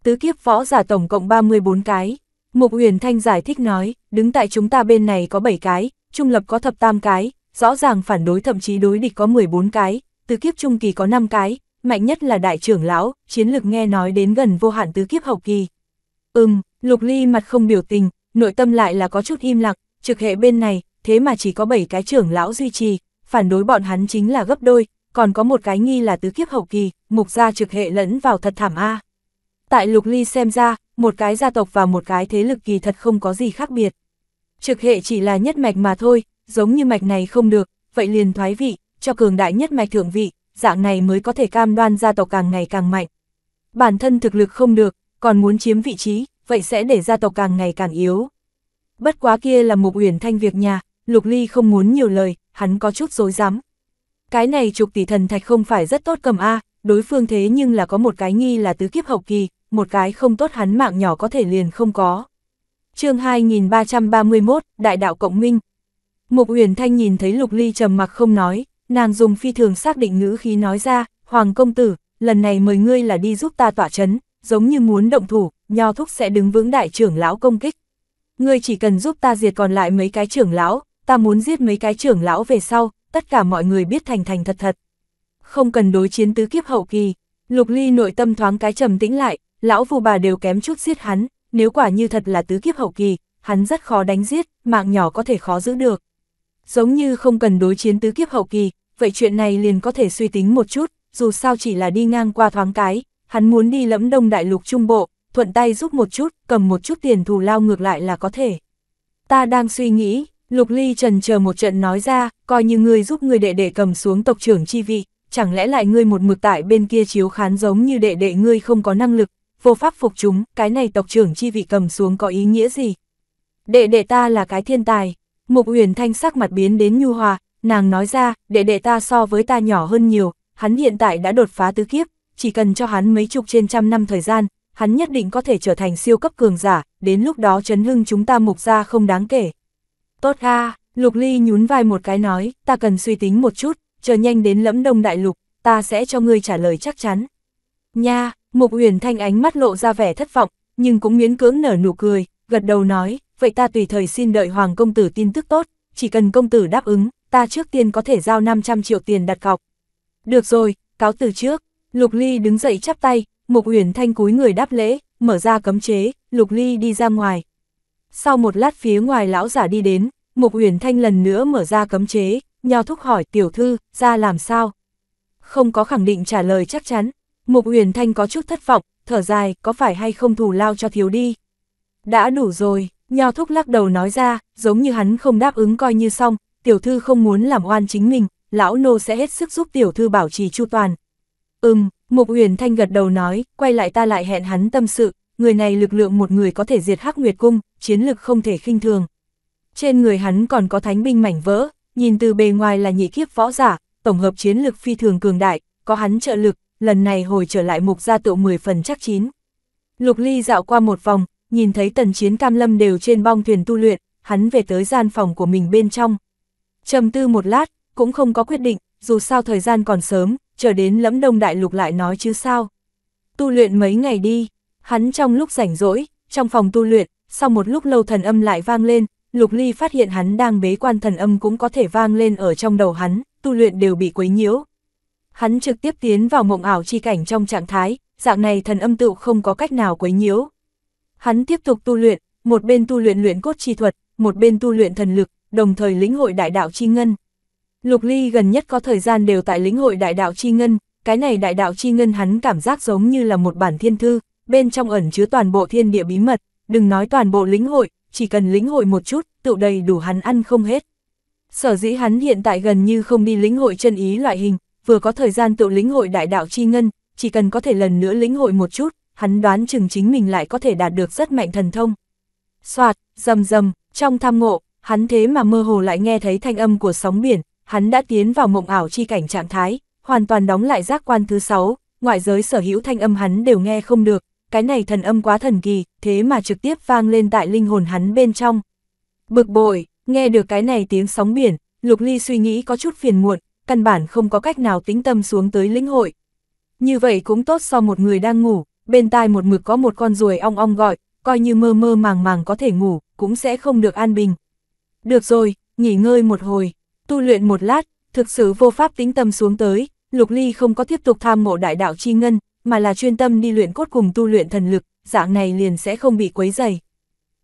Tứ kiếp võ giả tổng cộng 34 cái. Mục Uyển Thanh giải thích nói, đứng tại chúng ta bên này có 7 cái, trung lập có thập tam cái, rõ ràng phản đối thậm chí đối địch có 14 cái, tứ kiếp trung kỳ có 5 cái, mạnh nhất là đại trưởng lão, chiến lực nghe nói đến gần vô hạn tứ kiếp hậu kỳ. Ừm, Lục Ly mặt không biểu tình, nội tâm lại là có chút im lặng, trực hệ bên này, thế mà chỉ có 7 cái trưởng lão duy trì, phản đối bọn hắn chính là gấp đôi, còn có một cái nghi là tứ kiếp hậu kỳ, mục gia trực hệ lẫn vào thật thảm a. Tại Lục Ly xem ra, một cái gia tộc và một cái thế lực kỳ thật không có gì khác biệt. Trực hệ chỉ là nhất mạch mà thôi, giống như mạch này không được, vậy liền thoái vị, cho cường đại nhất mạch thượng vị, dạng này mới có thể cam đoan gia tộc càng ngày càng mạnh. Bản thân thực lực không được, còn muốn chiếm vị trí, vậy sẽ để gia tộc càng ngày càng yếu. Bất quá kia là Mục Uyển Thanh việc nhà, Lục Ly không muốn nhiều lời, hắn có chút dối rắm Cái này trục tỷ thần thạch không phải rất tốt cầm A, đối phương thế nhưng là có một cái nghi là tứ kiếp hậu kỳ, một cái không tốt hắn mạng nhỏ có thể liền không có. chương 2331, Đại đạo Cộng Minh Mục Uyển Thanh nhìn thấy Lục Ly trầm mặc không nói, nàng dùng phi thường xác định ngữ khí nói ra, Hoàng Công Tử, lần này mời ngươi là đi giúp ta tỏa chấn, giống như muốn động thủ, nho thúc sẽ đứng vững đại trưởng lão công kích. Ngươi chỉ cần giúp ta diệt còn lại mấy cái trưởng lão, ta muốn giết mấy cái trưởng lão về sau, tất cả mọi người biết thành thành thật thật. Không cần đối chiến tứ kiếp hậu kỳ, lục ly nội tâm thoáng cái trầm tĩnh lại, lão vù bà đều kém chút giết hắn, nếu quả như thật là tứ kiếp hậu kỳ, hắn rất khó đánh giết, mạng nhỏ có thể khó giữ được. Giống như không cần đối chiến tứ kiếp hậu kỳ, vậy chuyện này liền có thể suy tính một chút, dù sao chỉ là đi ngang qua thoáng cái, hắn muốn đi lẫm đông đại lục trung bộ, thuận tay giúp một chút, cầm một chút tiền thù lao ngược lại là có thể. Ta đang suy nghĩ, Lục Ly trần chờ một trận nói ra, coi như ngươi giúp người đệ đệ cầm xuống tộc trưởng chi vị, chẳng lẽ lại ngươi một mực tại bên kia chiếu khán giống như đệ đệ ngươi không có năng lực, vô pháp phục chúng, cái này tộc trưởng chi vị cầm xuống có ý nghĩa gì? Đệ đệ ta là cái thiên tài, Mục Uyển Thanh sắc mặt biến đến nhu hòa, nàng nói ra, đệ đệ ta so với ta nhỏ hơn nhiều, hắn hiện tại đã đột phá tứ kiếp, chỉ cần cho hắn mấy chục trên trăm năm thời gian, hắn nhất định có thể trở thành siêu cấp cường giả, đến lúc đó chấn hưng chúng ta mục ra không đáng kể. Tốt a Lục Ly nhún vai một cái nói, ta cần suy tính một chút, chờ nhanh đến lẫm đông đại lục, ta sẽ cho ngươi trả lời chắc chắn. Nha, Mục Uyển Thanh ánh mắt lộ ra vẻ thất vọng, nhưng cũng miễn cưỡng nở nụ cười, gật đầu nói, vậy ta tùy thời xin đợi Hoàng Công Tử tin tức tốt, chỉ cần công tử đáp ứng, ta trước tiên có thể giao 500 triệu tiền đặt cọc. Được rồi, cáo từ trước, Lục Ly đứng dậy chắp tay, Mục Uyển Thanh cúi người đáp lễ, mở ra cấm chế, Lục Ly đi ra ngoài, sau một lát phía ngoài lão giả đi đến, Mục Uyển Thanh lần nữa mở ra cấm chế, nho thúc hỏi tiểu thư, ra làm sao? Không có khẳng định trả lời chắc chắn, Mục Uyển Thanh có chút thất vọng, thở dài, có phải hay không thù lao cho thiếu đi? Đã đủ rồi, nho thúc lắc đầu nói ra, giống như hắn không đáp ứng coi như xong, tiểu thư không muốn làm oan chính mình, lão nô sẽ hết sức giúp tiểu thư bảo trì chu toàn. Ừm, Mục Uyển Thanh gật đầu nói, quay lại ta lại hẹn hắn tâm sự, người này lực lượng một người có thể diệt hắc nguyệt cung, chiến lực không thể khinh thường. Trên người hắn còn có thánh binh mảnh vỡ, nhìn từ bề ngoài là nhị kiếp võ giả, tổng hợp chiến lực phi thường cường đại, có hắn trợ lực, lần này hồi trở lại mục gia tựu 10 phần chắc chín. Lục Ly dạo qua một vòng, nhìn thấy tần chiến cam lâm đều trên bong thuyền tu luyện, hắn về tới gian phòng của mình bên trong. trầm tư một lát, cũng không có quyết định, dù sao thời gian còn sớm, chờ đến lẫm đông đại lục lại nói chứ sao. Tu luyện mấy ngày đi, Hắn trong lúc rảnh rỗi, trong phòng tu luyện, sau một lúc lâu thần âm lại vang lên, Lục Ly phát hiện hắn đang bế quan thần âm cũng có thể vang lên ở trong đầu hắn, tu luyện đều bị quấy nhiễu. Hắn trực tiếp tiến vào mộng ảo chi cảnh trong trạng thái, dạng này thần âm tựu không có cách nào quấy nhiễu. Hắn tiếp tục tu luyện, một bên tu luyện luyện cốt chi thuật, một bên tu luyện thần lực, đồng thời lĩnh hội đại đạo chi ngân. Lục Ly gần nhất có thời gian đều tại lĩnh hội đại đạo chi ngân, cái này đại đạo chi ngân hắn cảm giác giống như là một bản thiên thư, bên trong ẩn chứa toàn bộ thiên địa bí mật, đừng nói toàn bộ lĩnh hội, chỉ cần lĩnh hội một chút, tựu đầy đủ hắn ăn không hết. Sở dĩ hắn hiện tại gần như không đi lĩnh hội chân ý loại hình, vừa có thời gian tựu lĩnh hội đại đạo chi ngân, chỉ cần có thể lần nữa lĩnh hội một chút, hắn đoán chừng chính mình lại có thể đạt được rất mạnh thần thông. Soạt, rầm rầm, trong tham ngộ, hắn thế mà mơ hồ lại nghe thấy thanh âm của sóng biển, hắn đã tiến vào mộng ảo chi cảnh trạng thái, hoàn toàn đóng lại giác quan thứ sáu, ngoại giới sở hữu thanh âm hắn đều nghe không được, cái này thần âm quá thần kỳ, thế mà trực tiếp vang lên tại linh hồn hắn bên trong. Bực bội, nghe được cái này tiếng sóng biển, Lục Ly suy nghĩ có chút phiền muộn, căn bản không có cách nào tính tâm xuống tới lĩnh hội. Như vậy cũng tốt so một người đang ngủ, bên tai một mực có một con ruồi ong ong gọi, coi như mơ mơ màng màng có thể ngủ, cũng sẽ không được an bình. Được rồi, nghỉ ngơi một hồi, tu luyện một lát, thực sự vô pháp tính tâm xuống tới, Lục Ly không có tiếp tục tham mộ đại đạo chi ngân, mà là chuyên tâm đi luyện cốt cùng tu luyện thần lực, dạng này liền sẽ không bị quấy dày.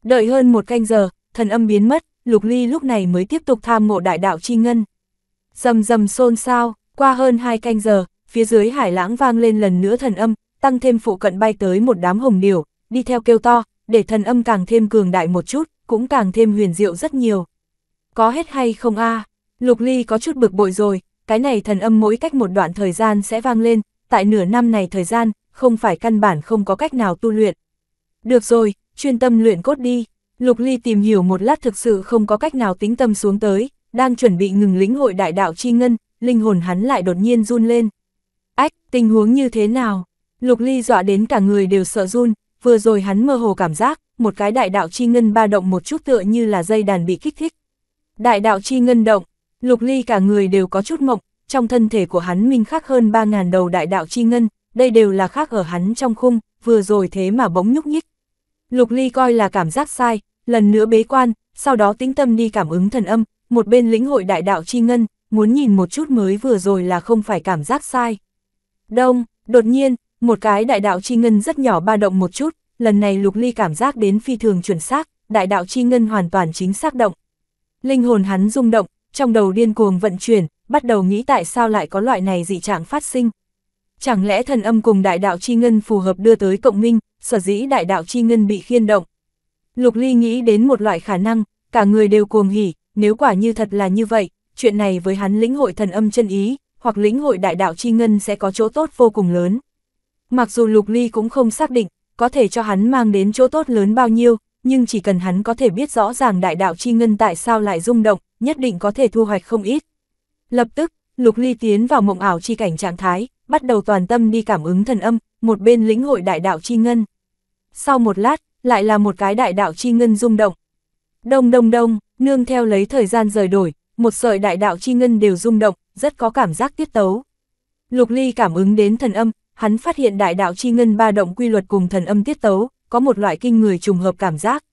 Đợi hơn một canh giờ, thần âm biến mất, Lục Ly lúc này mới tiếp tục tham ngộ đại đạo chi ngân. Dầm dầm xôn xao, qua hơn hai canh giờ, phía dưới hải lãng vang lên lần nữa thần âm, tăng thêm phụ cận bay tới một đám hồng điểu, đi theo kêu to, để thần âm càng thêm cường đại một chút, cũng càng thêm huyền diệu rất nhiều. Có hết hay không a Lục Ly có chút bực bội rồi, cái này thần âm mỗi cách một đoạn thời gian sẽ vang lên, tại nửa năm này thời gian, không phải căn bản không có cách nào tu luyện. Được rồi, chuyên tâm luyện cốt đi, Lục Ly tìm hiểu một lát thực sự không có cách nào tính tâm xuống tới, đang chuẩn bị ngừng lĩnh hội đại đạo chi ngân, linh hồn hắn lại đột nhiên run lên. Ách, tình huống như thế nào? Lục Ly dọa đến cả người đều sợ run, vừa rồi hắn mơ hồ cảm giác, một cái đại đạo chi ngân ba động một chút tựa như là dây đàn bị kích thích. Đại đạo chi ngân động, Lục Ly cả người đều có chút mộng, trong thân thể của hắn minh khắc hơn 3.000 đầu đại đạo chi ngân, đây đều là khác ở hắn trong khung, vừa rồi thế mà bỗng nhúc nhích. Lục Ly coi là cảm giác sai, lần nữa bế quan, sau đó tĩnh tâm đi cảm ứng thần âm, một bên lĩnh hội đại đạo chi ngân, muốn nhìn một chút mới vừa rồi là không phải cảm giác sai. Đông, đột nhiên, một cái đại đạo chi ngân rất nhỏ ba động một chút, lần này Lục Ly cảm giác đến phi thường chuẩn xác, đại đạo chi ngân hoàn toàn chính xác động. Linh hồn hắn rung động, trong đầu điên cuồng vận chuyển, bắt đầu nghĩ tại sao lại có loại này dị trạng phát sinh. Chẳng lẽ thần âm cùng đại đạo chi ngân phù hợp đưa tới cộng minh, sở dĩ đại đạo chi ngân bị khiên động. Lục Ly nghĩ đến một loại khả năng, cả người đều cuồng hỉ, nếu quả như thật là như vậy, chuyện này với hắn lĩnh hội thần âm chân ý, hoặc lĩnh hội đại đạo chi ngân sẽ có chỗ tốt vô cùng lớn. Mặc dù Lục Ly cũng không xác định, có thể cho hắn mang đến chỗ tốt lớn bao nhiêu, nhưng chỉ cần hắn có thể biết rõ ràng đại đạo chi ngân tại sao lại rung động, nhất định có thể thu hoạch không ít. Lập tức, Lục Ly tiến vào mộng ảo chi cảnh trạng thái, bắt đầu toàn tâm đi cảm ứng thần âm, một bên lĩnh hội đại đạo chi ngân. Sau một lát, lại là một cái đại đạo chi ngân rung động. Đông đông đông, nương theo lấy thời gian rời đổi, một sợi đại đạo chi ngân đều rung động, rất có cảm giác tiết tấu. Lục Ly cảm ứng đến thần âm, hắn phát hiện đại đạo chi ngân ba động quy luật cùng thần âm tiết tấu, có một loại kinh người trùng hợp cảm giác.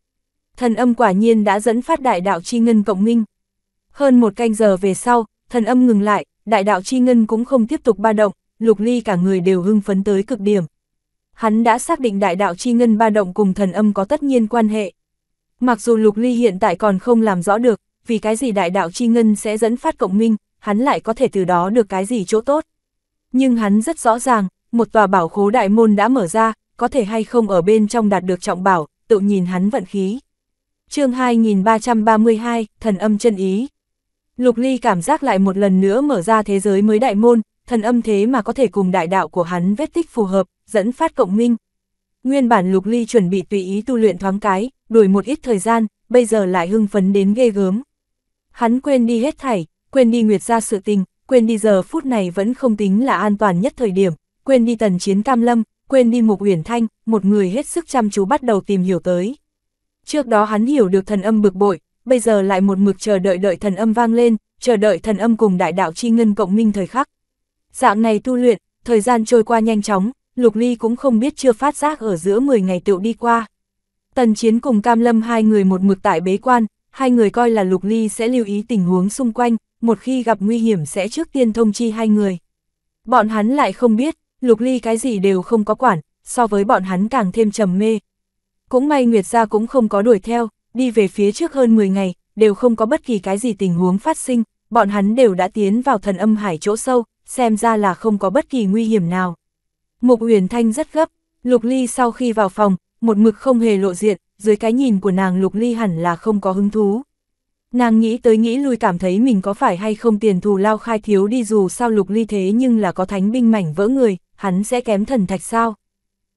Thần âm quả nhiên đã dẫn phát đại đạo chi ngân cộng minh. Hơn một canh giờ về sau, thần âm ngừng lại, đại đạo chi ngân cũng không tiếp tục ba động, lục ly cả người đều hưng phấn tới cực điểm. Hắn đã xác định đại đạo chi ngân ba động cùng thần âm có tất nhiên quan hệ. Mặc dù lục ly hiện tại còn không làm rõ được, vì cái gì đại đạo chi ngân sẽ dẫn phát cộng minh, hắn lại có thể từ đó được cái gì chỗ tốt. Nhưng hắn rất rõ ràng, một tòa bảo khố đại môn đã mở ra, có thể hay không ở bên trong đạt được trọng bảo, tự nhìn hắn vận khí. chương 2332, thần âm chân ý. Lục Ly cảm giác lại một lần nữa mở ra thế giới mới đại môn, thần âm thế mà có thể cùng đại đạo của hắn vết tích phù hợp, dẫn phát cộng minh. Nguyên bản Lục Ly chuẩn bị tùy ý tu luyện thoáng cái, đuổi một ít thời gian, bây giờ lại hưng phấn đến ghê gớm. Hắn quên đi hết thảy, quên đi nguyệt ra sự tình, quên đi giờ phút này vẫn không tính là an toàn nhất thời điểm, quên đi tần chiến cam lâm, quên đi mục uyển thanh, một người hết sức chăm chú bắt đầu tìm hiểu tới. Trước đó hắn hiểu được thần âm bực bội, bây giờ lại một mực chờ đợi đợi thần âm vang lên, chờ đợi thần âm cùng đại đạo chi ngân cộng minh thời khắc. Dạng này tu luyện, thời gian trôi qua nhanh chóng, Lục Ly cũng không biết chưa phát giác ở giữa 10 ngày tựu đi qua. Tần Chiến cùng Cam Lâm hai người một mực tại bế quan, hai người coi là Lục Ly sẽ lưu ý tình huống xung quanh, một khi gặp nguy hiểm sẽ trước tiên thông chi hai người. Bọn hắn lại không biết, Lục Ly cái gì đều không có quản, so với bọn hắn càng thêm trầm mê. Cũng may Nguyệt Gia cũng không có đuổi theo, đi về phía trước hơn 10 ngày, đều không có bất kỳ cái gì tình huống phát sinh, bọn hắn đều đã tiến vào thần âm hải chỗ sâu, xem ra là không có bất kỳ nguy hiểm nào. Mục Uyển Thanh rất gấp, Lục Ly sau khi vào phòng, một mực không hề lộ diện, dưới cái nhìn của nàng Lục Ly hẳn là không có hứng thú. Nàng nghĩ tới nghĩ lui cảm thấy mình có phải hay không tiền thù lao khai thiếu đi dù sao Lục Ly thế nhưng là có thánh binh mảnh vỡ người, hắn sẽ kém thần thạch sao.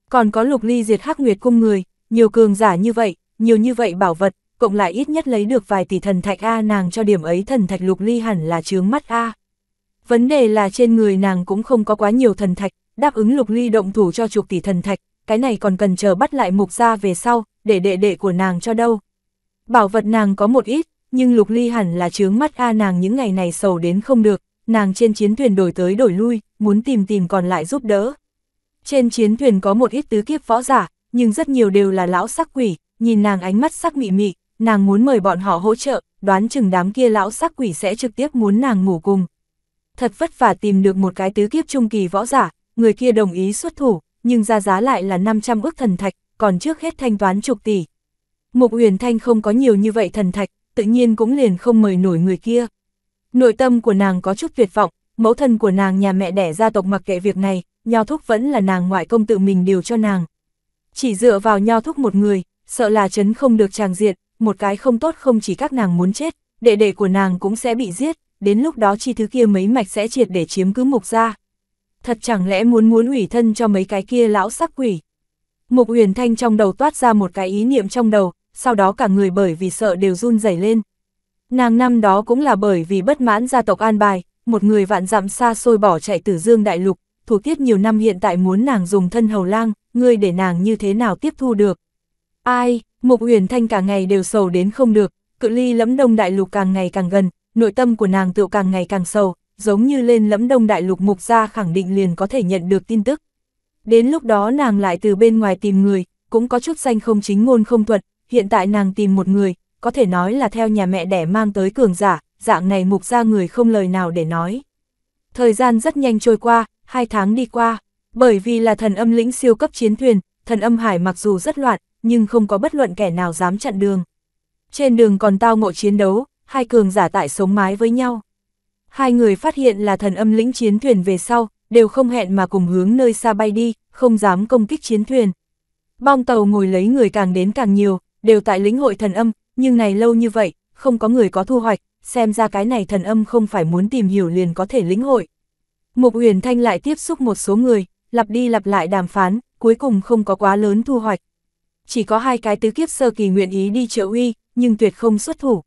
Còn có Lục Ly diệt hắc nguyệt cung người, nhiều cường giả như vậy, nhiều như vậy bảo vật, cộng lại ít nhất lấy được vài tỷ thần thạch A nàng cho điểm ấy thần thạch lục ly hẳn là chướng mắt A. Vấn đề là trên người nàng cũng không có quá nhiều thần thạch, đáp ứng lục ly động thủ cho chục tỷ thần thạch, cái này còn cần chờ bắt lại mục ra về sau, để đệ đệ của nàng cho đâu. Bảo vật nàng có một ít, nhưng lục ly hẳn là chướng mắt A nàng những ngày này sầu đến không được, nàng trên chiến thuyền đổi tới đổi lui, muốn tìm tìm còn lại giúp đỡ. Trên chiến thuyền có một ít tứ kiếp võ giả, nhưng rất nhiều đều là lão sắc quỷ, nhìn nàng ánh mắt sắc mị mị, nàng muốn mời bọn họ hỗ trợ, đoán chừng đám kia lão sắc quỷ sẽ trực tiếp muốn nàng ngủ cùng. Thật vất vả tìm được một cái tứ kiếp trung kỳ võ giả, người kia đồng ý xuất thủ, nhưng ra giá lại là 500 ước thần thạch, còn trước hết thanh toán chục tỷ. Mục Uyển Thanh không có nhiều như vậy thần thạch, tự nhiên cũng liền không mời nổi người kia. Nội tâm của nàng có chút tuyệt vọng, mẫu thân của nàng nhà mẹ đẻ gia tộc mặc kệ việc này, nho thúc vẫn là nàng ngoại công tự mình điều cho nàng. Chỉ dựa vào nho thúc một người, sợ là chấn không được chàng diện một cái không tốt không chỉ các nàng muốn chết, đệ đệ của nàng cũng sẽ bị giết, đến lúc đó chi thứ kia mấy mạch sẽ triệt để chiếm cứ mục ra. Thật chẳng lẽ muốn muốn ủy thân cho mấy cái kia lão sắc quỷ. Mục Huyền Thanh trong đầu toát ra một cái ý niệm trong đầu, sau đó cả người bởi vì sợ đều run rẩy lên. Nàng năm đó cũng là bởi vì bất mãn gia tộc An Bài, một người vạn dặm xa xôi bỏ chạy từ Dương Đại Lục, thủ tiết nhiều năm hiện tại muốn nàng dùng thân hầu lang, người để nàng như thế nào tiếp thu được. Ai, Mục Uyển Thanh cả ngày đều sầu đến không được, cự ly lẫm đông đại lục càng ngày càng gần, nội tâm của nàng tựu càng ngày càng sầu, giống như lên lẫm đông đại lục mục ra khẳng định liền có thể nhận được tin tức. Đến lúc đó nàng lại từ bên ngoài tìm người, cũng có chút danh không chính ngôn không thuật, hiện tại nàng tìm một người, có thể nói là theo nhà mẹ đẻ mang tới cường giả, dạng này mục ra người không lời nào để nói. Thời gian rất nhanh trôi qua, hai tháng đi qua, bởi vì là thần âm lĩnh siêu cấp chiến thuyền, thần âm hải mặc dù rất loạn, nhưng không có bất luận kẻ nào dám chặn đường. Trên đường còn tao ngộ chiến đấu, hai cường giả tại sống mái với nhau. Hai người phát hiện là thần âm lĩnh chiến thuyền về sau, đều không hẹn mà cùng hướng nơi xa bay đi, không dám công kích chiến thuyền. Bong tàu ngồi lấy người càng đến càng nhiều, đều tại lĩnh hội thần âm, nhưng này lâu như vậy, không có người có thu hoạch, xem ra cái này thần âm không phải muốn tìm hiểu liền có thể lĩnh hội. Mục Uyển Thanh lại tiếp xúc một số người, lặp đi lặp lại đàm phán, cuối cùng không có quá lớn thu hoạch chỉ có hai cái tứ kiếp sơ kỳ nguyện ý đi trợ uy, nhưng tuyệt không xuất thủ.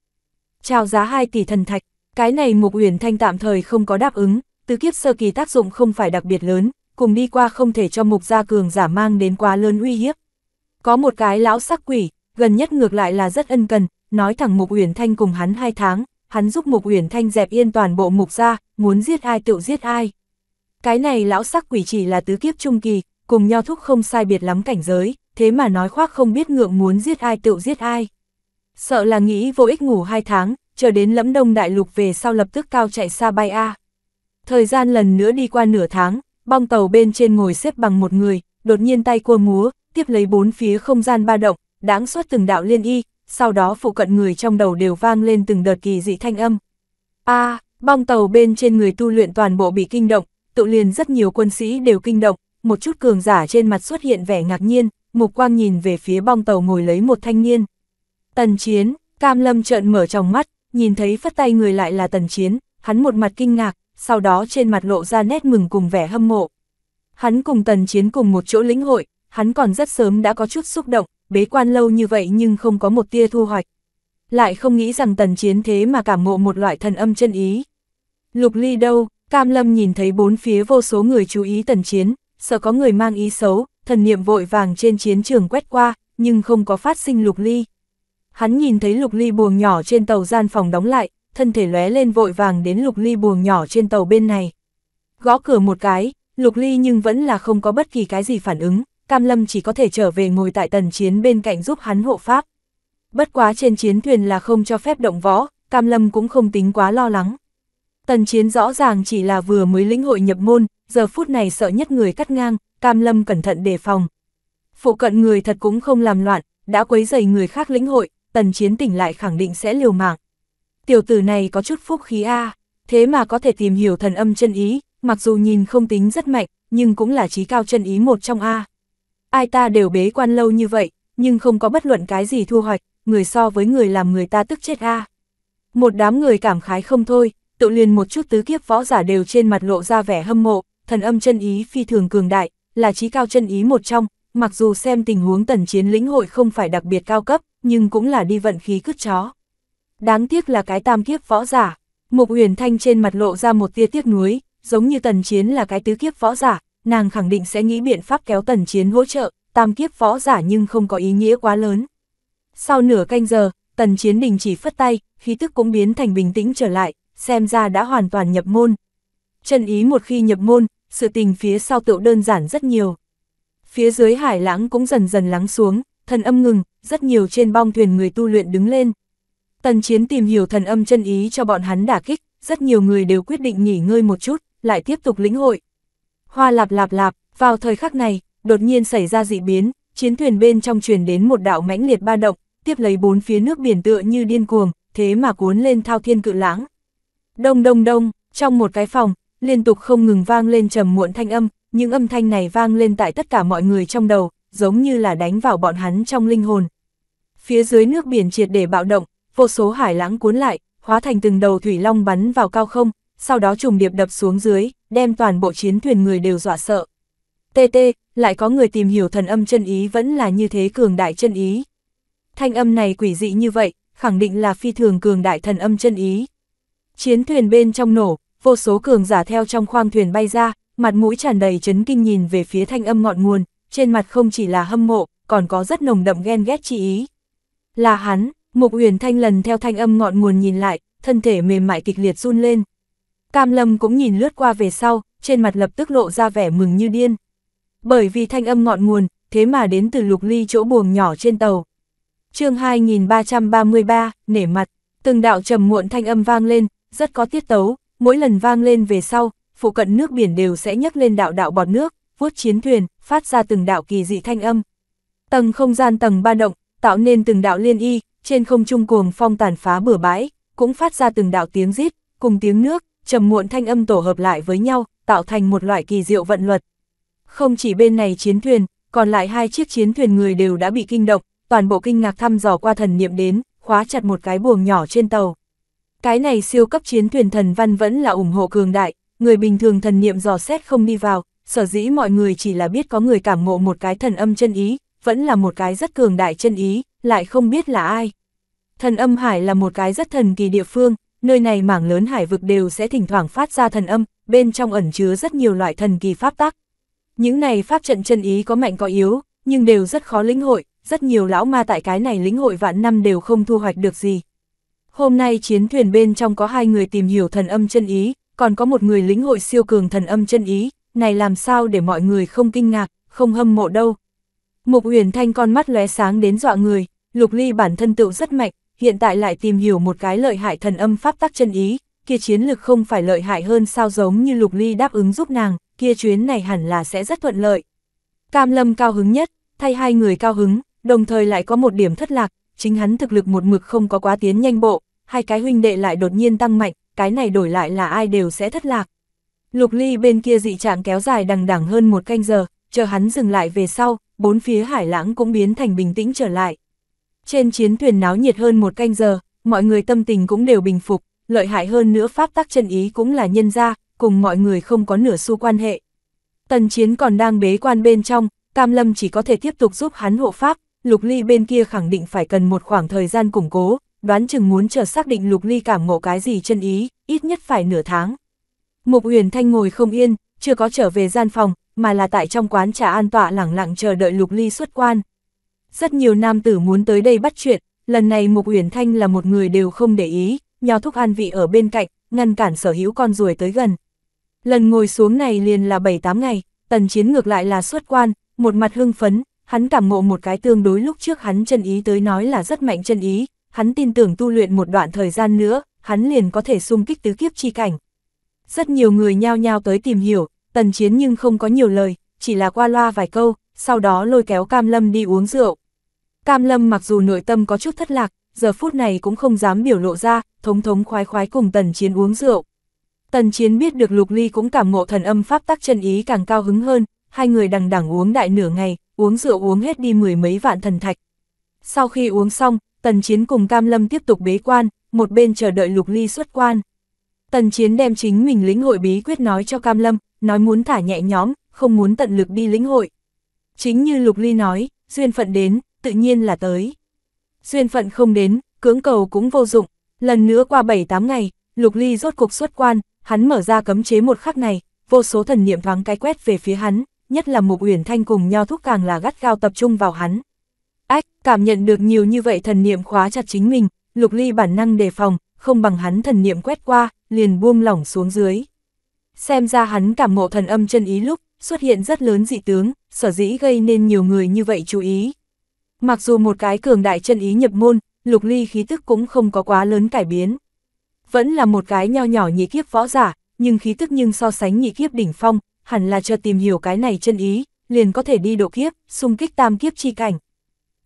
Trao giá 2 tỷ thần thạch, cái này Mục Uyển Thanh tạm thời không có đáp ứng, tứ kiếp sơ kỳ tác dụng không phải đặc biệt lớn, cùng đi qua không thể cho Mục Gia Cường giả mang đến quá lớn uy hiếp. Có một cái lão sắc quỷ, gần nhất ngược lại là rất ân cần, nói thẳng Mục Uyển Thanh cùng hắn hai tháng, hắn giúp Mục Uyển Thanh dẹp yên toàn bộ Mục Gia, muốn giết ai tựu giết ai. Cái này lão sắc quỷ chỉ là tứ kiếp trung kỳ, cùng nho thúc không sai biệt lắm cảnh giới, thế mà nói khoác không biết ngượng muốn giết ai tựu giết ai. Sợ là nghĩ vô ích ngủ hai tháng, chờ đến lẫm đông đại lục về sau lập tức cao chạy xa bay a. Thời gian lần nữa đi qua nửa tháng, bong tàu bên trên ngồi xếp bằng một người, đột nhiên tay cua múa, tiếp lấy bốn phía không gian ba động, đáng xuất từng đạo liên y, sau đó phụ cận người trong đầu đều vang lên từng đợt kỳ dị thanh âm. A, bong tàu bên trên người tu luyện toàn bộ bị kinh động, tự liền rất nhiều quân sĩ đều kinh động, một chút cường giả trên mặt xuất hiện vẻ ngạc nhiên, mục quang nhìn về phía bong tàu ngồi lấy một thanh niên. Tần Chiến, Cam Lâm trợn mở trong mắt, nhìn thấy phất tay người lại là Tần Chiến, hắn một mặt kinh ngạc, sau đó trên mặt lộ ra nét mừng cùng vẻ hâm mộ. Hắn cùng Tần Chiến cùng một chỗ lĩnh hội, hắn còn rất sớm đã có chút xúc động, bế quan lâu như vậy nhưng không có một tia thu hoạch. Lại không nghĩ rằng Tần Chiến thế mà cảm ngộ một loại thần âm chân ý. Lục Ly đâu, Cam Lâm nhìn thấy bốn phía vô số người chú ý Tần Chiến, sợ có người mang ý xấu, thần niệm vội vàng trên chiến trường quét qua, nhưng không có phát sinh lục ly. Hắn nhìn thấy lục ly buồng nhỏ trên tàu gian phòng đóng lại, thân thể lóe lên vội vàng đến lục ly buồng nhỏ trên tàu bên này. Gõ cửa một cái, lục ly nhưng vẫn là không có bất kỳ cái gì phản ứng, Cam Lâm chỉ có thể trở về ngồi tại tần chiến bên cạnh giúp hắn hộ pháp. Bất quá trên chiến thuyền là không cho phép động võ, Cam Lâm cũng không tính quá lo lắng. Tần chiến rõ ràng chỉ là vừa mới lĩnh hội nhập môn, giờ phút này sợ nhất người cắt ngang, Cam Lâm cẩn thận đề phòng. Phụ cận người thật cũng không làm loạn, đã quấy dày người khác lĩnh hội, tần chiến tỉnh lại khẳng định sẽ liều mạng. Tiểu tử này có chút phúc khí A, thế mà có thể tìm hiểu thần âm chân ý, mặc dù nhìn không tính rất mạnh, nhưng cũng là trí cao chân ý một trong A. Ai ta đều bế quan lâu như vậy, nhưng không có bất luận cái gì thu hoạch, người so với người làm người ta tức chết A. Một đám người cảm khái không thôi, tự liền một chút tứ kiếp võ giả đều trên mặt lộ ra vẻ hâm mộ, thần âm chân ý phi thường cường đại, là trí cao chân ý một trong, mặc dù xem tình huống tần chiến lĩnh hội không phải đặc biệt cao cấp, nhưng cũng là đi vận khí cứt chó. Đáng tiếc là cái tam kiếp võ giả, Mục Uyển Thanh trên mặt lộ ra một tia tiếc nuối, giống như tần chiến là cái tứ kiếp võ giả, nàng khẳng định sẽ nghĩ biện pháp kéo tần chiến hỗ trợ, tam kiếp võ giả nhưng không có ý nghĩa quá lớn. Sau nửa canh giờ, tần chiến đình chỉ phất tay, khí tức cũng biến thành bình tĩnh trở lại, xem ra đã hoàn toàn nhập môn. Chân ý một khi nhập môn, sự tình phía sau tựu đơn giản rất nhiều. Phía dưới hải lãng cũng dần dần lắng xuống, thần âm ngừng, rất nhiều trên bong thuyền người tu luyện đứng lên. Tần chiến tìm hiểu thần âm chân ý cho bọn hắn đả kích, rất nhiều người đều quyết định nghỉ ngơi một chút, lại tiếp tục lĩnh hội. Hoa lạp lạp lạp, vào thời khắc này, đột nhiên xảy ra dị biến, chiến thuyền bên trong truyền đến một đạo mãnh liệt ba động, tiếp lấy bốn phía nước biển tựa như điên cuồng, thế mà cuốn lên thao thiên cự lãng. Đông đông đông, trong một cái phòng, liên tục không ngừng vang lên trầm muộn thanh âm, những âm thanh này vang lên tại tất cả mọi người trong đầu, giống như là đánh vào bọn hắn trong linh hồn. Phía dưới nước biển triệt để bạo động, vô số hải lãng cuốn lại, hóa thành từng đầu thủy long bắn vào cao không, sau đó trùng điệp đập xuống dưới, đem toàn bộ chiến thuyền người đều dọa sợ. TT, lại có người tìm hiểu thần âm chân ý vẫn là như thế cường đại chân ý. Thanh âm này quỷ dị như vậy, khẳng định là phi thường cường đại thần âm chân ý. Chiến thuyền bên trong nổ, vô số cường giả theo trong khoang thuyền bay ra, mặt mũi tràn đầy chấn kinh nhìn về phía thanh âm ngọn nguồn, trên mặt không chỉ là hâm mộ, còn có rất nồng đậm ghen ghét chi ý. Là hắn, Mục Uyển Thanh lần theo thanh âm ngọn nguồn nhìn lại, thân thể mềm mại kịch liệt run lên. Cam Lâm cũng nhìn lướt qua về sau, trên mặt lập tức lộ ra vẻ mừng như điên. Bởi vì thanh âm ngọn nguồn, thế mà đến từ lục ly chỗ buồng nhỏ trên tàu. chương 2333, nể mặt, từng đạo trầm muộn thanh âm vang lên, rất có tiết tấu, mỗi lần vang lên về sau, phụ cận nước biển đều sẽ nhấc lên đạo đạo bọt nước, vuốt chiến thuyền, phát ra từng đạo kỳ dị thanh âm. Tầng không gian tầng ba động, tạo nên từng đạo liên y, trên không trung cuồng phong tàn phá bừa bãi, cũng phát ra từng đạo tiếng rít, cùng tiếng nước, trầm muộn thanh âm tổ hợp lại với nhau, tạo thành một loại kỳ diệu vận luật. Không chỉ bên này chiến thuyền, còn lại hai chiếc chiến thuyền người đều đã bị kinh động, toàn bộ kinh ngạc thăm dò qua thần niệm đến, khóa chặt một cái buồng nhỏ trên tàu. Cái này siêu cấp chiến thuyền thần văn vẫn là ủng hộ cường đại, người bình thường thần niệm dò xét không đi vào, sở dĩ mọi người chỉ là biết có người cảm ngộ một cái thần âm chân ý, vẫn là một cái rất cường đại chân ý, lại không biết là ai. Thần âm hải là một cái rất thần kỳ địa phương, nơi này mảng lớn hải vực đều sẽ thỉnh thoảng phát ra thần âm, bên trong ẩn chứa rất nhiều loại thần kỳ pháp tắc. Những này pháp trận chân ý có mạnh có yếu, nhưng đều rất khó lĩnh hội, rất nhiều lão ma tại cái này lĩnh hội vạn năm đều không thu hoạch được gì. Hôm nay chiến thuyền bên trong có hai người tìm hiểu thần âm chân ý, còn có một người lĩnh hội siêu cường thần âm chân ý, này làm sao để mọi người không kinh ngạc, không hâm mộ đâu. Mục Uyển Thanh con mắt lóe sáng đến dọa người, Lục Ly bản thân tựu rất mạnh, hiện tại lại tìm hiểu một cái lợi hại thần âm pháp tắc chân ý, kia chiến lực không phải lợi hại hơn sao giống như Lục Ly đáp ứng giúp nàng, kia chuyến này hẳn là sẽ rất thuận lợi. Cam Lâm cao hứng nhất, thay hai người cao hứng, đồng thời lại có một điểm thất lạc, chính hắn thực lực một mực không có quá tiến nhanh bộ, hai cái huynh đệ lại đột nhiên tăng mạnh, cái này đổi lại là ai đều sẽ thất lạc. Lục ly bên kia dị trạng kéo dài đằng đẳng hơn một canh giờ, chờ hắn dừng lại về sau, bốn phía hải lãng cũng biến thành bình tĩnh trở lại. Trên chiến thuyền náo nhiệt hơn một canh giờ, mọi người tâm tình cũng đều bình phục, lợi hại hơn nữa pháp tắc chân ý cũng là nhân ra, cùng mọi người không có nửa xu quan hệ. Tần chiến còn đang bế quan bên trong, Cam Lâm chỉ có thể tiếp tục giúp hắn hộ pháp, Lục Ly bên kia khẳng định phải cần một khoảng thời gian củng cố, đoán chừng muốn chờ xác định Lục Ly cảm ngộ cái gì chân ý, ít nhất phải nửa tháng. Mục Uyển Thanh ngồi không yên, chưa có trở về gian phòng, mà là tại trong quán trà an tọa lẳng lặng chờ đợi Lục Ly xuất quan. Rất nhiều nam tử muốn tới đây bắt chuyện, lần này Mục Uyển Thanh là một người đều không để ý, nho thúc an vị ở bên cạnh, ngăn cản sở hữu con ruồi tới gần. Lần ngồi xuống này liền là 7-8 ngày, tần chiến ngược lại là xuất quan, một mặt hưng phấn, Hắn cảm ngộ một cái tương đối lúc trước hắn chân ý tới nói là rất mạnh chân ý, hắn tin tưởng tu luyện một đoạn thời gian nữa, hắn liền có thể xung kích tứ kiếp chi cảnh. Rất nhiều người nhao nhao tới tìm hiểu, tần chiến nhưng không có nhiều lời, chỉ là qua loa vài câu, sau đó lôi kéo Cam Lâm đi uống rượu. Cam Lâm mặc dù nội tâm có chút thất lạc, giờ phút này cũng không dám biểu lộ ra, thống thống khoái khoái cùng tần chiến uống rượu. Tần chiến biết được lục ly cũng cảm ngộ thần âm pháp tắc chân ý càng cao hứng hơn, hai người đằng đẳng uống đại nửa ngày, uống rượu uống hết đi mười mấy vạn thần thạch. Sau khi uống xong, Tần Chiến cùng Cam Lâm tiếp tục bế quan, một bên chờ đợi Lục Ly xuất quan. Tần Chiến đem chính mình lĩnh hội bí quyết nói cho Cam Lâm, nói muốn thả nhẹ nhóm, không muốn tận lực đi lĩnh hội. Chính như Lục Ly nói, duyên phận đến, tự nhiên là tới. Duyên phận không đến, cưỡng cầu cũng vô dụng. Lần nữa qua 7-8 ngày, Lục Ly rốt cục xuất quan, hắn mở ra cấm chế một khắc này, vô số thần niệm thoáng cái quét về phía hắn nhất là Mục Uyển Thanh cùng Nho Thúc càng là gắt gao tập trung vào hắn. Ách, cảm nhận được nhiều như vậy thần niệm khóa chặt chính mình, Lục Ly bản năng đề phòng, không bằng hắn thần niệm quét qua, liền buông lỏng xuống dưới. Xem ra hắn cảm ngộ thần âm chân ý lúc, xuất hiện rất lớn dị tướng, sở dĩ gây nên nhiều người như vậy chú ý. Mặc dù một cái cường đại chân ý nhập môn, Lục Ly khí tức cũng không có quá lớn cải biến. Vẫn là một cái nho nhỏ nhị kiếp võ giả, nhưng khí tức nhưng so sánh nhị kiếp đỉnh phong, hẳn là cho tìm hiểu cái này chân ý, liền có thể đi độ kiếp, xung kích tam kiếp chi cảnh.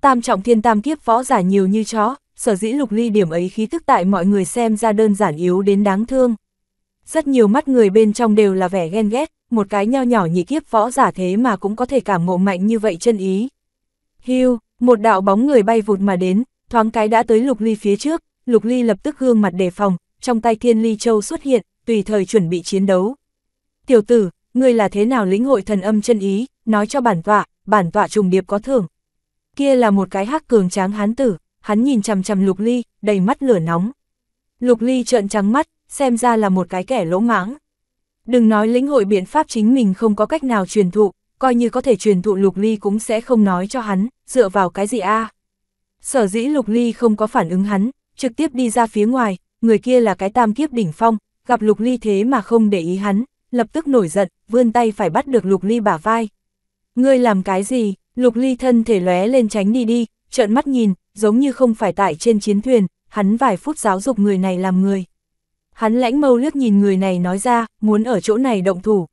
Tam trọng thiên tam kiếp võ giả nhiều như chó, sở dĩ lục ly điểm ấy khí tức tại mọi người xem ra đơn giản yếu đến đáng thương. Rất nhiều mắt người bên trong đều là vẻ ghen ghét, một cái nho nhỏ nhị kiếp võ giả thế mà cũng có thể cảm ngộ mạnh như vậy chân ý. Hưu, một đạo bóng người bay vụt mà đến, thoáng cái đã tới lục ly phía trước, lục ly lập tức gương mặt đề phòng, trong tay thiên ly châu xuất hiện, tùy thời chuẩn bị chiến đấu. Tiểu tử, ngươi là thế nào lĩnh hội thần âm chân ý, nói cho bản tọa, bản tọa trùng điệp có thưởng. Kia là một cái hắc cường tráng hán tử, hắn nhìn chằm chằm Lục Ly, đầy mắt lửa nóng. Lục Ly trợn trắng mắt, xem ra là một cái kẻ lỗ mãng. Đừng nói lĩnh hội biện pháp chính mình không có cách nào truyền thụ, coi như có thể truyền thụ Lục Ly cũng sẽ không nói cho hắn, dựa vào cái gì a? Sở dĩ Lục Ly không có phản ứng hắn, trực tiếp đi ra phía ngoài, người kia là cái tam kiếp đỉnh phong, gặp Lục Ly thế mà không để ý hắn, lập tức nổi giận, vươn tay phải bắt được Lục Ly bả vai. Ngươi làm cái gì? Lục Ly thân thể lóe lên tránh đi đi, trợn mắt nhìn, giống như không phải tại trên chiến thuyền, hắn vài phút giáo dục người này làm người. Hắn lãnh mâu lướt nhìn người này nói ra, muốn ở chỗ này động thủ.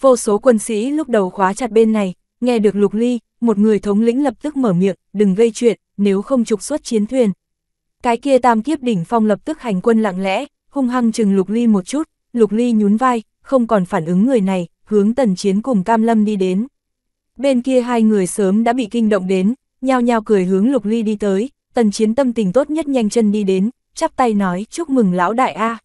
Vô số quân sĩ lúc đầu khóa chặt bên này, nghe được Lục Ly, một người thống lĩnh lập tức mở miệng, đừng gây chuyện, nếu không trục xuất chiến thuyền. Cái kia tam kiếp đỉnh phong lập tức hành quân lặng lẽ, hung hăng chừng Lục Ly một chút, Lục Ly nhún vai, không còn phản ứng người này, hướng tần chiến cùng Cam Lâm đi đến. Bên kia hai người sớm đã bị kinh động đến, nhao nhao cười hướng Lục Ly đi tới, tần chiến tâm tình tốt nhất nhanh chân đi đến, chắp tay nói chúc mừng lão đại a.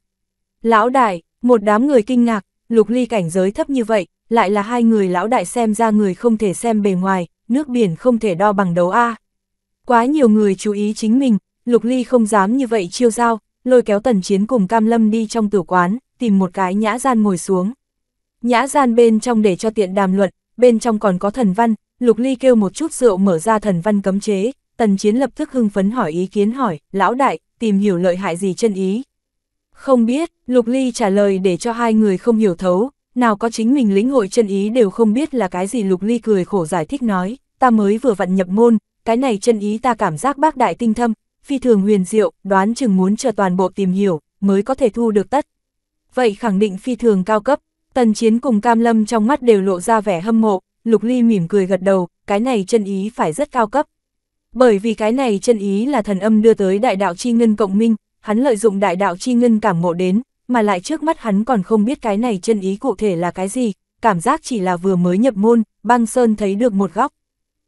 Lão đại, một đám người kinh ngạc, Lục Ly cảnh giới thấp như vậy, lại là hai người lão đại xem ra người không thể xem bề ngoài, nước biển không thể đo bằng đấu a. Quá nhiều người chú ý chính mình, Lục Ly không dám như vậy chiêu giao, lôi kéo tần chiến cùng Cam Lâm đi trong tử quán, tìm một cái nhã gian ngồi xuống. Nhã gian bên trong để cho tiện đàm luận, bên trong còn có thần văn, Lục Ly kêu một chút rượu mở ra thần văn cấm chế, tần chiến lập tức hưng phấn hỏi ý kiến hỏi, lão đại, tìm hiểu lợi hại gì chân ý. Không biết, Lục Ly trả lời để cho hai người không hiểu thấu, nào có chính mình lĩnh hội chân ý đều không biết là cái gì Lục Ly cười khổ giải thích nói, ta mới vừa vặn nhập môn, cái này chân ý ta cảm giác bác đại tinh thâm, phi thường huyền diệu, đoán chừng muốn chờ toàn bộ tìm hiểu, mới có thể thu được tất vậy khẳng định phi thường cao cấp. Tần Chiến cùng Cam Lâm trong mắt đều lộ ra vẻ hâm mộ, Lục Ly mỉm cười gật đầu, cái này chân ý phải rất cao cấp. Bởi vì cái này chân ý là thần âm đưa tới đại đạo chi ngân cộng minh, hắn lợi dụng đại đạo chi ngân cảm ngộ đến, mà lại trước mắt hắn còn không biết cái này chân ý cụ thể là cái gì, cảm giác chỉ là vừa mới nhập môn, băng sơn thấy được một góc.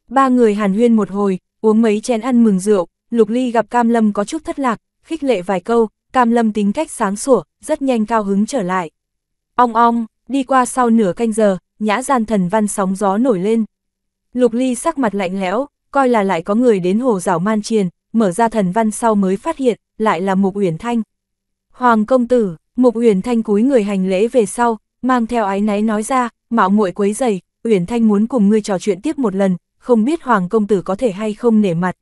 Ba người hàn huyên một hồi, uống mấy chén ăn mừng rượu, Lục Ly gặp Cam Lâm có chút thất lạc, khích lệ vài câu, Cam Lâm tính cách sáng sủa, rất nhanh cao hứng trở lại. Ong ong, đi qua sau nửa canh giờ, nhã gian thần văn sóng gió nổi lên. Lục Ly sắc mặt lạnh lẽo, coi là lại có người đến hồ rảo man triền, mở ra thần văn sau mới phát hiện, lại là Mục Uyển Thanh. Hoàng công tử, Mục Uyển Thanh cúi người hành lễ về sau, mang theo ái náy nói ra, mạo muội quấy giày, Uyển Thanh muốn cùng ngươi trò chuyện tiếp một lần, không biết Hoàng công tử có thể hay không nể mặt.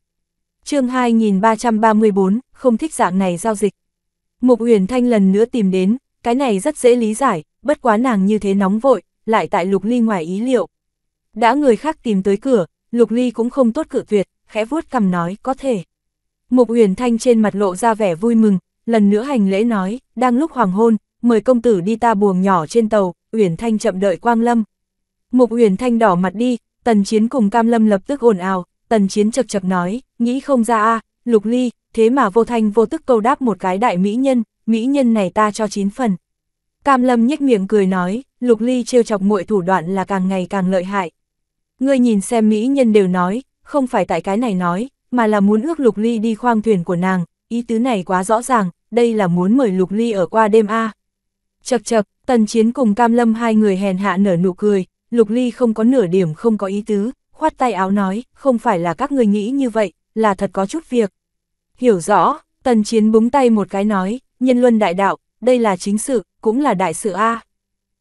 Chương 2334, không thích dạng này giao dịch. Mục Uyển Thanh lần nữa tìm đến, cái này rất dễ lý giải, bất quá nàng như thế nóng vội, lại tại Lục Ly ngoài ý liệu. Đã người khác tìm tới cửa, Lục Ly cũng không tốt cự tuyệt, khẽ vuốt cầm nói có thể. Mục Uyển Thanh trên mặt lộ ra vẻ vui mừng, lần nữa hành lễ nói, đang lúc hoàng hôn, mời công tử đi ta buồng nhỏ trên tàu, Uyển Thanh chậm đợi Quang Lâm. Mục Uyển Thanh đỏ mặt đi, Tần Chiến cùng Cam Lâm lập tức ồn ào, Tần Chiến chập chập nói, nghĩ không ra a, Lục Ly, thế mà vô thanh vô tức câu đáp một cái đại mỹ nhân, mỹ nhân này ta cho chín phần. Cam Lâm nhếch miệng cười nói, Lục Ly trêu chọc muội thủ đoạn là càng ngày càng lợi hại. Ngươi nhìn xem mỹ nhân đều nói, không phải tại cái này nói, mà là muốn ước Lục Ly đi khoang thuyền của nàng, ý tứ này quá rõ ràng, đây là muốn mời Lục Ly ở qua đêm a. Chậc chậc, Tần Chiến cùng Cam Lâm hai người hèn hạ nở nụ cười, Lục Ly không có nửa điểm không có ý tứ, khoát tay áo nói, không phải là các ngươi nghĩ như vậy, là thật có chút việc. Hiểu rõ, tần chiến búng tay một cái nói, nhân luân đại đạo, đây là chính sự, cũng là đại sự A.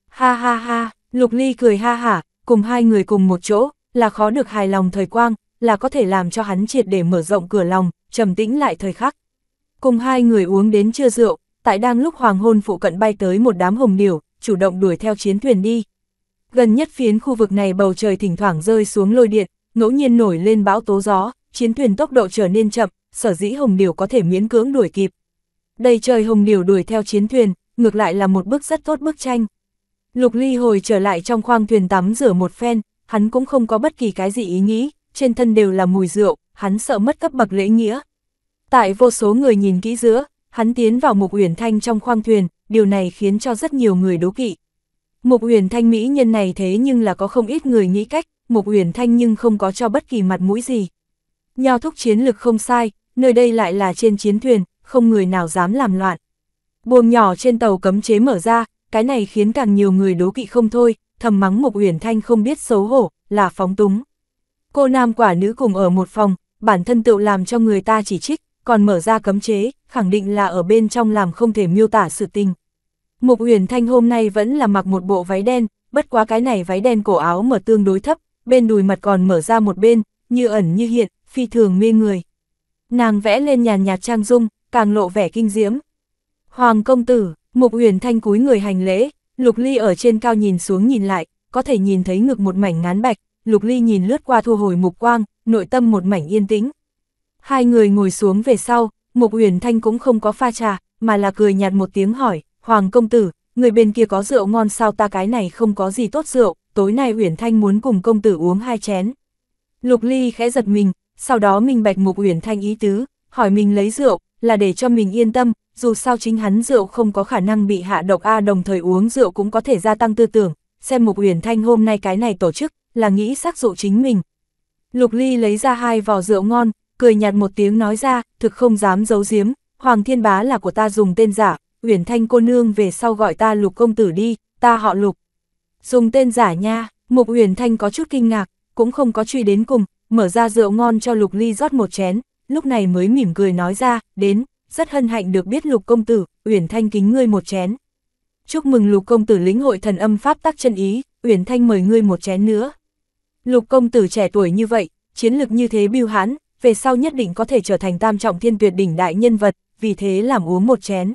Ha ha ha, lục ly cười ha hả, cùng hai người cùng một chỗ, là khó được hài lòng thời quang, là có thể làm cho hắn triệt để mở rộng cửa lòng, trầm tĩnh lại thời khắc. Cùng hai người uống đến chưa rượu, tại đang lúc hoàng hôn phụ cận bay tới một đám hồng điểu, chủ động đuổi theo chiến thuyền đi. Gần nhất phiến khu vực này bầu trời thỉnh thoảng rơi xuống lôi điện, ngẫu nhiên nổi lên bão tố gió, chiến thuyền tốc độ trở nên chậm, sở dĩ hồng điều có thể miễn cưỡng đuổi kịp. Đây trời hồng điều đuổi theo chiến thuyền, ngược lại là một bức rất tốt bức tranh. Lục Ly hồi trở lại trong khoang thuyền tắm rửa một phen, hắn cũng không có bất kỳ cái gì ý nghĩ, trên thân đều là mùi rượu, hắn sợ mất cấp bậc lễ nghĩa. Tại vô số người nhìn kỹ giữa, hắn tiến vào Mục Uyển Thanh trong khoang thuyền, điều này khiến cho rất nhiều người đố kỵ. Mục Uyển Thanh mỹ nhân này thế nhưng là có không ít người nghĩ cách, Mục Uyển Thanh nhưng không có cho bất kỳ mặt mũi gì. Nho thúc chiến lực không sai, nơi đây lại là trên chiến thuyền, không người nào dám làm loạn. Buồng nhỏ trên tàu cấm chế mở ra, cái này khiến càng nhiều người đố kỵ không thôi, thầm mắng mục Uyển Thanh không biết xấu hổ, là phóng túng. Cô nam quả nữ cùng ở một phòng, bản thân tự làm cho người ta chỉ trích, còn mở ra cấm chế, khẳng định là ở bên trong làm không thể miêu tả sự tình. mục Uyển Thanh hôm nay vẫn là mặc một bộ váy đen, bất quá cái này váy đen cổ áo mở tương đối thấp, bên đùi mặt còn mở ra một bên, như ẩn như hiện, phi thường mê người nàng vẽ lên nhàn nhạt trang dung, càng lộ vẻ kinh diễm. Hoàng công tử, Mục Uyển Thanh cúi người hành lễ, Lục Ly ở trên cao nhìn xuống nhìn lại, có thể nhìn thấy ngực một mảnh ngán bạch, Lục Ly nhìn lướt qua thu hồi mục quang, nội tâm một mảnh yên tĩnh. Hai người ngồi xuống về sau, Mục Uyển Thanh cũng không có pha trà, mà là cười nhạt một tiếng hỏi, Hoàng công tử, người bên kia có rượu ngon sao ta cái này không có gì tốt rượu, tối nay Uyển Thanh muốn cùng công tử uống hai chén. Lục Ly khẽ giật mình, sau đó minh bạch Mục Uyển Thanh ý tứ, hỏi mình lấy rượu, là để cho mình yên tâm, dù sao chính hắn rượu không có khả năng bị hạ độc A đồng thời uống rượu cũng có thể gia tăng tư tưởng, xem Mục Uyển Thanh hôm nay cái này tổ chức, là nghĩ xác dụ chính mình. Lục Ly lấy ra hai vò rượu ngon, cười nhạt một tiếng nói ra, thực không dám giấu giếm, Hoàng Thiên Bá là của ta dùng tên giả, Uyển Thanh cô nương về sau gọi ta Lục Công Tử đi, ta họ Lục. Dùng tên giả nha, Mục Uyển Thanh có chút kinh ngạc, cũng không có truy đến cùng, mở ra rượu ngon cho Lục Ly rót một chén, lúc này mới mỉm cười nói ra, đến, rất hân hạnh được biết Lục Công Tử, Uyển Thanh kính ngươi một chén. Chúc mừng Lục Công Tử lĩnh hội thần âm pháp tắc chân ý, Uyển Thanh mời ngươi một chén nữa. Lục Công Tử trẻ tuổi như vậy, chiến lực như thế biêu hãn, về sau nhất định có thể trở thành tam trọng thiên tuyệt đỉnh đại nhân vật, vì thế làm uống một chén.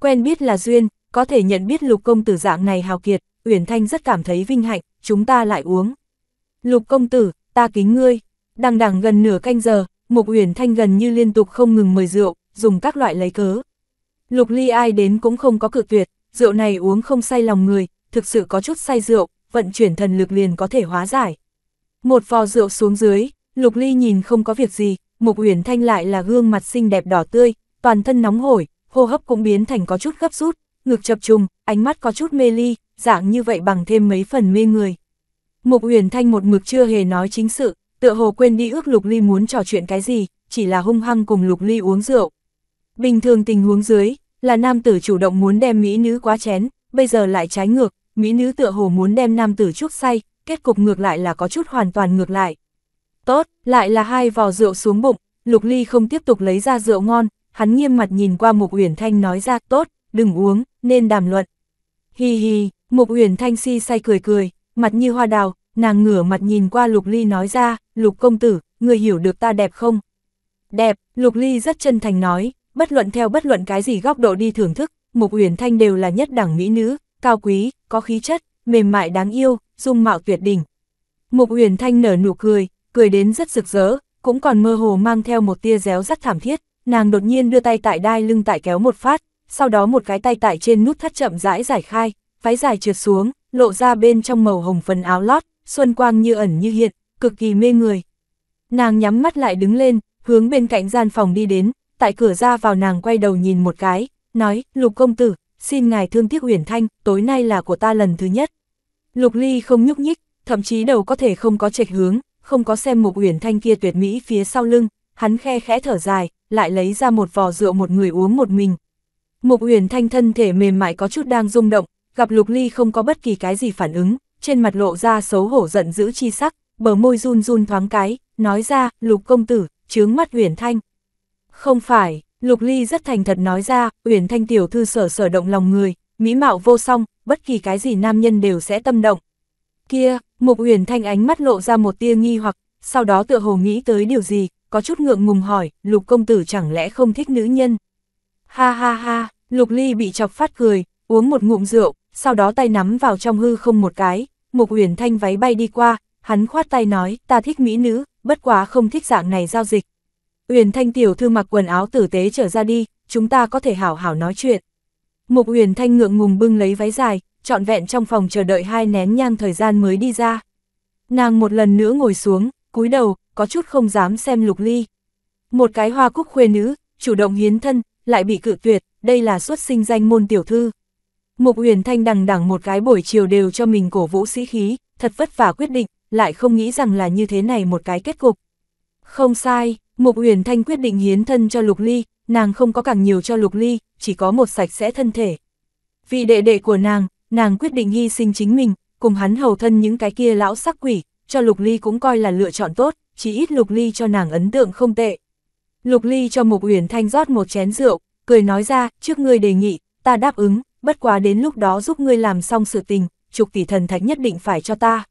Quen biết là duyên, có thể nhận biết Lục Công Tử dạng này hào kiệt, Uyển Thanh rất cảm thấy vinh hạnh, chúng ta lại uống. Lục Công Tử, ta kính ngươi. Đằng đẳng gần nửa canh giờ, Mục Uyển Thanh gần như liên tục không ngừng mời rượu, dùng các loại lấy cớ. Lục Ly ai đến cũng không có cực tuyệt, rượu này uống không say lòng người, thực sự có chút say rượu, vận chuyển thần lực liền có thể hóa giải. Một vò rượu xuống dưới, Lục Ly nhìn không có việc gì, Mục Uyển Thanh lại là gương mặt xinh đẹp đỏ tươi, toàn thân nóng hổi, hô hấp cũng biến thành có chút gấp rút, ngực chập trùng, ánh mắt có chút mê ly, dạng như vậy bằng thêm mấy phần mê người. Mục Uyển Thanh một mực chưa hề nói chính sự, tựa hồ quên đi ước Lục Ly muốn trò chuyện cái gì, chỉ là hung hăng cùng Lục Ly uống rượu. Bình thường tình huống dưới, là nam tử chủ động muốn đem mỹ nữ quá chén, bây giờ lại trái ngược, mỹ nữ tựa hồ muốn đem nam tử chuốc say, kết cục ngược lại là có chút hoàn toàn ngược lại. Tốt, lại là hai vò rượu xuống bụng, Lục Ly không tiếp tục lấy ra rượu ngon, hắn nghiêm mặt nhìn qua Mục Uyển Thanh nói ra, tốt, đừng uống, nên đàm luận. Hi hi, Mục Uyển Thanh si say cười cười, mặt như hoa đào, nàng ngửa mặt nhìn qua Lục Ly nói ra, Lục công tử, người hiểu được ta đẹp không? Đẹp, Lục Ly rất chân thành nói, bất luận theo bất luận cái gì góc độ đi thưởng thức, Mục Uyển Thanh đều là nhất đẳng mỹ nữ, cao quý, có khí chất, mềm mại đáng yêu, dung mạo tuyệt đỉnh. Mục Uyển Thanh nở nụ cười, cười đến rất rực rỡ, cũng còn mơ hồ mang theo một tia réo rất thảm thiết, nàng đột nhiên đưa tay tại đai lưng tại kéo một phát, sau đó một cái tay tại trên nút thắt chậm rãi giải khai, váy dài trượt xuống, lộ ra bên trong màu hồng phần áo lót, xuân quang như ẩn như hiện, cực kỳ mê người. Nàng nhắm mắt lại đứng lên, hướng bên cạnh gian phòng đi đến, tại cửa ra vào nàng quay đầu nhìn một cái, nói, lục công tử, xin ngài thương tiếc huyền thanh, tối nay là của ta lần thứ nhất. Lục ly không nhúc nhích, thậm chí đầu có thể không có trệch hướng, không có xem Mục huyền thanh kia tuyệt mỹ phía sau lưng, hắn khe khẽ thở dài, lại lấy ra một vò rượu một người uống một mình. Mục huyền thanh thân thể mềm mại có chút đang rung động, gặp Lục Ly không có bất kỳ cái gì phản ứng, trên mặt lộ ra xấu hổ giận dữ chi sắc, bờ môi run run thoáng cái, nói ra, Lục công tử, chướng mắt Huyền Thanh. Không phải, Lục Ly rất thành thật nói ra, Huyền Thanh tiểu thư sở sở động lòng người, mỹ mạo vô song, bất kỳ cái gì nam nhân đều sẽ tâm động. Kia, Mục Huyền Thanh ánh mắt lộ ra một tia nghi hoặc, sau đó tựa hồ nghĩ tới điều gì, có chút ngượng ngùng hỏi, Lục công tử chẳng lẽ không thích nữ nhân? Ha ha ha, Lục Ly bị chọc phát cười, uống một ngụm rượu, sau đó tay nắm vào trong hư không một cái, Mục Uyển Thanh váy bay đi qua, hắn khoát tay nói, ta thích mỹ nữ, bất quá không thích dạng này giao dịch. Uyển Thanh tiểu thư mặc quần áo tử tế trở ra đi, chúng ta có thể hảo hảo nói chuyện. Mục Uyển Thanh ngượng ngùng bưng lấy váy dài, trọn vẹn trong phòng chờ đợi hai nén nhang thời gian mới đi ra. Nàng một lần nữa ngồi xuống, cúi đầu, có chút không dám xem Lục Ly. Một cái hoa cúc khuê nữ, chủ động hiến thân, lại bị cự tuyệt, đây là xuất sinh danh môn tiểu thư. Mục Huyền Thanh đằng đằng một cái buổi chiều đều cho mình cổ vũ sĩ khí, thật vất vả quyết định, lại không nghĩ rằng là như thế này một cái kết cục. Không sai, Mục Huyền Thanh quyết định hiến thân cho Lục Ly, nàng không có càng nhiều cho Lục Ly, chỉ có một sạch sẽ thân thể. Vì đệ đệ của nàng, nàng quyết định hy sinh chính mình, cùng hắn hầu thân những cái kia lão sắc quỷ, cho Lục Ly cũng coi là lựa chọn tốt, chỉ ít Lục Ly cho nàng ấn tượng không tệ. Lục Ly cho Mục Huyền Thanh rót một chén rượu, cười nói ra, trước ngươi đề nghị, ta đáp ứng, bất quá đến lúc đó giúp ngươi làm xong sự tình, trục tỷ thần thạch nhất định phải cho ta.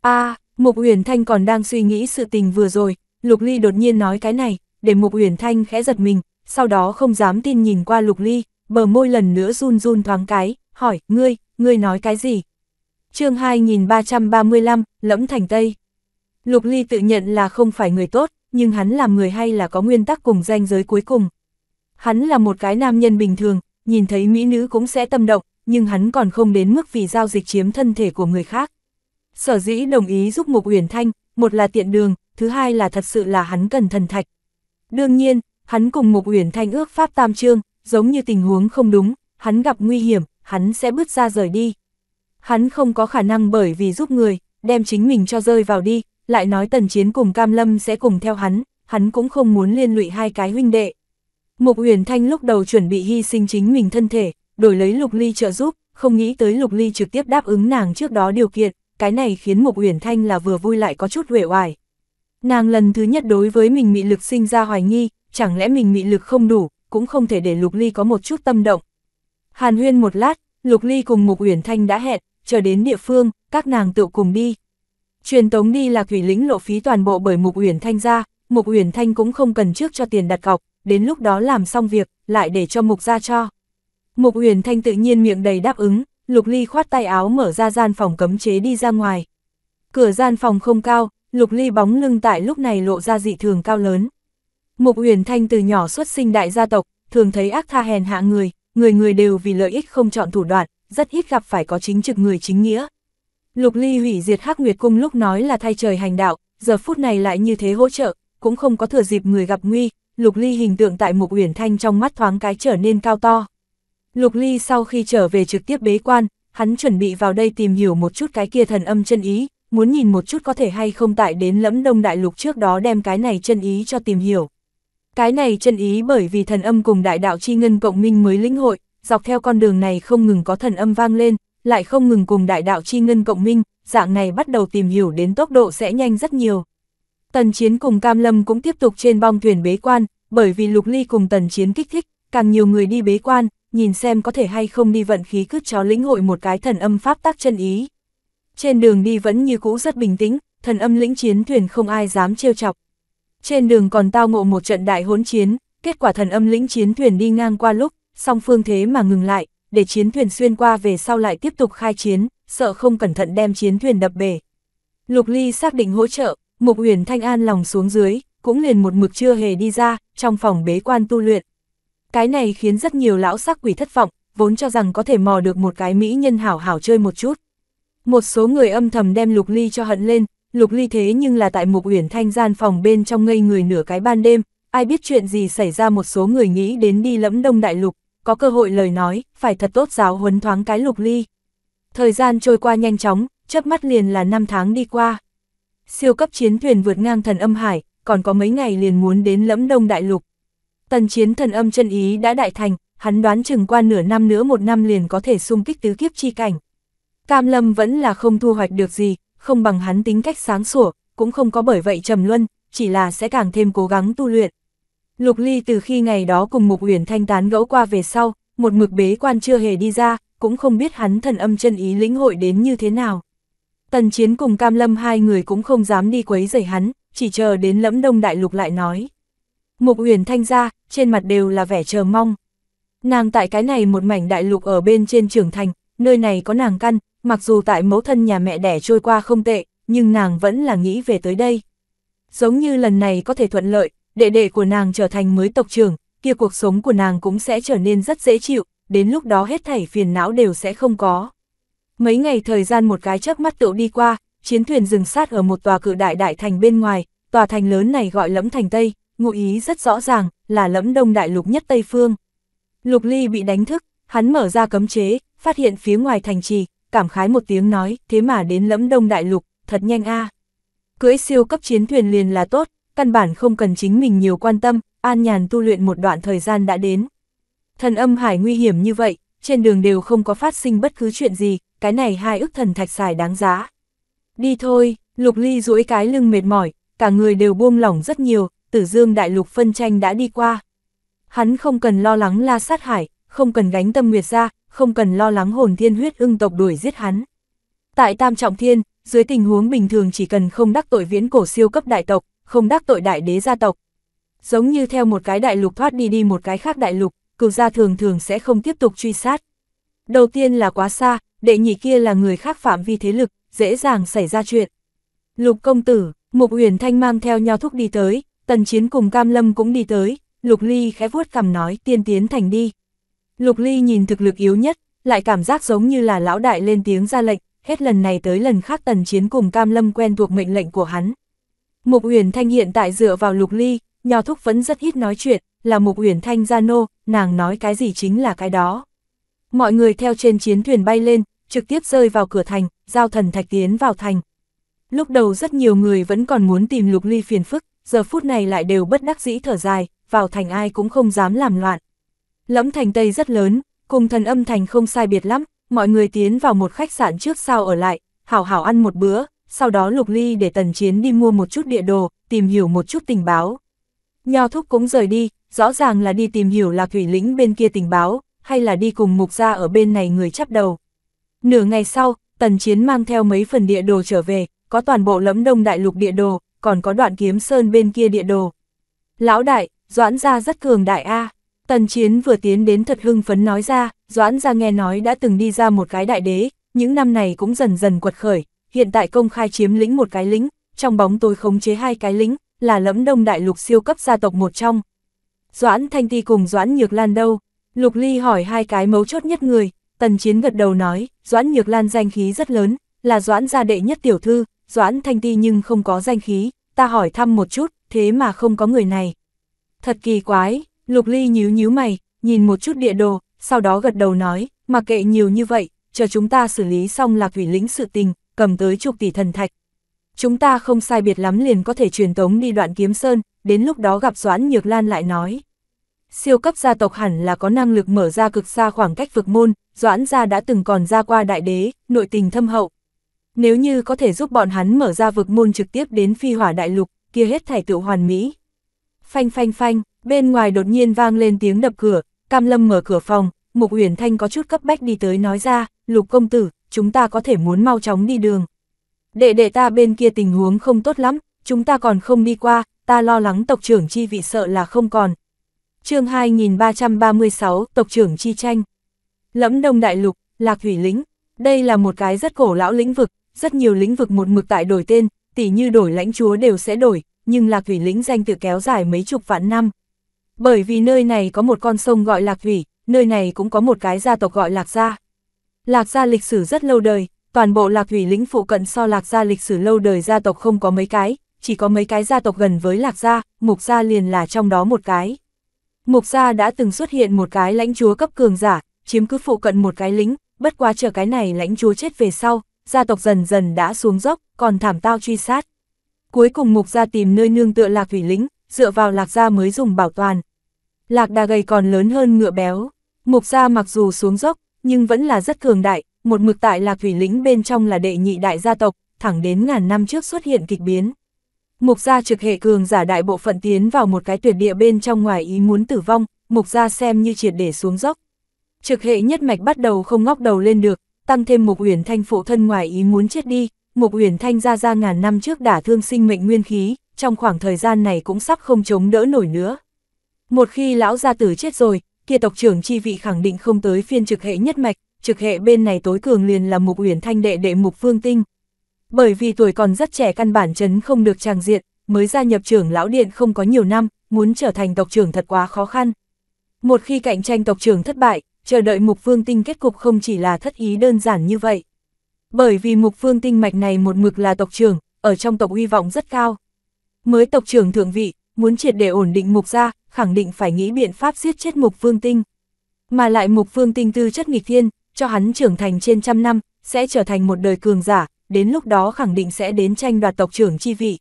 a Mục Uyển Thanh còn đang suy nghĩ sự tình vừa rồi, Lục Ly đột nhiên nói cái này, để Mục Uyển Thanh khẽ giật mình, sau đó không dám tin nhìn qua Lục Ly, bờ môi lần nữa run run thoáng cái, hỏi, ngươi, ngươi nói cái gì? chương 2335, Lẫm Thành Tây Lục Ly tự nhận là không phải người tốt, nhưng hắn làm người hay là có nguyên tắc cùng danh giới cuối cùng. Hắn là một cái nam nhân bình thường, nhìn thấy mỹ nữ cũng sẽ tâm động, nhưng hắn còn không đến mức vì giao dịch chiếm thân thể của người khác. Sở dĩ đồng ý giúp Mục Uyển Thanh, một là tiện đường, thứ hai là thật sự là hắn cần thần thạch. Đương nhiên, hắn cùng Mục Uyển Thanh ước pháp tam trương, giống như tình huống không đúng, hắn gặp nguy hiểm, hắn sẽ bước ra rời đi. Hắn không có khả năng bởi vì giúp người, đem chính mình cho rơi vào đi, lại nói tần chiến cùng Cam Lâm sẽ cùng theo hắn, hắn cũng không muốn liên lụy hai cái huynh đệ. Mục Uyển Thanh lúc đầu chuẩn bị hy sinh chính mình thân thể, đổi lấy Lục Ly trợ giúp, không nghĩ tới Lục Ly trực tiếp đáp ứng nàng trước đó điều kiện, cái này khiến Mục Uyển Thanh là vừa vui lại có chút uể oải. Nàng lần thứ nhất đối với mình mị lực sinh ra hoài nghi, chẳng lẽ mình mị lực không đủ, cũng không thể để Lục Ly có một chút tâm động. Hàn huyên một lát, Lục Ly cùng Mục Uyển Thanh đã hẹn, chờ đến địa phương, các nàng tựu cùng đi. Truyền tống đi là thủy lĩnh lộ phí toàn bộ bởi Mục Uyển Thanh ra, Mục Uyển Thanh cũng không cần trước cho tiền đặt cọc, đến lúc đó làm xong việc, lại để cho Mục ra cho. Mục Uyển Thanh tự nhiên miệng đầy đáp ứng, Lục Ly khoát tay áo mở ra gian phòng cấm chế đi ra ngoài. Cửa gian phòng không cao, Lục Ly bóng lưng tại lúc này lộ ra dị thường cao lớn. Mục Uyển Thanh từ nhỏ xuất sinh đại gia tộc, thường thấy ác tha hèn hạ người, người người đều vì lợi ích không chọn thủ đoạn, rất ít gặp phải có chính trực người chính nghĩa. Lục Ly hủy diệt Hắc Nguyệt cung lúc nói là thay trời hành đạo, giờ phút này lại như thế hỗ trợ, cũng không có thừa dịp người gặp nguy, Lục Ly hình tượng tại Mục Uyển Thanh trong mắt thoáng cái trở nên cao to. Lục Ly sau khi trở về trực tiếp bế quan, hắn chuẩn bị vào đây tìm hiểu một chút cái kia thần âm chân ý, muốn nhìn một chút có thể hay không tại đến lẫm đông đại lục trước đó đem cái này chân ý cho tìm hiểu. Cái này chân ý bởi vì thần âm cùng đại đạo chi ngân cộng minh mới lĩnh hội, dọc theo con đường này không ngừng có thần âm vang lên, lại không ngừng cùng đại đạo chi ngân cộng minh, dạng này bắt đầu tìm hiểu đến tốc độ sẽ nhanh rất nhiều. Tần Chiến cùng Cam Lâm cũng tiếp tục trên bong thuyền bế quan, bởi vì Lục Ly cùng Tần Chiến kích thích, càng nhiều người đi bế quan, nhìn xem có thể hay không đi vận khí cướp chó lĩnh hội một cái thần âm pháp tác chân ý. Trên đường đi vẫn như cũ rất bình tĩnh, thần âm lĩnh chiến thuyền không ai dám trêu chọc. Trên đường còn tao ngộ một trận đại hỗn chiến, kết quả thần âm lĩnh chiến thuyền đi ngang qua lúc, song phương thế mà ngừng lại, để chiến thuyền xuyên qua về sau lại tiếp tục khai chiến, sợ không cẩn thận đem chiến thuyền đập bể. Lục Ly xác định hỗ trợ, Mục Uyển Thanh An lòng xuống dưới, cũng liền một mực chưa hề đi ra, trong phòng bế quan tu luyện. Cái này khiến rất nhiều lão sắc quỷ thất vọng, vốn cho rằng có thể mò được một cái mỹ nhân hảo hảo chơi một chút. Một số người âm thầm đem Lục Ly cho hận lên, Lục Ly thế nhưng là tại Mục Uyển Thanh gian phòng bên trong ngây người nửa cái ban đêm, ai biết chuyện gì xảy ra một số người nghĩ đến đi lẫm đông đại lục, có cơ hội lời nói, phải thật tốt giáo huấn thoáng cái Lục Ly. Thời gian trôi qua nhanh chóng, chớp mắt liền là năm tháng đi qua siêu cấp chiến thuyền vượt ngang thần âm hải, còn có mấy ngày liền muốn đến lẫm đông đại lục. Tần chiến thần âm chân ý đã đại thành, hắn đoán chừng qua nửa năm nữa một năm liền có thể xung kích tứ kiếp chi cảnh. Cam lâm vẫn là không thu hoạch được gì, không bằng hắn tính cách sáng sủa, cũng không có bởi vậy trầm luân, chỉ là sẽ càng thêm cố gắng tu luyện. Lục Ly từ khi ngày đó cùng Mục Huyền Thanh tán gẫu qua về sau, một mực bế quan chưa hề đi ra, cũng không biết hắn thần âm chân ý lĩnh hội đến như thế nào. Tần Chiến cùng Cam Lâm hai người cũng không dám đi quấy rầy hắn, chỉ chờ đến lẫm đông đại lục lại nói. Mục Uyển Thanh ra, trên mặt đều là vẻ chờ mong. Nàng tại cái này một mảnh đại lục ở bên trên trưởng thành, nơi này có nàng căn, mặc dù tại mẫu thân nhà mẹ đẻ trôi qua không tệ, nhưng nàng vẫn là nghĩ về tới đây. Giống như lần này có thể thuận lợi, đệ đệ của nàng trở thành mới tộc trưởng, kia cuộc sống của nàng cũng sẽ trở nên rất dễ chịu, đến lúc đó hết thảy phiền não đều sẽ không có. Mấy ngày thời gian một cái chớp mắt tựu đi qua, chiến thuyền dừng sát ở một tòa cự đại đại thành bên ngoài, tòa thành lớn này gọi lẫm thành Tây, ngụ ý rất rõ ràng, là lẫm đông đại lục nhất Tây Phương. Lục Ly bị đánh thức, hắn mở ra cấm chế, phát hiện phía ngoài thành trì, cảm khái một tiếng nói, thế mà đến lẫm đông đại lục, thật nhanh a. À. Cưỡi siêu cấp chiến thuyền liền là tốt, căn bản không cần chính mình nhiều quan tâm, an nhàn tu luyện một đoạn thời gian đã đến. Thần âm hải nguy hiểm như vậy, trên đường đều không có phát sinh bất cứ chuyện gì, cái này hai ức thần thạch xài đáng giá. Đi thôi, Lục Ly duỗi cái lưng mệt mỏi, cả người đều buông lỏng rất nhiều, tử dương đại lục phân tranh đã đi qua. Hắn không cần lo lắng la sát hải, không cần gánh tâm nguyệt ra, không cần lo lắng hồn thiên huyết ưng tộc đuổi giết hắn. Tại Tam Trọng Thiên, dưới tình huống bình thường chỉ cần không đắc tội viễn cổ siêu cấp đại tộc, không đắc tội đại đế gia tộc. Giống như theo một cái đại lục thoát đi đi một cái khác đại lục, cửu gia thường thường sẽ không tiếp tục truy sát. Đầu tiên là quá xa, đệ nhị kia là người khác phạm vi thế lực, dễ dàng xảy ra chuyện. Lục công tử, Mục Uyển Thanh mang theo nhau thúc đi tới, tần chiến cùng Cam Lâm cũng đi tới, Lục Ly khẽ vuốt cằm nói tiên tiến thành đi. Lục Ly nhìn thực lực yếu nhất, lại cảm giác giống như là lão đại lên tiếng ra lệnh, hết lần này tới lần khác tần chiến cùng Cam Lâm quen thuộc mệnh lệnh của hắn. Mục Uyển Thanh hiện tại dựa vào Lục Ly, nhau thúc vẫn rất ít nói chuyện, là Mục Uyển Thanh gia nô, nàng nói cái gì chính là cái đó. Mọi người theo trên chiến thuyền bay lên, trực tiếp rơi vào cửa thành, giao thần thạch tiến vào thành. Lúc đầu rất nhiều người vẫn còn muốn tìm lục ly phiền phức, giờ phút này lại đều bất đắc dĩ thở dài, vào thành ai cũng không dám làm loạn. Lẫm thành Tây rất lớn, cùng thần âm thành không sai biệt lắm, mọi người tiến vào một khách sạn trước sau ở lại, hảo hảo ăn một bữa, sau đó lục ly để tần chiến đi mua một chút địa đồ, tìm hiểu một chút tình báo. Nho thúc cũng rời đi, rõ ràng là đi tìm hiểu Lạc Thủy Lĩnh bên kia tình báo, hay là đi cùng mục gia ở bên này người chắp đầu. Nửa ngày sau, Tần Chiến mang theo mấy phần địa đồ trở về, có toàn bộ lẫm đông đại lục địa đồ, còn có đoạn kiếm sơn bên kia địa đồ. Lão đại, Doãn gia rất cường đại A. Tần Chiến vừa tiến đến thật hưng phấn nói ra, Doãn gia nghe nói đã từng đi ra một cái đại đế, những năm này cũng dần dần quật khởi, hiện tại công khai chiếm lĩnh một cái lĩnh, trong bóng tối khống chế hai cái lĩnh, là lẫm đông đại lục siêu cấp gia tộc một trong, Doãn Thanh Ti cùng Doãn Nhược Lan đâu? Lục Ly hỏi hai cái mấu chốt nhất người, Tần Chiến gật đầu nói, Doãn Nhược Lan danh khí rất lớn, là Doãn gia đệ nhất tiểu thư, Doãn Thanh Ti nhưng không có danh khí, ta hỏi thăm một chút, thế mà không có người này. Thật kỳ quái, Lục Ly nhíu nhíu mày, nhìn một chút địa đồ, sau đó gật đầu nói, mặc kệ nhiều như vậy, chờ chúng ta xử lý xong là thủy lĩnh sự tình, cầm tới chục tỷ thần thạch, chúng ta không sai biệt lắm liền có thể truyền tống đi đoạn kiếm sơn, đến lúc đó gặp Doãn Nhược Lan lại nói. Siêu cấp gia tộc hẳn là có năng lực mở ra cực xa khoảng cách vực môn, Doãn gia đã từng còn ra qua đại đế, nội tình thâm hậu. Nếu như có thể giúp bọn hắn mở ra vực môn trực tiếp đến phi hỏa đại lục, kia hết thảy tựu hoàn mỹ. Phanh phanh phanh, bên ngoài đột nhiên vang lên tiếng đập cửa, Cam Lâm mở cửa phòng, Mục Uyển Thanh có chút cấp bách đi tới nói ra, "Lục công tử, chúng ta có thể muốn mau chóng đi đường." đệ đệ ta bên kia tình huống không tốt lắm, chúng ta còn không đi qua, ta lo lắng tộc trưởng chi vị sợ là không còn. chương 2336, tộc trưởng chi tranh. Lẫm đông đại lục, lạc thủy lĩnh, đây là một cái rất cổ lão lĩnh vực, rất nhiều lĩnh vực một mực tại đổi tên, tỉ như đổi lãnh chúa đều sẽ đổi, nhưng lạc thủy lĩnh danh tự kéo dài mấy chục vạn năm. Bởi vì nơi này có một con sông gọi lạc thủy, nơi này cũng có một cái gia tộc gọi lạc gia. Lạc gia lịch sử rất lâu đời, toàn bộ lạc thủy lĩnh phụ cận so lạc gia lịch sử lâu đời gia tộc không có mấy cái, chỉ có mấy cái gia tộc gần với lạc gia, mục gia liền là trong đó một cái. Mục gia đã từng xuất hiện một cái lãnh chúa cấp cường giả, chiếm cứ phụ cận một cái lính, bất quá chờ cái này lãnh chúa chết về sau, gia tộc dần dần đã xuống dốc, còn thảm tao truy sát. Cuối cùng mục gia tìm nơi nương tựa lạc thủy lính, dựa vào lạc gia mới dùng bảo toàn. Lạc đà gầy còn lớn hơn ngựa béo, mục gia mặc dù xuống dốc, nhưng vẫn là rất cường đại, một mực tại lạc thủy lĩnh bên trong là đệ nhị đại gia tộc, thẳng đến ngàn năm trước xuất hiện kịch biến. Mục gia trực hệ cường giả đại bộ phận tiến vào một cái tuyệt địa bên trong ngoài ý muốn tử vong, mục gia xem như triệt để xuống dốc. Trực hệ nhất mạch bắt đầu không ngóc đầu lên được, tăng thêm mục uyển thanh phụ thân ngoài ý muốn chết đi, mục uyển thanh ra ra ngàn năm trước đã thương sinh mệnh nguyên khí, trong khoảng thời gian này cũng sắp không chống đỡ nổi nữa. Một khi lão gia tử chết rồi, kia tộc trưởng chi vị khẳng định không tới phiên trực hệ nhất mạch, trực hệ bên này tối cường liền là Mục Uyển Thanh đệ đệ Mục Phương Tinh. Bởi vì tuổi còn rất trẻ căn bản chấn không được tràng diện, mới gia nhập trưởng lão điện không có nhiều năm, muốn trở thành tộc trưởng thật quá khó khăn. Một khi cạnh tranh tộc trưởng thất bại, chờ đợi Mục Phương Tinh kết cục không chỉ là thất ý đơn giản như vậy. Bởi vì Mục Phương Tinh mạch này một mực là tộc trưởng, ở trong tộc hy vọng rất cao. Mới tộc trưởng thượng vị, muốn triệt để ổn định Mục gia, khẳng định phải nghĩ biện pháp giết chết Mục Phương Tinh. Mà lại Mục Phương Tinh tư chất nghịch thiên, cho hắn trưởng thành trên trăm năm, sẽ trở thành một đời cường giả, đến lúc đó khẳng định sẽ đến tranh đoạt tộc trưởng chi vị.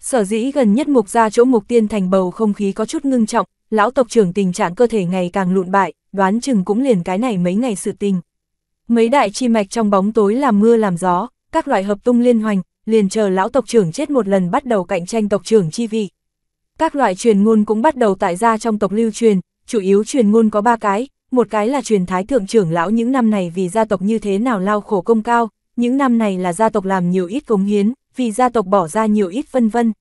Sở dĩ gần nhất mục ra chỗ mục tiên thành bầu không khí có chút ngưng trọng, lão tộc trưởng tình trạng cơ thể ngày càng lụn bại, đoán chừng cũng liền cái này mấy ngày sự tình. Mấy đại chi mạch trong bóng tối làm mưa làm gió, các loại hợp tung liên hoành, liền chờ lão tộc trưởng chết một lần bắt đầu cạnh tranh tộc trưởng chi vị. Các loại truyền ngôn cũng bắt đầu tại ra trong tộc lưu truyền, chủ yếu truyền ngôn có ba cái, một cái là truyền thái thượng trưởng lão những năm này vì gia tộc như thế nào lao khổ công cao, những năm này là gia tộc làm nhiều ít cống hiến, vì gia tộc bỏ ra nhiều ít vân vân.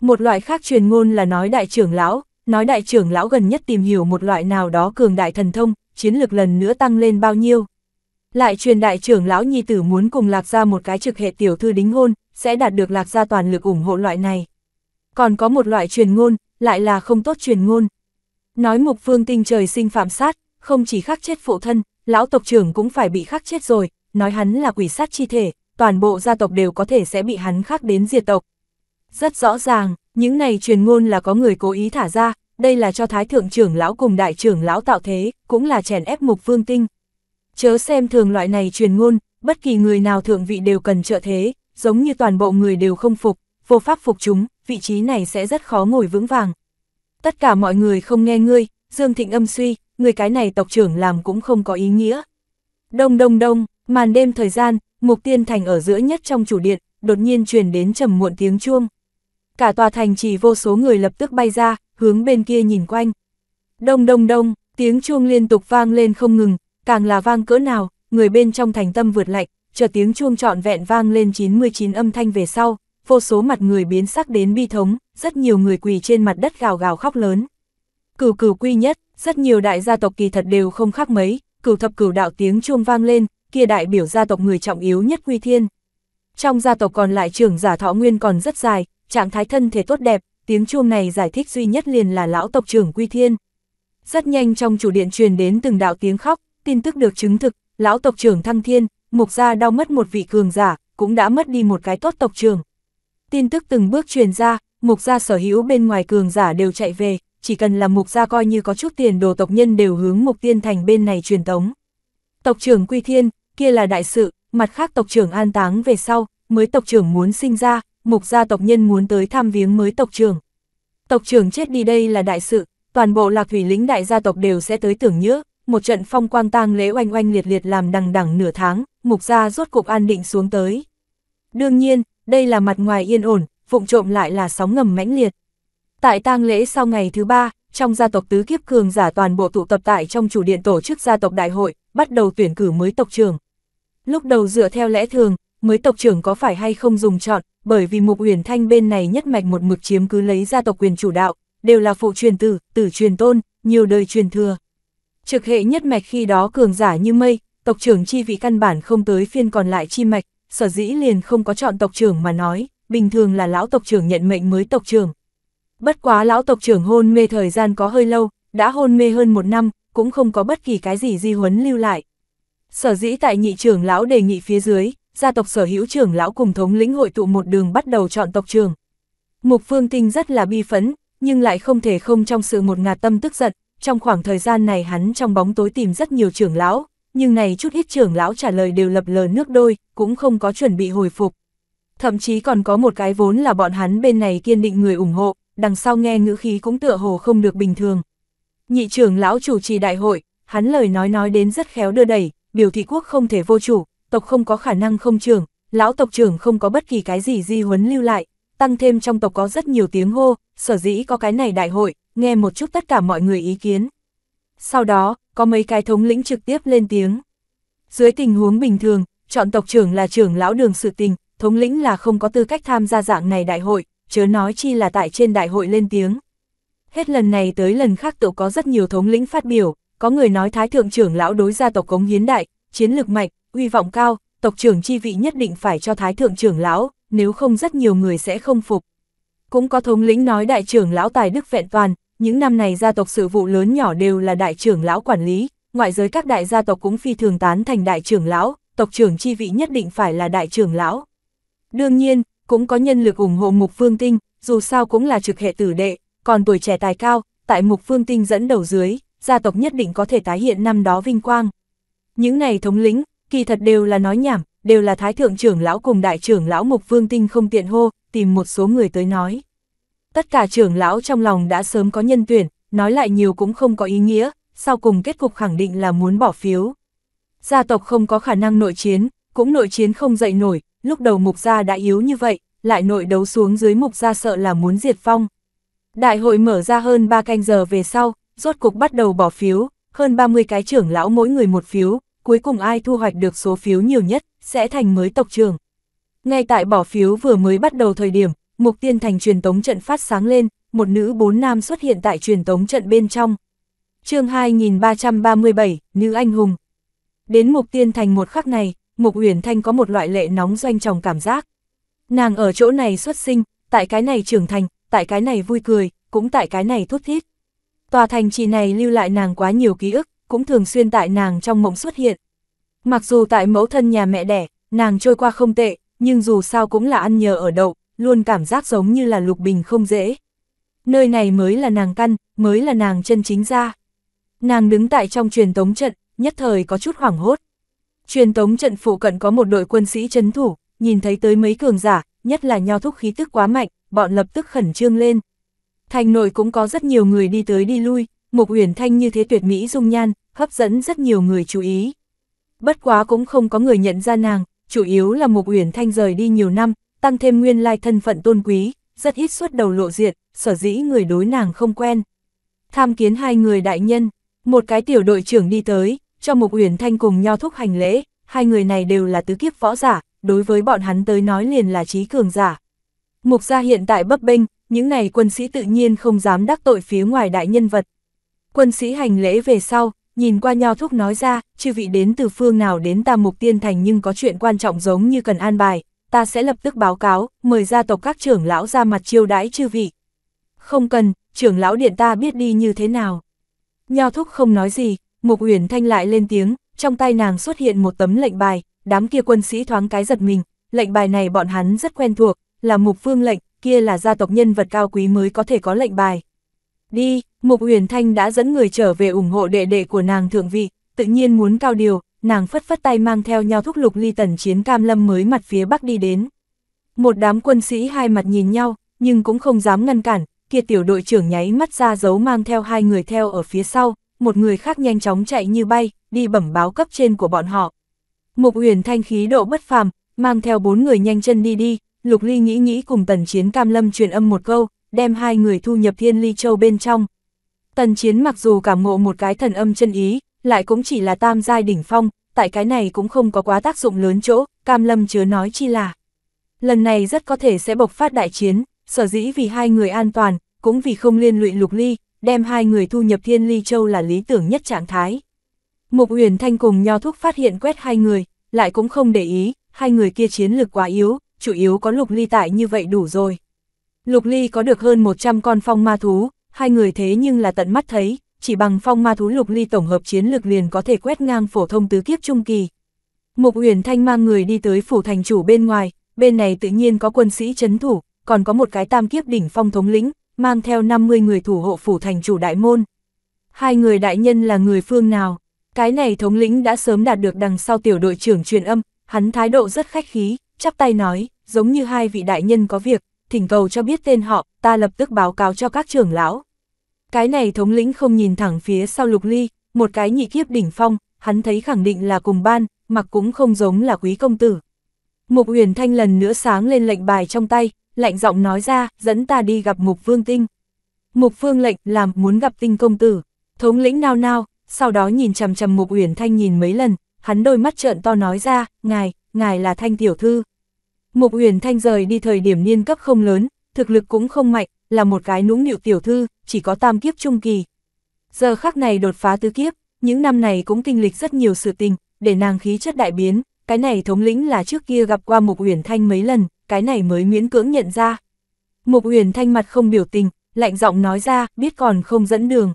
Một loại khác truyền ngôn là nói đại trưởng lão, nói đại trưởng lão gần nhất tìm hiểu một loại nào đó cường đại thần thông, chiến lược lần nữa tăng lên bao nhiêu. Lại truyền đại trưởng lão nhi tử muốn cùng lạc ra một cái trực hệ tiểu thư đính hôn, sẽ đạt được lạc ra toàn lực ủng hộ loại này. Còn có một loại truyền ngôn, lại là không tốt truyền ngôn. Nói mục phương tinh trời sinh phạm sát, không chỉ khắc chết phụ thân, lão tộc trưởng cũng phải bị khắc chết rồi, nói hắn là quỷ sát chi thể, toàn bộ gia tộc đều có thể sẽ bị hắn khắc đến diệt tộc. Rất rõ ràng, những này truyền ngôn là có người cố ý thả ra, đây là cho thái thượng trưởng lão cùng đại trưởng lão tạo thế, cũng là chèn ép mục vương tinh. Chớ xem thường loại này truyền ngôn, bất kỳ người nào thượng vị đều cần trợ thế, giống như toàn bộ người đều không phục, vô pháp phục chúng, vị trí này sẽ rất khó ngồi vững vàng. Tất cả mọi người không nghe ngươi, Dương Thịnh âm suy, người cái này tộc trưởng làm cũng không có ý nghĩa. Đông đông đông, màn đêm thời gian, mục tiên thành ở giữa nhất trong chủ điện, đột nhiên truyền đến trầm muộn tiếng chuông. Cả tòa thành chỉ vô số người lập tức bay ra, hướng bên kia nhìn quanh. Đông đông đông, tiếng chuông liên tục vang lên không ngừng, càng là vang cỡ nào, người bên trong thành tâm vượt lạnh, chờ tiếng chuông trọn vẹn vang lên 99 âm thanh về sau, vô số mặt người biến sắc đến bi thống, rất nhiều người quỳ trên mặt đất gào gào khóc lớn. Cửu cửu quy nhất, rất nhiều đại gia tộc kỳ thật đều không khác mấy, cửu thập cửu đạo tiếng chuông vang lên, kia đại biểu gia tộc người trọng yếu nhất quy thiên. Trong gia tộc còn lại trưởng giả thọ nguyên còn rất dài, trạng thái thân thể tốt đẹp, tiếng chuông này giải thích duy nhất liền là lão tộc trưởng quy thiên. Rất nhanh trong chủ điện truyền đến từng đạo tiếng khóc, tin tức được chứng thực, lão tộc trưởng thăng thiên, mục gia đau mất một vị cường giả, cũng đã mất đi một cái tốt tộc trưởng. Tin tức từng bước truyền ra, mục gia sở hữu bên ngoài cường giả đều chạy về, chỉ cần là mục gia coi như có chút tiền đồ tộc nhân đều hướng mục tiên thành bên này truyền tống. Tộc trưởng Quy Thiên, kia là đại sự, mặt khác tộc trưởng an táng về sau, mới tộc trưởng muốn sinh ra, mục gia tộc nhân muốn tới thăm viếng mới tộc trưởng. Tộc trưởng chết đi đây là đại sự, toàn bộ lạc thủy lĩnh đại gia tộc đều sẽ tới tưởng nhớ, một trận phong quang tang lễ oanh oanh liệt liệt làm đằng đằng nửa tháng, mục gia rốt cục an định xuống tới. Đương nhiên, đây là mặt ngoài yên ổn, vụng trộm lại là sóng ngầm mãnh liệt. Tại tang lễ sau ngày thứ ba, trong gia tộc tứ kiếp cường giả toàn bộ tụ tập tại trong chủ điện tổ chức gia tộc đại hội, bắt đầu tuyển cử mới tộc trưởng. Lúc đầu dựa theo lẽ thường, mới tộc trưởng có phải hay không dùng chọn, bởi vì Mục Uyển Thanh bên này nhất mạch một mực chiếm cứ lấy gia tộc quyền chủ đạo, đều là phụ truyền tử, tử truyền tôn, nhiều đời truyền thừa. Trực hệ nhất mạch khi đó cường giả như mây, tộc trưởng chi vị căn bản không tới phiên còn lại chi mạch, sở dĩ liền không có chọn tộc trưởng mà nói, bình thường là lão tộc trưởng nhận mệnh mới tộc trưởng, Bất quá lão tộc trưởng hôn mê thời gian có hơi lâu, đã hôn mê hơn một năm, cũng không có bất kỳ cái gì di huấn lưu lại. Sở dĩ tại nhị trưởng lão đề nghị phía dưới, gia tộc sở hữu trưởng lão cùng thống lĩnh hội tụ một đường bắt đầu chọn tộc trưởng. Mục Phương Tinh rất là bi phấn, nhưng lại không thể không trong sự một ngạt tâm tức giận, trong khoảng thời gian này hắn trong bóng tối tìm rất nhiều trưởng lão, nhưng này chút ít trưởng lão trả lời đều lập lờ nước đôi, cũng không có chuẩn bị hồi phục. Thậm chí còn có một cái vốn là bọn hắn bên này kiên định người ủng hộ, đằng sau nghe ngữ khí cũng tựa hồ không được bình thường. Nhị trưởng lão chủ trì đại hội, hắn lời nói nói đến rất khéo đưa đẩy, biểu thị quốc không thể vô chủ, tộc không có khả năng không trưởng, lão tộc trưởng không có bất kỳ cái gì di huấn lưu lại, tăng thêm trong tộc có rất nhiều tiếng hô, sở dĩ có cái này đại hội, nghe một chút tất cả mọi người ý kiến. Sau đó, có mấy cái thống lĩnh trực tiếp lên tiếng. Dưới tình huống bình thường, chọn tộc trưởng là trưởng lão đường sự tình, thống lĩnh là không có tư cách tham gia dạng này đại hội, chớ nói chi là tại trên đại hội lên tiếng. Hết lần này tới lần khác tự có rất nhiều thống lĩnh phát biểu, có người nói thái thượng trưởng lão đối gia tộc cống hiến đại, chiến lực mạnh, uy vọng cao, tộc trưởng chi vị nhất định phải cho thái thượng trưởng lão, nếu không rất nhiều người sẽ không phục. Cũng có thống lĩnh nói đại trưởng lão tài đức vẹn toàn, những năm này gia tộc sự vụ lớn nhỏ đều là đại trưởng lão quản lý, ngoại giới các đại gia tộc cũng phi thường tán thành đại trưởng lão, tộc trưởng chi vị nhất định phải là đại trưởng lão. Đương nhiên, cũng có nhân lực ủng hộ Mục Phương Tinh, dù sao cũng là trực hệ tử đệ, còn tuổi trẻ tài cao, tại Mục Phương Tinh dẫn đầu dưới, gia tộc nhất định có thể tái hiện năm đó vinh quang. Những này thống lĩnh, kỳ thật đều là nói nhảm, đều là thái thượng trưởng lão cùng đại trưởng lão Mục Phương Tinh không tiện hô, tìm một số người tới nói. Tất cả trưởng lão trong lòng đã sớm có nhân tuyển, nói lại nhiều cũng không có ý nghĩa, sau cùng kết cục khẳng định là muốn bỏ phiếu. Gia tộc không có khả năng nội chiến, cũng nội chiến không dậy nổi, lúc đầu mục gia đã yếu như vậy, lại nội đấu xuống dưới mục gia sợ là muốn diệt phong. Đại hội mở ra hơn 3 canh giờ về sau, rốt cục bắt đầu bỏ phiếu, hơn 30 cái trưởng lão mỗi người một phiếu, cuối cùng ai thu hoạch được số phiếu nhiều nhất, sẽ thành mới tộc trưởng. Ngay tại bỏ phiếu vừa mới bắt đầu thời điểm, mục tiên thành truyền tống trận phát sáng lên, một nữ bốn nam xuất hiện tại truyền tống trận bên trong. chương 2337, nữ anh hùng. Đến mục tiên thành một khắc này, Mục Uyển Thanh có một loại lệ nóng doanh tròng cảm giác. Nàng ở chỗ này xuất sinh, tại cái này trưởng thành, tại cái này vui cười, cũng tại cái này thút thít. Tòa thành trì này lưu lại nàng quá nhiều ký ức, cũng thường xuyên tại nàng trong mộng xuất hiện. Mặc dù tại mẫu thân nhà mẹ đẻ, nàng trôi qua không tệ, nhưng dù sao cũng là ăn nhờ ở đậu, luôn cảm giác giống như là lục bình không dễ. Nơi này mới là nàng căn, mới là nàng chân chính ra. Nàng đứng tại trong truyền tống trận, nhất thời có chút hoảng hốt. Truyền tống trận phụ cận có một đội quân sĩ chấn thủ, nhìn thấy tới mấy cường giả, nhất là nho thúc khí tức quá mạnh, bọn lập tức khẩn trương lên. Thành nội cũng có rất nhiều người đi tới đi lui, Mục Uyển Thanh như thế tuyệt mỹ dung nhan, hấp dẫn rất nhiều người chú ý. Bất quá cũng không có người nhận ra nàng, chủ yếu là Mục Uyển Thanh rời đi nhiều năm, tăng thêm nguyên lai thân phận tôn quý, rất ít xuất đầu lộ diện, sở dĩ người đối nàng không quen. Tham kiến hai người đại nhân, một cái tiểu đội trưởng đi tới, cho Mục Uyển Thanh cùng Nho Thúc hành lễ, hai người này đều là tứ kiếp võ giả, đối với bọn hắn tới nói liền là trí cường giả. Mục gia hiện tại bấp bênh, những này quân sĩ tự nhiên không dám đắc tội phía ngoài đại nhân vật. Quân sĩ hành lễ về sau, nhìn qua Nho Thúc nói ra, chư vị đến từ phương nào đến ta Mục Tiên Thành nhưng có chuyện quan trọng giống như cần an bài, ta sẽ lập tức báo cáo, mời gia tộc các trưởng lão ra mặt chiêu đãi chư vị. Không cần, trưởng lão điện ta biết đi như thế nào. Nho Thúc không nói gì, Mục Uyển Thanh lại lên tiếng, trong tay nàng xuất hiện một tấm lệnh bài, đám kia quân sĩ thoáng cái giật mình, lệnh bài này bọn hắn rất quen thuộc, là Mục Phương lệnh, kia là gia tộc nhân vật cao quý mới có thể có lệnh bài. Đi, Mục Uyển Thanh đã dẫn người trở về ủng hộ đệ đệ của nàng thượng vị, tự nhiên muốn cao điều, nàng phất phất tay mang theo nhau thúc lục ly tần chiến cam lâm mới mặt phía bắc đi đến. Một đám quân sĩ hai mặt nhìn nhau, nhưng cũng không dám ngăn cản, kia tiểu đội trưởng nháy mắt ra dấu mang theo hai người theo ở phía sau, một người khác nhanh chóng chạy như bay, đi bẩm báo cấp trên của bọn họ. Mục Uyển Thanh khí độ bất phàm, mang theo bốn người nhanh chân đi đi, Lục Ly nghĩ nghĩ cùng Tần Chiến Cam Lâm truyền âm một câu, đem hai người thu nhập Thiên Ly Châu bên trong. Tần Chiến mặc dù cảm ngộ một cái thần âm chân ý, lại cũng chỉ là tam giai đỉnh phong, tại cái này cũng không có quá tác dụng lớn chỗ, Cam Lâm chứa nói chi là. Lần này rất có thể sẽ bộc phát đại chiến, sở dĩ vì hai người an toàn, cũng vì không liên lụy Lục Ly, đem hai người thu nhập thiên ly châu là lý tưởng nhất trạng thái. Mục Uyển Thanh cùng Nho Thúc phát hiện quét hai người, lại cũng không để ý, hai người kia chiến lực quá yếu, chủ yếu có Lục Ly tại như vậy đủ rồi. Lục Ly có được hơn 100 con phong ma thú, hai người thế nhưng là tận mắt thấy, chỉ bằng phong ma thú Lục Ly tổng hợp chiến lực liền có thể quét ngang phổ thông tứ kiếp trung kỳ. Mục Uyển Thanh mang người đi tới phủ thành chủ bên ngoài, bên này tự nhiên có quân sĩ chấn thủ, còn có một cái tam kiếp đỉnh phong thống lĩnh, mang theo 50 người thủ hộ phủ thành chủ đại môn. Hai người đại nhân là người phương nào? Cái này thống lĩnh đã sớm đạt được đằng sau tiểu đội trưởng truyền âm, hắn thái độ rất khách khí, chắp tay nói, giống như hai vị đại nhân có việc, thỉnh cầu cho biết tên họ, ta lập tức báo cáo cho các trưởng lão. Cái này thống lĩnh không nhìn thẳng phía sau lục ly, một cái nhị kiếp đỉnh phong, hắn thấy khẳng định là cùng ban, mặc cũng không giống là quý công tử. Mục huyền thanh lần nữa sáng lên lệnh bài trong tay, lạnh giọng nói ra, dẫn ta đi gặp mục vương tinh. Mục phương lệnh làm muốn gặp tinh công tử, thống lĩnh nao nao, sau đó nhìn chầm chầm mục uyển thanh nhìn mấy lần, hắn đôi mắt trợn to nói ra, ngài, ngài là thanh tiểu thư. Mục uyển thanh rời đi thời điểm niên cấp không lớn, thực lực cũng không mạnh, là một cái nũng nịu tiểu thư, chỉ có tam kiếp trung kỳ. Giờ khắc này đột phá tứ kiếp, những năm này cũng kinh lịch rất nhiều sự tình, để nàng khí chất đại biến, cái này thống lĩnh là trước kia gặp qua Mục Uyển Thanh mấy lần, cái này mới miễn cưỡng nhận ra. Mục Uyển Thanh mặt không biểu tình, lạnh giọng nói ra, biết còn không dẫn đường.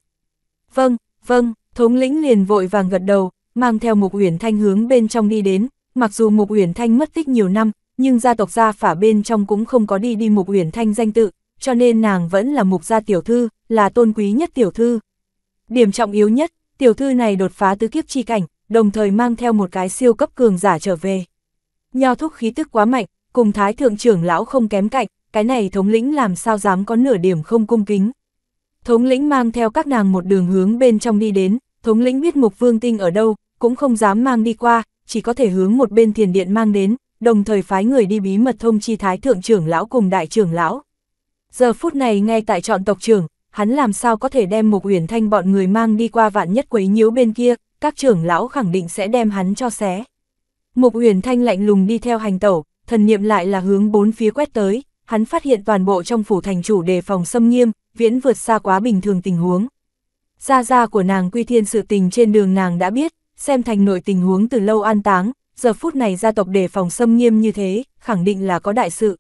Vâng, vâng, thống lĩnh liền vội vàng gật đầu, mang theo Mục Uyển Thanh hướng bên trong đi đến, mặc dù Mục Uyển Thanh mất tích nhiều năm, nhưng gia tộc gia phả bên trong cũng không có đi đi Mục Uyển Thanh danh tự, cho nên nàng vẫn là Mục gia tiểu thư, là tôn quý nhất tiểu thư. Điểm trọng yếu nhất, tiểu thư này đột phá tứ kiếp chi cảnh, đồng thời mang theo một cái siêu cấp cường giả trở về. Nho thúc khí tức quá mạnh, cùng thái thượng trưởng lão không kém cạnh, cái này thống lĩnh làm sao dám có nửa điểm không cung kính. Thống lĩnh mang theo các nàng một đường hướng bên trong đi đến, thống lĩnh biết mục vương tinh ở đâu, cũng không dám mang đi qua, chỉ có thể hướng một bên thiền điện mang đến, đồng thời phái người đi bí mật thông chi thái thượng trưởng lão cùng đại trưởng lão. Giờ phút này ngay tại trọn tộc trưởng, hắn làm sao có thể đem Mục Uyển Thanh bọn người mang đi qua vạn nhất quấy nhiễu bên kia, các trưởng lão khẳng định sẽ đem hắn cho xé. Mục Uyển Thanh lạnh lùng đi theo hành tẩu, thần niệm lại là hướng bốn phía quét tới, hắn phát hiện toàn bộ trong phủ thành chủ đề phòng xâm nghiêm, viễn vượt xa quá bình thường tình huống. Gia gia của nàng quy thiên sự tình trên đường nàng đã biết, xem thành nội tình huống từ lâu an táng, giờ phút này gia tộc đề phòng xâm nghiêm như thế, khẳng định là có đại sự.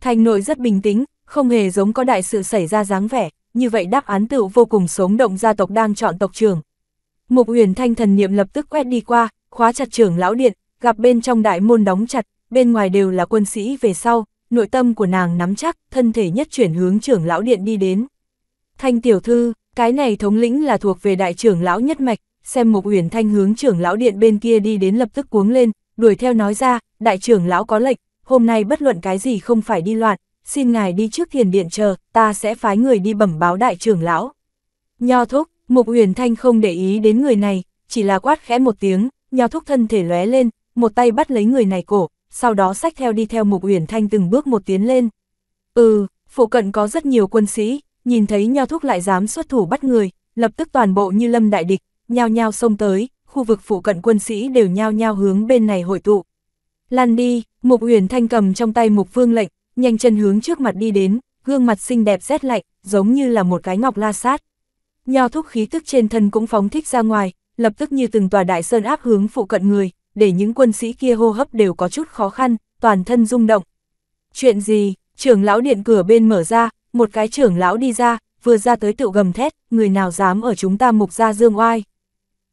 Thành nội rất bình tĩnh, không hề giống có đại sự xảy ra dáng vẻ, như vậy đáp án tựu vô cùng sống động gia tộc đang chọn tộc trưởng. Mục Uyển Thanh thần niệm lập tức quét đi qua, khóa chặt trưởng lão điện, gặp bên trong đại môn đóng chặt, bên ngoài đều là quân sĩ về sau, nội tâm của nàng nắm chắc, thân thể nhất chuyển hướng trưởng lão điện đi đến. Thanh tiểu thư, cái này thống lĩnh là thuộc về đại trưởng lão nhất mạch, xem Mục Uyển Thanh hướng trưởng lão điện bên kia đi đến lập tức cuống lên, đuổi theo nói ra, đại trưởng lão có lệnh, hôm nay bất luận cái gì không phải đi loạn, xin ngài đi trước thiền điện chờ, ta sẽ phái người đi bẩm báo đại trưởng lão. Nho thúc, Mục Uyển Thanh không để ý đến người này, chỉ là quát khẽ một tiếng, nho thúc thân thể lóe lên, một tay bắt lấy người này cổ, sau đó sách theo đi theo Mục Uyển Thanh từng bước một tiến lên. Ừ, phụ cận có rất nhiều quân sĩ, nhìn thấy nho thúc lại dám xuất thủ bắt người, lập tức toàn bộ như lâm đại địch, nhao nhao xông tới, khu vực phụ cận quân sĩ đều nhao nhao hướng bên này hội tụ. Lan đi, Mục Uyển Thanh cầm trong tay Mục Vương lệnh, nhanh chân hướng trước mặt đi đến, gương mặt xinh đẹp rét lạnh, giống như là một cái ngọc la sát. Nho thúc khí tức trên thân cũng phóng thích ra ngoài, lập tức như từng tòa đại sơn áp hướng phụ cận người, để những quân sĩ kia hô hấp đều có chút khó khăn, toàn thân rung động. Chuyện gì, trưởng lão điện cửa bên mở ra, một cái trưởng lão đi ra, vừa ra tới tựu gầm thét, người nào dám ở chúng ta mục ra dương oai.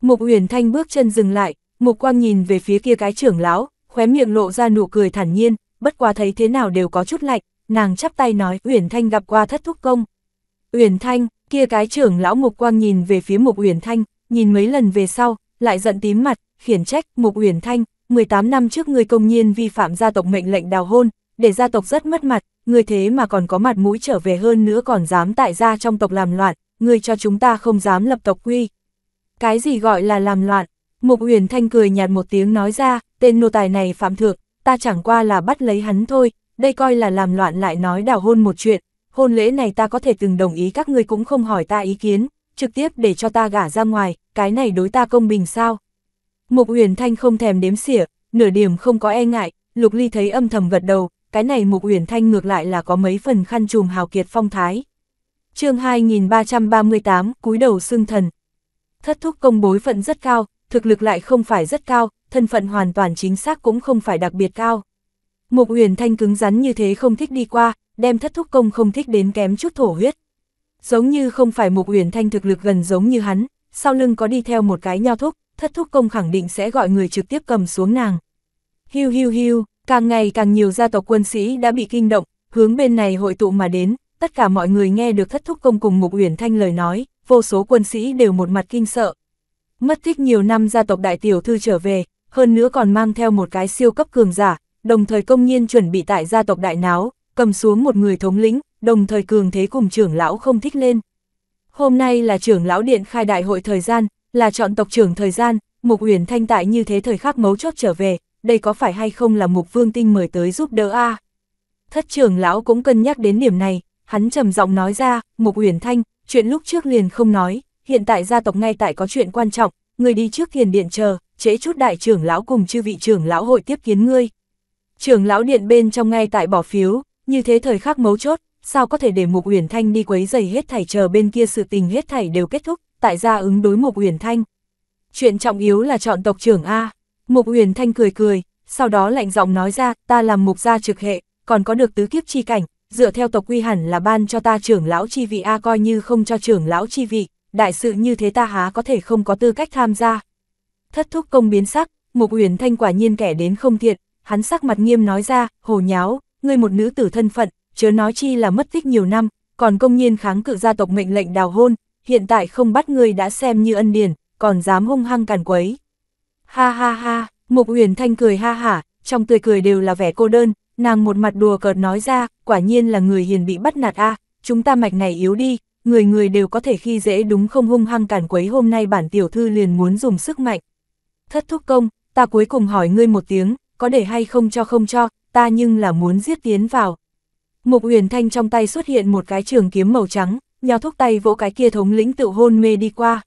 Mục Huyền Thanh bước chân dừng lại, mục quang nhìn về phía kia cái trưởng lão, khóe miệng lộ ra nụ cười thản nhiên, bất quá thấy thế nào đều có chút lạnh, nàng chắp tay nói Huyền Thanh gặp qua thất thúc công. Huyền Thanh, kia cái trưởng lão mục quang nhìn về phía mục Huyền Thanh, nhìn mấy lần về sau, lại giận tím mặt, khiển trách Mục Uyển Thanh, 18 năm trước người công nhiên vi phạm gia tộc mệnh lệnh đào hôn, để gia tộc rất mất mặt, người thế mà còn có mặt mũi trở về hơn nữa còn dám tại gia trong tộc làm loạn, người cho chúng ta không dám lập tộc quy. Cái gì gọi là làm loạn? Mục Uyển Thanh cười nhạt một tiếng nói ra, tên nô tài này phạm thượng, ta chẳng qua là bắt lấy hắn thôi, đây coi là làm loạn lại nói đào hôn một chuyện, hôn lễ này ta có thể từng đồng ý các ngươi cũng không hỏi ta ý kiến, trực tiếp để cho ta gả ra ngoài, cái này đối ta công bình sao? Mục Uyển Thanh không thèm đếm xỉa, nửa điểm không có e ngại, Lục Ly thấy âm thầm gật đầu, cái này Mục Uyển Thanh ngược lại là có mấy phần khăn trùm hào kiệt phong thái. chương 2338, cúi đầu xương thần. Thất thúc công bối phận rất cao, thực lực lại không phải rất cao, thân phận hoàn toàn chính xác cũng không phải đặc biệt cao. Mục Uyển Thanh cứng rắn như thế không thích đi qua, đem thất thúc công không thích đến kém chút thổ huyết. Giống như không phải Mục Uyển Thanh thực lực gần giống như hắn, sau lưng có đi theo một cái nho thúc, thất thúc công khẳng định sẽ gọi người trực tiếp cầm xuống nàng. Hiu hiu hiu, càng ngày càng nhiều gia tộc quân sĩ đã bị kinh động, hướng bên này hội tụ mà đến, tất cả mọi người nghe được thất thúc công cùng Mục Uyển Thanh lời nói, vô số quân sĩ đều một mặt kinh sợ. Mất tích nhiều năm gia tộc đại tiểu thư trở về, hơn nữa còn mang theo một cái siêu cấp cường giả, đồng thời công nhiên chuẩn bị tại gia tộc đại náo, cầm xuống một người thống lĩnh, đồng thời cường thế cùng trưởng lão không thích lên. Hôm nay là trưởng lão điện khai đại hội thời gian, là chọn tộc trưởng thời gian, Mục Uyển Thanh tại như thế thời khắc mấu chốt trở về, đây có phải hay không là Mục Vương Tinh mời tới giúp đỡ a? Thất trưởng lão cũng cân nhắc đến điểm này, hắn trầm giọng nói ra, Mục Uyển Thanh, chuyện lúc trước liền không nói, hiện tại gia tộc ngay tại có chuyện quan trọng, người đi trước thiền điện chờ, chế chút đại trưởng lão cùng chư vị trưởng lão hội tiếp kiến ngươi. Trưởng lão điện bên trong ngay tại bỏ phiếu, như thế thời khắc mấu chốt, sao có thể để Mục Uyển Thanh đi quấy giày hết thảy chờ bên kia sự tình hết thảy đều kết thúc, tại gia ứng đối mục Uyển Thanh. Chuyện trọng yếu là chọn tộc trưởng A. mục Uyển Thanh cười cười, sau đó lạnh giọng nói ra, ta làm mục gia trực hệ, còn có được tứ kiếp chi cảnh, dựa theo tộc quy hẳn là ban cho ta trưởng lão chi vị A coi như không cho trưởng lão chi vị, đại sự như thế ta há có thể không có tư cách tham gia. Thất thúc công biến sắc, Mục Uyển Thanh quả nhiên kẻ đến không thiện, hắn sắc mặt nghiêm nói ra, hồ nháo, ngươi một nữ tử thân phận, chớ nói chi là mất tích nhiều năm, còn công nhiên kháng cự gia tộc mệnh lệnh đào hôn, hiện tại không bắt người đã xem như ân điển, còn dám hung hăng càn quấy. Ha ha ha, Mục Uyển Thanh cười ha hả, trong tươi cười đều là vẻ cô đơn, nàng một mặt đùa cợt nói ra, quả nhiên là người hiền bị bắt nạt a, chúng ta mạch này yếu đi, người người đều có thể khi dễ đúng không hung hăng càn quấy hôm nay bản tiểu thư liền muốn dùng sức mạnh. Thất thúc công, ta cuối cùng hỏi ngươi một tiếng, có để hay không cho không cho, ta nhưng là muốn giết tiến vào. Mục Uyển Thanh trong tay xuất hiện một cái trường kiếm màu trắng, nhào thuốc tay vỗ cái kia thống lĩnh tự hôn mê đi qua.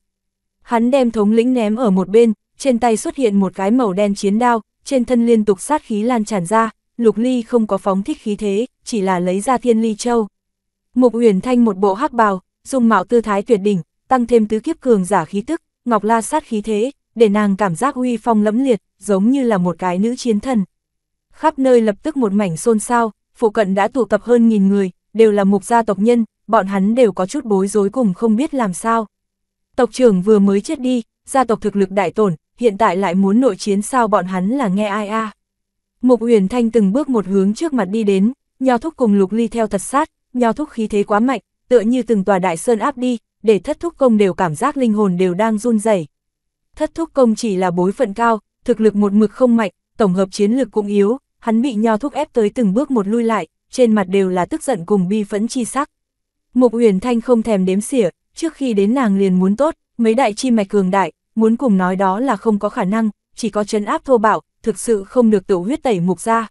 Hắn đem thống lĩnh ném ở một bên, trên tay xuất hiện một cái màu đen chiến đao, trên thân liên tục sát khí lan tràn ra, lục ly không có phóng thích khí thế, chỉ là lấy ra thiên ly châu. Mục Uyển Thanh một bộ hắc bào, dung mạo tư thái tuyệt đỉnh, tăng thêm tứ kiếp cường giả khí tức, ngọc la sát khí thế, để nàng cảm giác uy phong lẫm liệt, giống như là một cái nữ chiến thần. Khắp nơi lập tức một mảnh xôn xao, phụ cận đã tụ tập hơn nghìn người, đều là mục gia tộc nhân, bọn hắn đều có chút bối rối cùng không biết làm sao. Tộc trưởng vừa mới chết đi, gia tộc thực lực đại tổn, hiện tại lại muốn nội chiến sao bọn hắn là nghe ai a? Mục huyền Thanh từng bước một hướng trước mặt đi đến, nho thúc cùng Lục Ly theo thật sát, nho thúc khí thế quá mạnh, tựa như từng tòa đại sơn áp đi, để thất thúc công đều cảm giác linh hồn đều đang run rẩy. Thất thúc công chỉ là bối phận cao, thực lực một mực không mạnh, tổng hợp chiến lực cũng yếu, hắn bị nho thúc ép tới từng bước một lui lại, trên mặt đều là tức giận cùng bi phẫn chi sắc. Mục Uyển Thanh không thèm đếm xỉa, trước khi đến nàng liền muốn tốt, mấy đại chi mạch cường đại, muốn cùng nói đó là không có khả năng, chỉ có chấn áp thô bạo, thực sự không được tự huyết tẩy mục ra.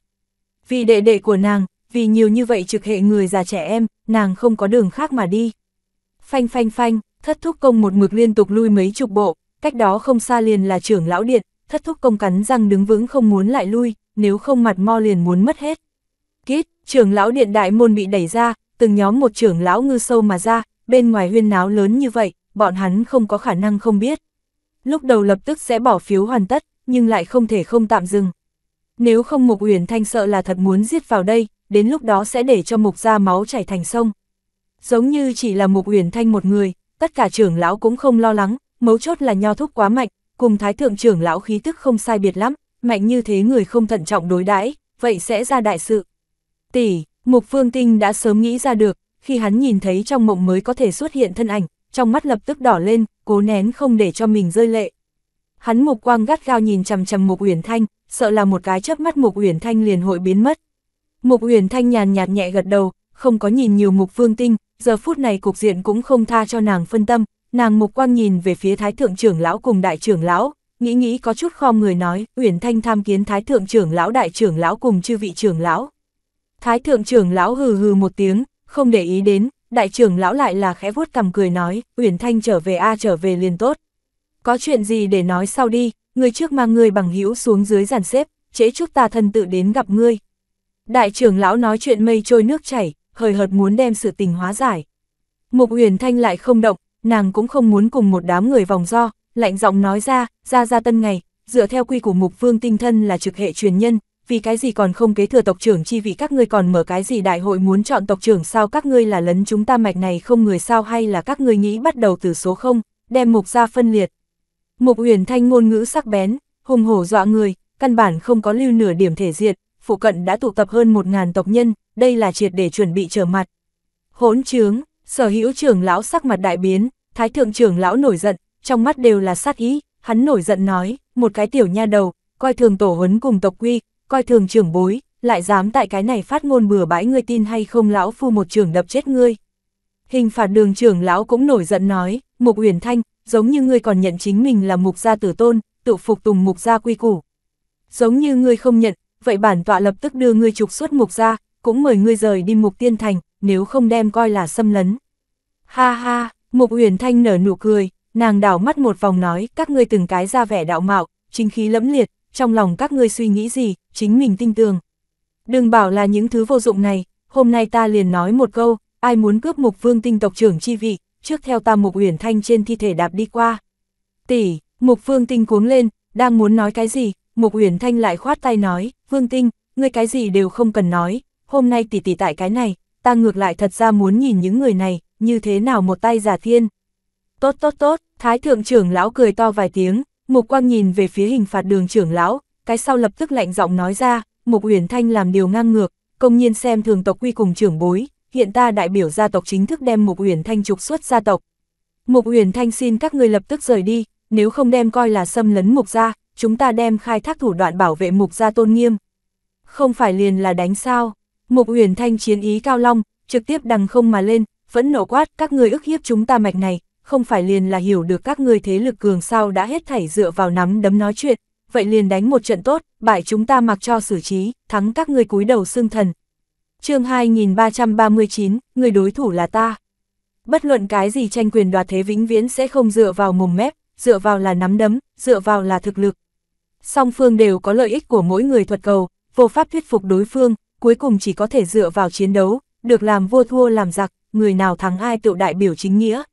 Vì đệ đệ của nàng, vì nhiều như vậy trực hệ người già trẻ em, nàng không có đường khác mà đi. Phanh phanh phanh, thất thúc công một mực liên tục lui mấy chục bộ, cách đó không xa liền là trưởng lão điện, thất thúc công cắn răng đứng vững không muốn lại lui, nếu không mặt mo liền muốn mất hết. Kít, trưởng lão điện đại môn bị đẩy ra, từng nhóm một trưởng lão ngư sâu mà ra, bên ngoài huyên náo lớn như vậy, bọn hắn không có khả năng không biết. Lúc đầu lập tức sẽ bỏ phiếu hoàn tất, nhưng lại không thể không tạm dừng. Nếu không Mục Uyển Thanh sợ là thật muốn giết vào đây, đến lúc đó sẽ để cho Mục ra máu chảy thành sông. Giống như chỉ là Mục Uyển Thanh một người, tất cả trưởng lão cũng không lo lắng, mấu chốt là nho thúc quá mạnh, cùng thái thượng trưởng lão khí tức không sai biệt lắm, mạnh như thế người không thận trọng đối đãi vậy sẽ ra đại sự. Tỷ, Mục Phương Tinh đã sớm nghĩ ra được, khi hắn nhìn thấy trong mộng mới có thể xuất hiện thân ảnh, trong mắt lập tức đỏ lên, cố nén không để cho mình rơi lệ. Hắn mục quang gắt gao nhìn chằm chằm Mục Uyển Thanh, sợ là một cái chớp mắt Mục Uyển Thanh liền hội biến mất. Mục Uyển Thanh nhàn nhạt nhẹ gật đầu, không có nhìn nhiều Mục Phương Tinh, giờ phút này cục diện cũng không tha cho nàng phân tâm, nàng mục quang nhìn về phía Thái thượng trưởng lão cùng đại trưởng lão, nghĩ nghĩ có chút khom người nói, Uyển Thanh tham kiến Thái thượng trưởng lão đại trưởng lão cùng chư vị trưởng lão. Thái thượng trưởng lão hừ hừ một tiếng, không để ý đến, đại trưởng lão lại là khẽ vuốt cầm cười nói, Uyển Thanh trở về a trở về liền tốt. Có chuyện gì để nói sau đi, người trước mang người bằng hữu xuống dưới giàn xếp, chế chúc ta thân tự đến gặp ngươi. Đại trưởng lão nói chuyện mây trôi nước chảy, hời hợt muốn đem sự tình hóa giải. Mục Uyển Thanh lại không động, nàng cũng không muốn cùng một đám người vòng do, lạnh giọng nói ra, ra ra tân ngày, dựa theo quy của mục vương tinh thân là trực hệ truyền nhân, vì cái gì còn không kế thừa tộc trưởng chi vị các ngươi còn mở cái gì đại hội muốn chọn tộc trưởng sao các ngươi là lấn chúng ta mạch này không người sao hay là các ngươi nghĩ bắt đầu từ số 0, đem mục ra phân liệt. Mục Uyển Thanh ngôn ngữ sắc bén, hùng hổ dọa người, căn bản không có lưu nửa điểm thể diện, phụ cận đã tụ tập hơn 1000 tộc nhân, đây là triệt để chuẩn bị trở mặt. Hỗn trướng, Sở Hữu trưởng lão sắc mặt đại biến, Thái thượng trưởng lão nổi giận, trong mắt đều là sát ý, hắn nổi giận nói, một cái tiểu nha đầu, coi thường tổ huấn cùng tộc quy, coi thường trưởng bối, lại dám tại cái này phát ngôn bừa bãi ngươi tin hay không lão phu một trưởng đập chết ngươi. Hình phạt đường trưởng lão cũng nổi giận nói, Mục Uyển Thanh, giống như ngươi còn nhận chính mình là mục gia tử tôn, tự phục tùng mục gia quy củ. Giống như ngươi không nhận, vậy bản tọa lập tức đưa ngươi trục xuất mục gia, cũng mời ngươi rời đi mục tiên thành, nếu không đem coi là xâm lấn. Ha ha, Mục Uyển Thanh nở nụ cười, nàng đảo mắt một vòng nói, các ngươi từng cái ra vẻ đạo mạo, chính khí lẫm liệt, trong lòng các ngươi suy nghĩ gì, chính mình tin tưởng. Đừng bảo là những thứ vô dụng này, hôm nay ta liền nói một câu, ai muốn cướp mục vương tinh tộc trưởng chi vị, trước theo ta mục uyển thanh trên thi thể đạp đi qua. Tỷ, mục vương tinh cuống lên, đang muốn nói cái gì, mục uyển thanh lại khoát tay nói, vương tinh, ngươi cái gì đều không cần nói, hôm nay tỷ tỷ tại cái này, ta ngược lại thật ra muốn nhìn những người này, như thế nào một tay giả thiên. Tốt tốt tốt, thái thượng trưởng lão cười to vài tiếng, Mục Quang nhìn về phía hình phạt đường trưởng lão, cái sau lập tức lạnh giọng nói ra, Mục Huyền Thanh làm điều ngang ngược, công nhiên xem thường tộc quy cùng trưởng bối, hiện ta đại biểu gia tộc chính thức đem Mục Huyền Thanh trục xuất gia tộc. Mục Huyền Thanh xin các ngươi lập tức rời đi, nếu không đem coi là xâm lấn Mục gia, chúng ta đem khai thác thủ đoạn bảo vệ Mục gia tôn nghiêm. Không phải liền là đánh sao? Mục Huyền Thanh chiến ý cao long, trực tiếp đằng không mà lên, vẫn nổ quát các người ức hiếp chúng ta mạch này, không phải liền là hiểu được các người thế lực cường sao đã hết thảy dựa vào nắm đấm nói chuyện, vậy liền đánh một trận tốt, bại chúng ta mặc cho xử trí, thắng các người cúi đầu xương thần. chương 2339, người đối thủ là ta. Bất luận cái gì tranh quyền đoạt thế vĩnh viễn sẽ không dựa vào mồm mép, dựa vào là nắm đấm, dựa vào là thực lực. Song phương đều có lợi ích của mỗi người thuật cầu, vô pháp thuyết phục đối phương, cuối cùng chỉ có thể dựa vào chiến đấu, được làm vua thua làm giặc, người nào thắng ai tự đại biểu chính nghĩa.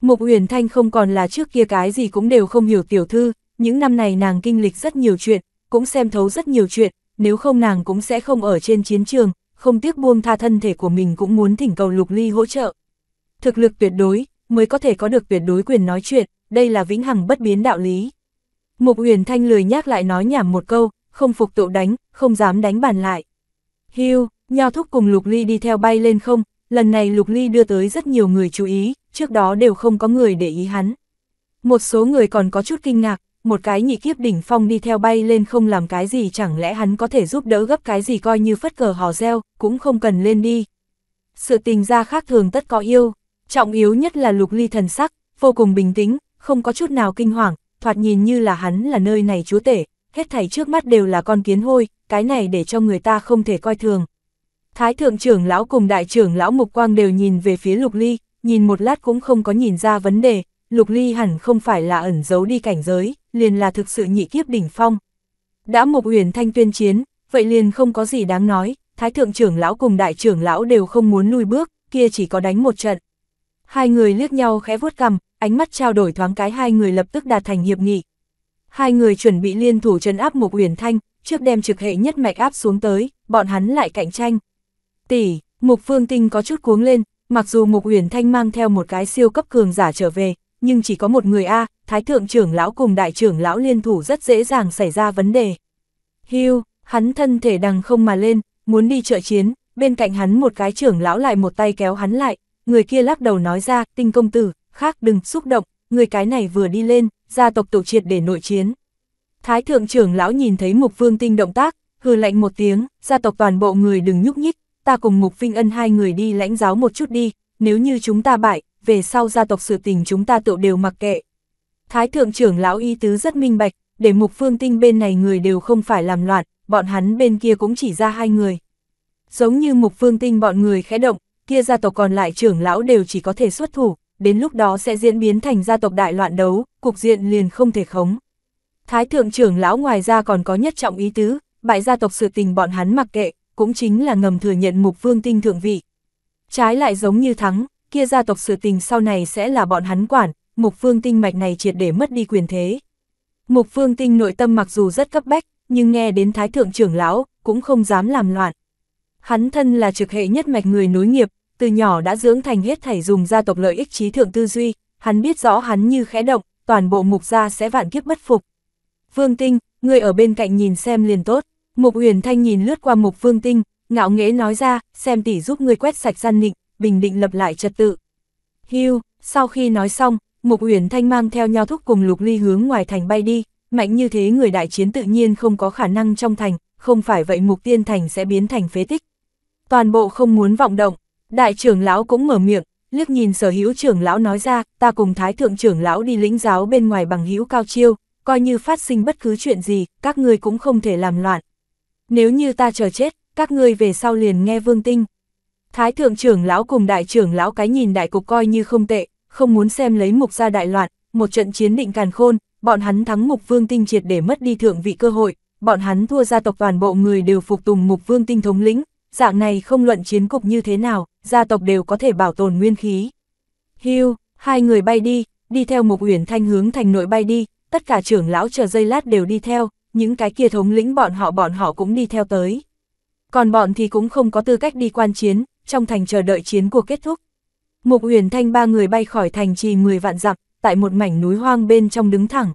Mục Uyển Thanh không còn là trước kia cái gì cũng đều không hiểu tiểu thư, những năm này nàng kinh lịch rất nhiều chuyện, cũng xem thấu rất nhiều chuyện, nếu không nàng cũng sẽ không ở trên chiến trường, không tiếc buông tha thân thể của mình cũng muốn thỉnh cầu Lục Ly hỗ trợ. Thực lực tuyệt đối, mới có thể có được tuyệt đối quyền nói chuyện, đây là vĩnh hằng bất biến đạo lý. Mục Uyển Thanh lười nhác lại nói nhảm một câu, không phục tụ đánh, không dám đánh bàn lại. Hưu, Nho Thúc cùng Lục Ly đi theo bay lên không, lần này Lục Ly đưa tới rất nhiều người chú ý, trước đó đều không có người để ý hắn. Một số người còn có chút kinh ngạc, một cái nhị kiếp đỉnh phong đi theo bay lên không làm cái gì chẳng lẽ hắn có thể giúp đỡ gấp cái gì coi như phất cờ hò reo, cũng không cần lên đi. Sự tình ra khác thường tất có yêu, trọng yếu nhất là Lục Ly thần sắc, vô cùng bình tĩnh, không có chút nào kinh hoàng, thoạt nhìn như là hắn là nơi này chúa tể, hết thảy trước mắt đều là con kiến hôi, cái này để cho người ta không thể coi thường. Thái thượng trưởng lão cùng đại trưởng lão Mục Quang đều nhìn về phía Lục Ly, nhìn một lát cũng không có nhìn ra vấn đề, Lục Ly hẳn không phải là ẩn giấu đi cảnh giới, liền là thực sự nhị kiếp đỉnh phong. Đã Mục Huyền Thanh tuyên chiến, vậy liền không có gì đáng nói, Thái thượng trưởng lão cùng đại trưởng lão đều không muốn lui bước, kia chỉ có đánh một trận. Hai người liếc nhau khẽ vuốt cằm, ánh mắt trao đổi thoáng cái hai người lập tức đạt thành hiệp nghị. Hai người chuẩn bị liên thủ trấn áp Mục Huyền Thanh, trước đem trực hệ nhất mạch áp xuống tới, bọn hắn lại cạnh tranh, tỷ, Mục Phương Tinh có chút cuống lên, mặc dù Mục Uyển Thanh mang theo một cái siêu cấp cường giả trở về, nhưng chỉ có một người A, Thái Thượng trưởng lão cùng Đại trưởng lão liên thủ rất dễ dàng xảy ra vấn đề. Hưu, hắn thân thể đằng không mà lên, muốn đi trợ chiến, bên cạnh hắn một cái trưởng lão lại một tay kéo hắn lại, người kia lắc đầu nói ra, tinh công tử, khác đừng xúc động, người cái này vừa đi lên, gia tộc tổ triệt để nội chiến. Thái thượng trưởng lão nhìn thấy mục phương tinh động tác, hừ lạnh một tiếng, gia tộc toàn bộ người đừng nhúc nhích, ta cùng Mục Vinh Ân hai người đi lãnh giáo một chút đi, nếu như chúng ta bại, về sau gia tộc sự tình chúng ta tự đều mặc kệ. Thái thượng trưởng lão y tứ rất minh bạch, để Mục Phương Tinh bên này người đều không phải làm loạn, bọn hắn bên kia cũng chỉ ra hai người. Giống như Mục Phương Tinh bọn người khẽ động, kia gia tộc còn lại trưởng lão đều chỉ có thể xuất thủ, đến lúc đó sẽ diễn biến thành gia tộc đại loạn đấu, cục diện liền không thể khống. Thái thượng trưởng lão ngoài ra còn có nhất trọng ý tứ, bại gia tộc sự tình bọn hắn mặc kệ, cũng chính là ngầm thừa nhận mục vương tinh thượng vị. Trái lại giống như thắng, kia gia tộc sự tình sau này sẽ là bọn hắn quản, mục vương tinh mạch này triệt để mất đi quyền thế. Mục vương tinh nội tâm mặc dù rất cấp bách, nhưng nghe đến thái thượng trưởng lão, cũng không dám làm loạn. Hắn thân là trực hệ nhất mạch người nối nghiệp, từ nhỏ đã dưỡng thành hết thảy dùng gia tộc lợi ích trí thượng tư duy, hắn biết rõ hắn như khẽ động, toàn bộ mục gia sẽ vạn kiếp bất phục. Vương Tinh, người ở bên cạnh nhìn xem liền tốt. Mục Huyền Thanh nhìn lướt qua Mục Phương Tinh, ngạo nghễ nói ra, xem tỷ giúp ngươi quét sạch gian nịnh, bình định lập lại trật tự. Hưu, sau khi nói xong, Mục Huyền Thanh mang theo nho thúc cùng Lục Ly hướng ngoài thành bay đi, mạnh như thế người đại chiến tự nhiên không có khả năng trong thành, không phải vậy Mục Tiên Thành sẽ biến thành phế tích. Toàn bộ không muốn vọng động, đại trưởng lão cũng mở miệng, liếc nhìn sở hữu trưởng lão nói ra, ta cùng thái thượng trưởng lão đi lĩnh giáo bên ngoài bằng hữu cao chiêu, coi như phát sinh bất cứ chuyện gì, các ngươi cũng không thể làm loạn, nếu như ta chờ chết, các ngươi về sau liền nghe vương tinh. Thái thượng trưởng lão cùng đại trưởng lão cái nhìn đại cục coi như không tệ, không muốn xem lấy mục ra đại loạn, một trận chiến định càn khôn, bọn hắn thắng mục vương tinh triệt để mất đi thượng vị cơ hội, bọn hắn thua gia tộc toàn bộ người đều phục tùng mục vương tinh thống lĩnh, dạng này không luận chiến cục như thế nào, gia tộc đều có thể bảo tồn nguyên khí. Hưu, hai người bay đi, đi theo mục uyển thanh hướng thành nội bay đi, tất cả trưởng lão chờ dây lát đều đi theo, những cái kia thống lĩnh bọn họ bọn họ cũng đi theo tới. Còn bọn thì cũng không có tư cách đi quan chiến, trong thành chờ đợi chiến cuộc kết thúc. Mục Uyển Thanh ba người bay khỏi thành trì 10 vạn dặm, tại một mảnh núi hoang bên trong đứng thẳng.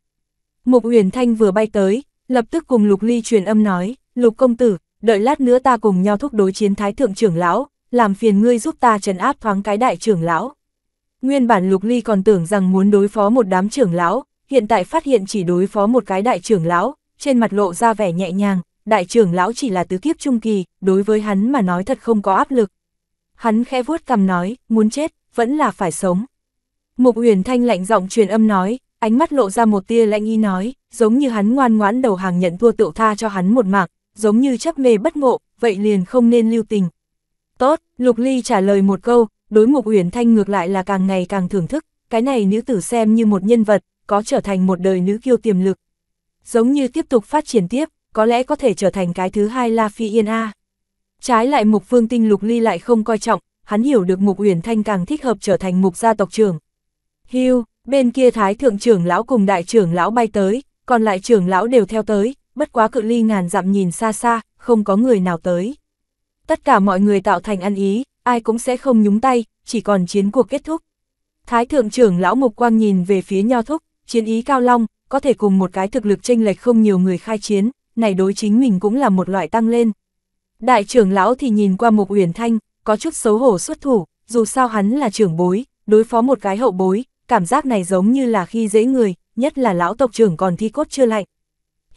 Mục Uyển Thanh vừa bay tới, lập tức cùng Lục Ly truyền âm nói, Lục công tử, đợi lát nữa ta cùng nhau thúc đối chiến thái thượng trưởng lão, làm phiền ngươi giúp ta trấn áp thoáng cái đại trưởng lão. Nguyên bản Lục Ly còn tưởng rằng muốn đối phó một đám trưởng lão, hiện tại phát hiện chỉ đối phó một cái đại trưởng lão, trên mặt lộ ra vẻ nhẹ nhàng, đại trưởng lão chỉ là tứ kiếp trung kỳ, đối với hắn mà nói thật không có áp lực. Hắn khẽ vuốt cầm nói, muốn chết, vẫn là phải sống. Mục huyền Thanh lạnh giọng truyền âm nói, ánh mắt lộ ra một tia lạnh ý nói, giống như hắn ngoan ngoãn đầu hàng nhận thua tựu tha cho hắn một mạng giống như chấp mê bất ngộ, vậy liền không nên lưu tình. Tốt, Lục Ly trả lời một câu, đối Mục huyền Thanh ngược lại là càng ngày càng thưởng thức, cái này nữ tử xem như một nhân vật, có trở thành một đời nữ kiêu tiềm lực, giống như tiếp tục phát triển tiếp, có lẽ có thể trở thành cái thứ hai La Phi Yên A. Trái lại mục phương tinh lục ly lại không coi trọng, hắn hiểu được mục uyển thanh càng thích hợp trở thành mục gia tộc trưởng. Hưu, bên kia thái thượng trưởng lão cùng đại trưởng lão bay tới, còn lại trưởng lão đều theo tới, bất quá cự ly ngàn dặm nhìn xa xa, không có người nào tới. Tất cả mọi người tạo thành ăn ý, ai cũng sẽ không nhúng tay, chỉ còn chiến cuộc kết thúc. Thái thượng trưởng lão mục quang nhìn về phía nho thúc, chiến ý cao long, có thể cùng một cái thực lực tranh lệch không nhiều người khai chiến, này đối chính mình cũng là một loại tăng lên. Đại trưởng lão thì nhìn qua Mục Uyển Thanh, có chút xấu hổ xuất thủ, dù sao hắn là trưởng bối, đối phó một cái hậu bối, cảm giác này giống như là khi dễ người, nhất là lão tộc trưởng còn thi cốt chưa lạnh.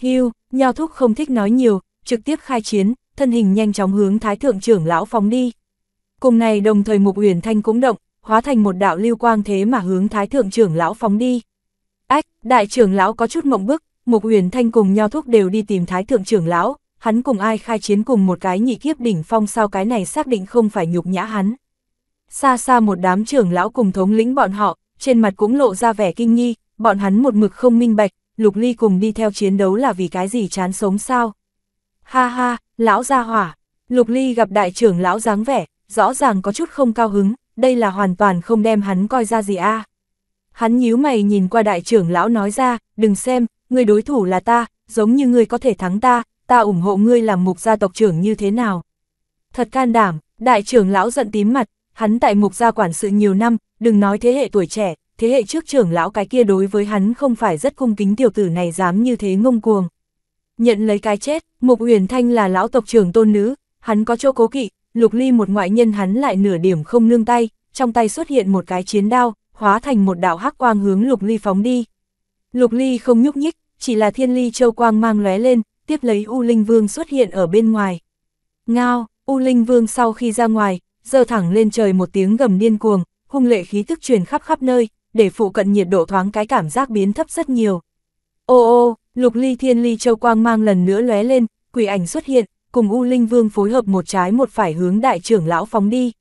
Hưu, Nho Thúc không thích nói nhiều, trực tiếp khai chiến, thân hình nhanh chóng hướng Thái thượng trưởng lão phóng đi. Cùng này đồng thời Mục Uyển Thanh cũng động, hóa thành một đạo lưu quang thế mà hướng Thái thượng trưởng lão phóng đi. Ách, đại trưởng lão có chút mộng bức, Mục Huyền Thanh cùng Nho Thúc đều đi tìm Thái Thượng trưởng lão, hắn cùng ai khai chiến cùng một cái nhị kiếp đỉnh phong sao cái này xác định không phải nhục nhã hắn. Xa xa một đám trưởng lão cùng thống lĩnh bọn họ, trên mặt cũng lộ ra vẻ kinh nghi, bọn hắn một mực không minh bạch, Lục Ly cùng đi theo chiến đấu là vì cái gì chán sống sao. Ha ha, lão gia hỏa, Lục Ly gặp đại trưởng lão dáng vẻ, rõ ràng có chút không cao hứng, đây là hoàn toàn không đem hắn coi ra gì a. Hắn nhíu mày nhìn qua đại trưởng lão nói ra, đừng xem, người đối thủ là ta, giống như ngươi có thể thắng ta, ta ủng hộ ngươi làm mục gia tộc trưởng như thế nào. Thật can đảm, đại trưởng lão giận tím mặt, hắn tại mục gia quản sự nhiều năm, đừng nói thế hệ tuổi trẻ, thế hệ trước trưởng lão cái kia đối với hắn không phải rất cung kính tiểu tử này dám như thế ngông cuồng. Nhận lấy cái chết, mục huyền thanh là lão tộc trưởng tôn nữ, hắn có chỗ cố kỵ, lục ly một ngoại nhân hắn lại nửa điểm không nương tay, trong tay xuất hiện một cái chiến đao, hóa thành một đạo hắc quang hướng Lục Ly phóng đi. Lục Ly không nhúc nhích, chỉ là thiên ly châu quang mang lóe lên, tiếp lấy U Linh Vương xuất hiện ở bên ngoài. Ngao, U Linh Vương sau khi ra ngoài, giơ thẳng lên trời một tiếng gầm điên cuồng, hung lệ khí tức truyền khắp khắp nơi, để phụ cận nhiệt độ thoáng cái cảm giác biến thấp rất nhiều. Ô ô, Lục Ly Thiên Ly Châu Quang mang lần nữa lóe lên, quỷ ảnh xuất hiện, cùng U Linh Vương phối hợp một trái một phải hướng đại trưởng lão phóng đi.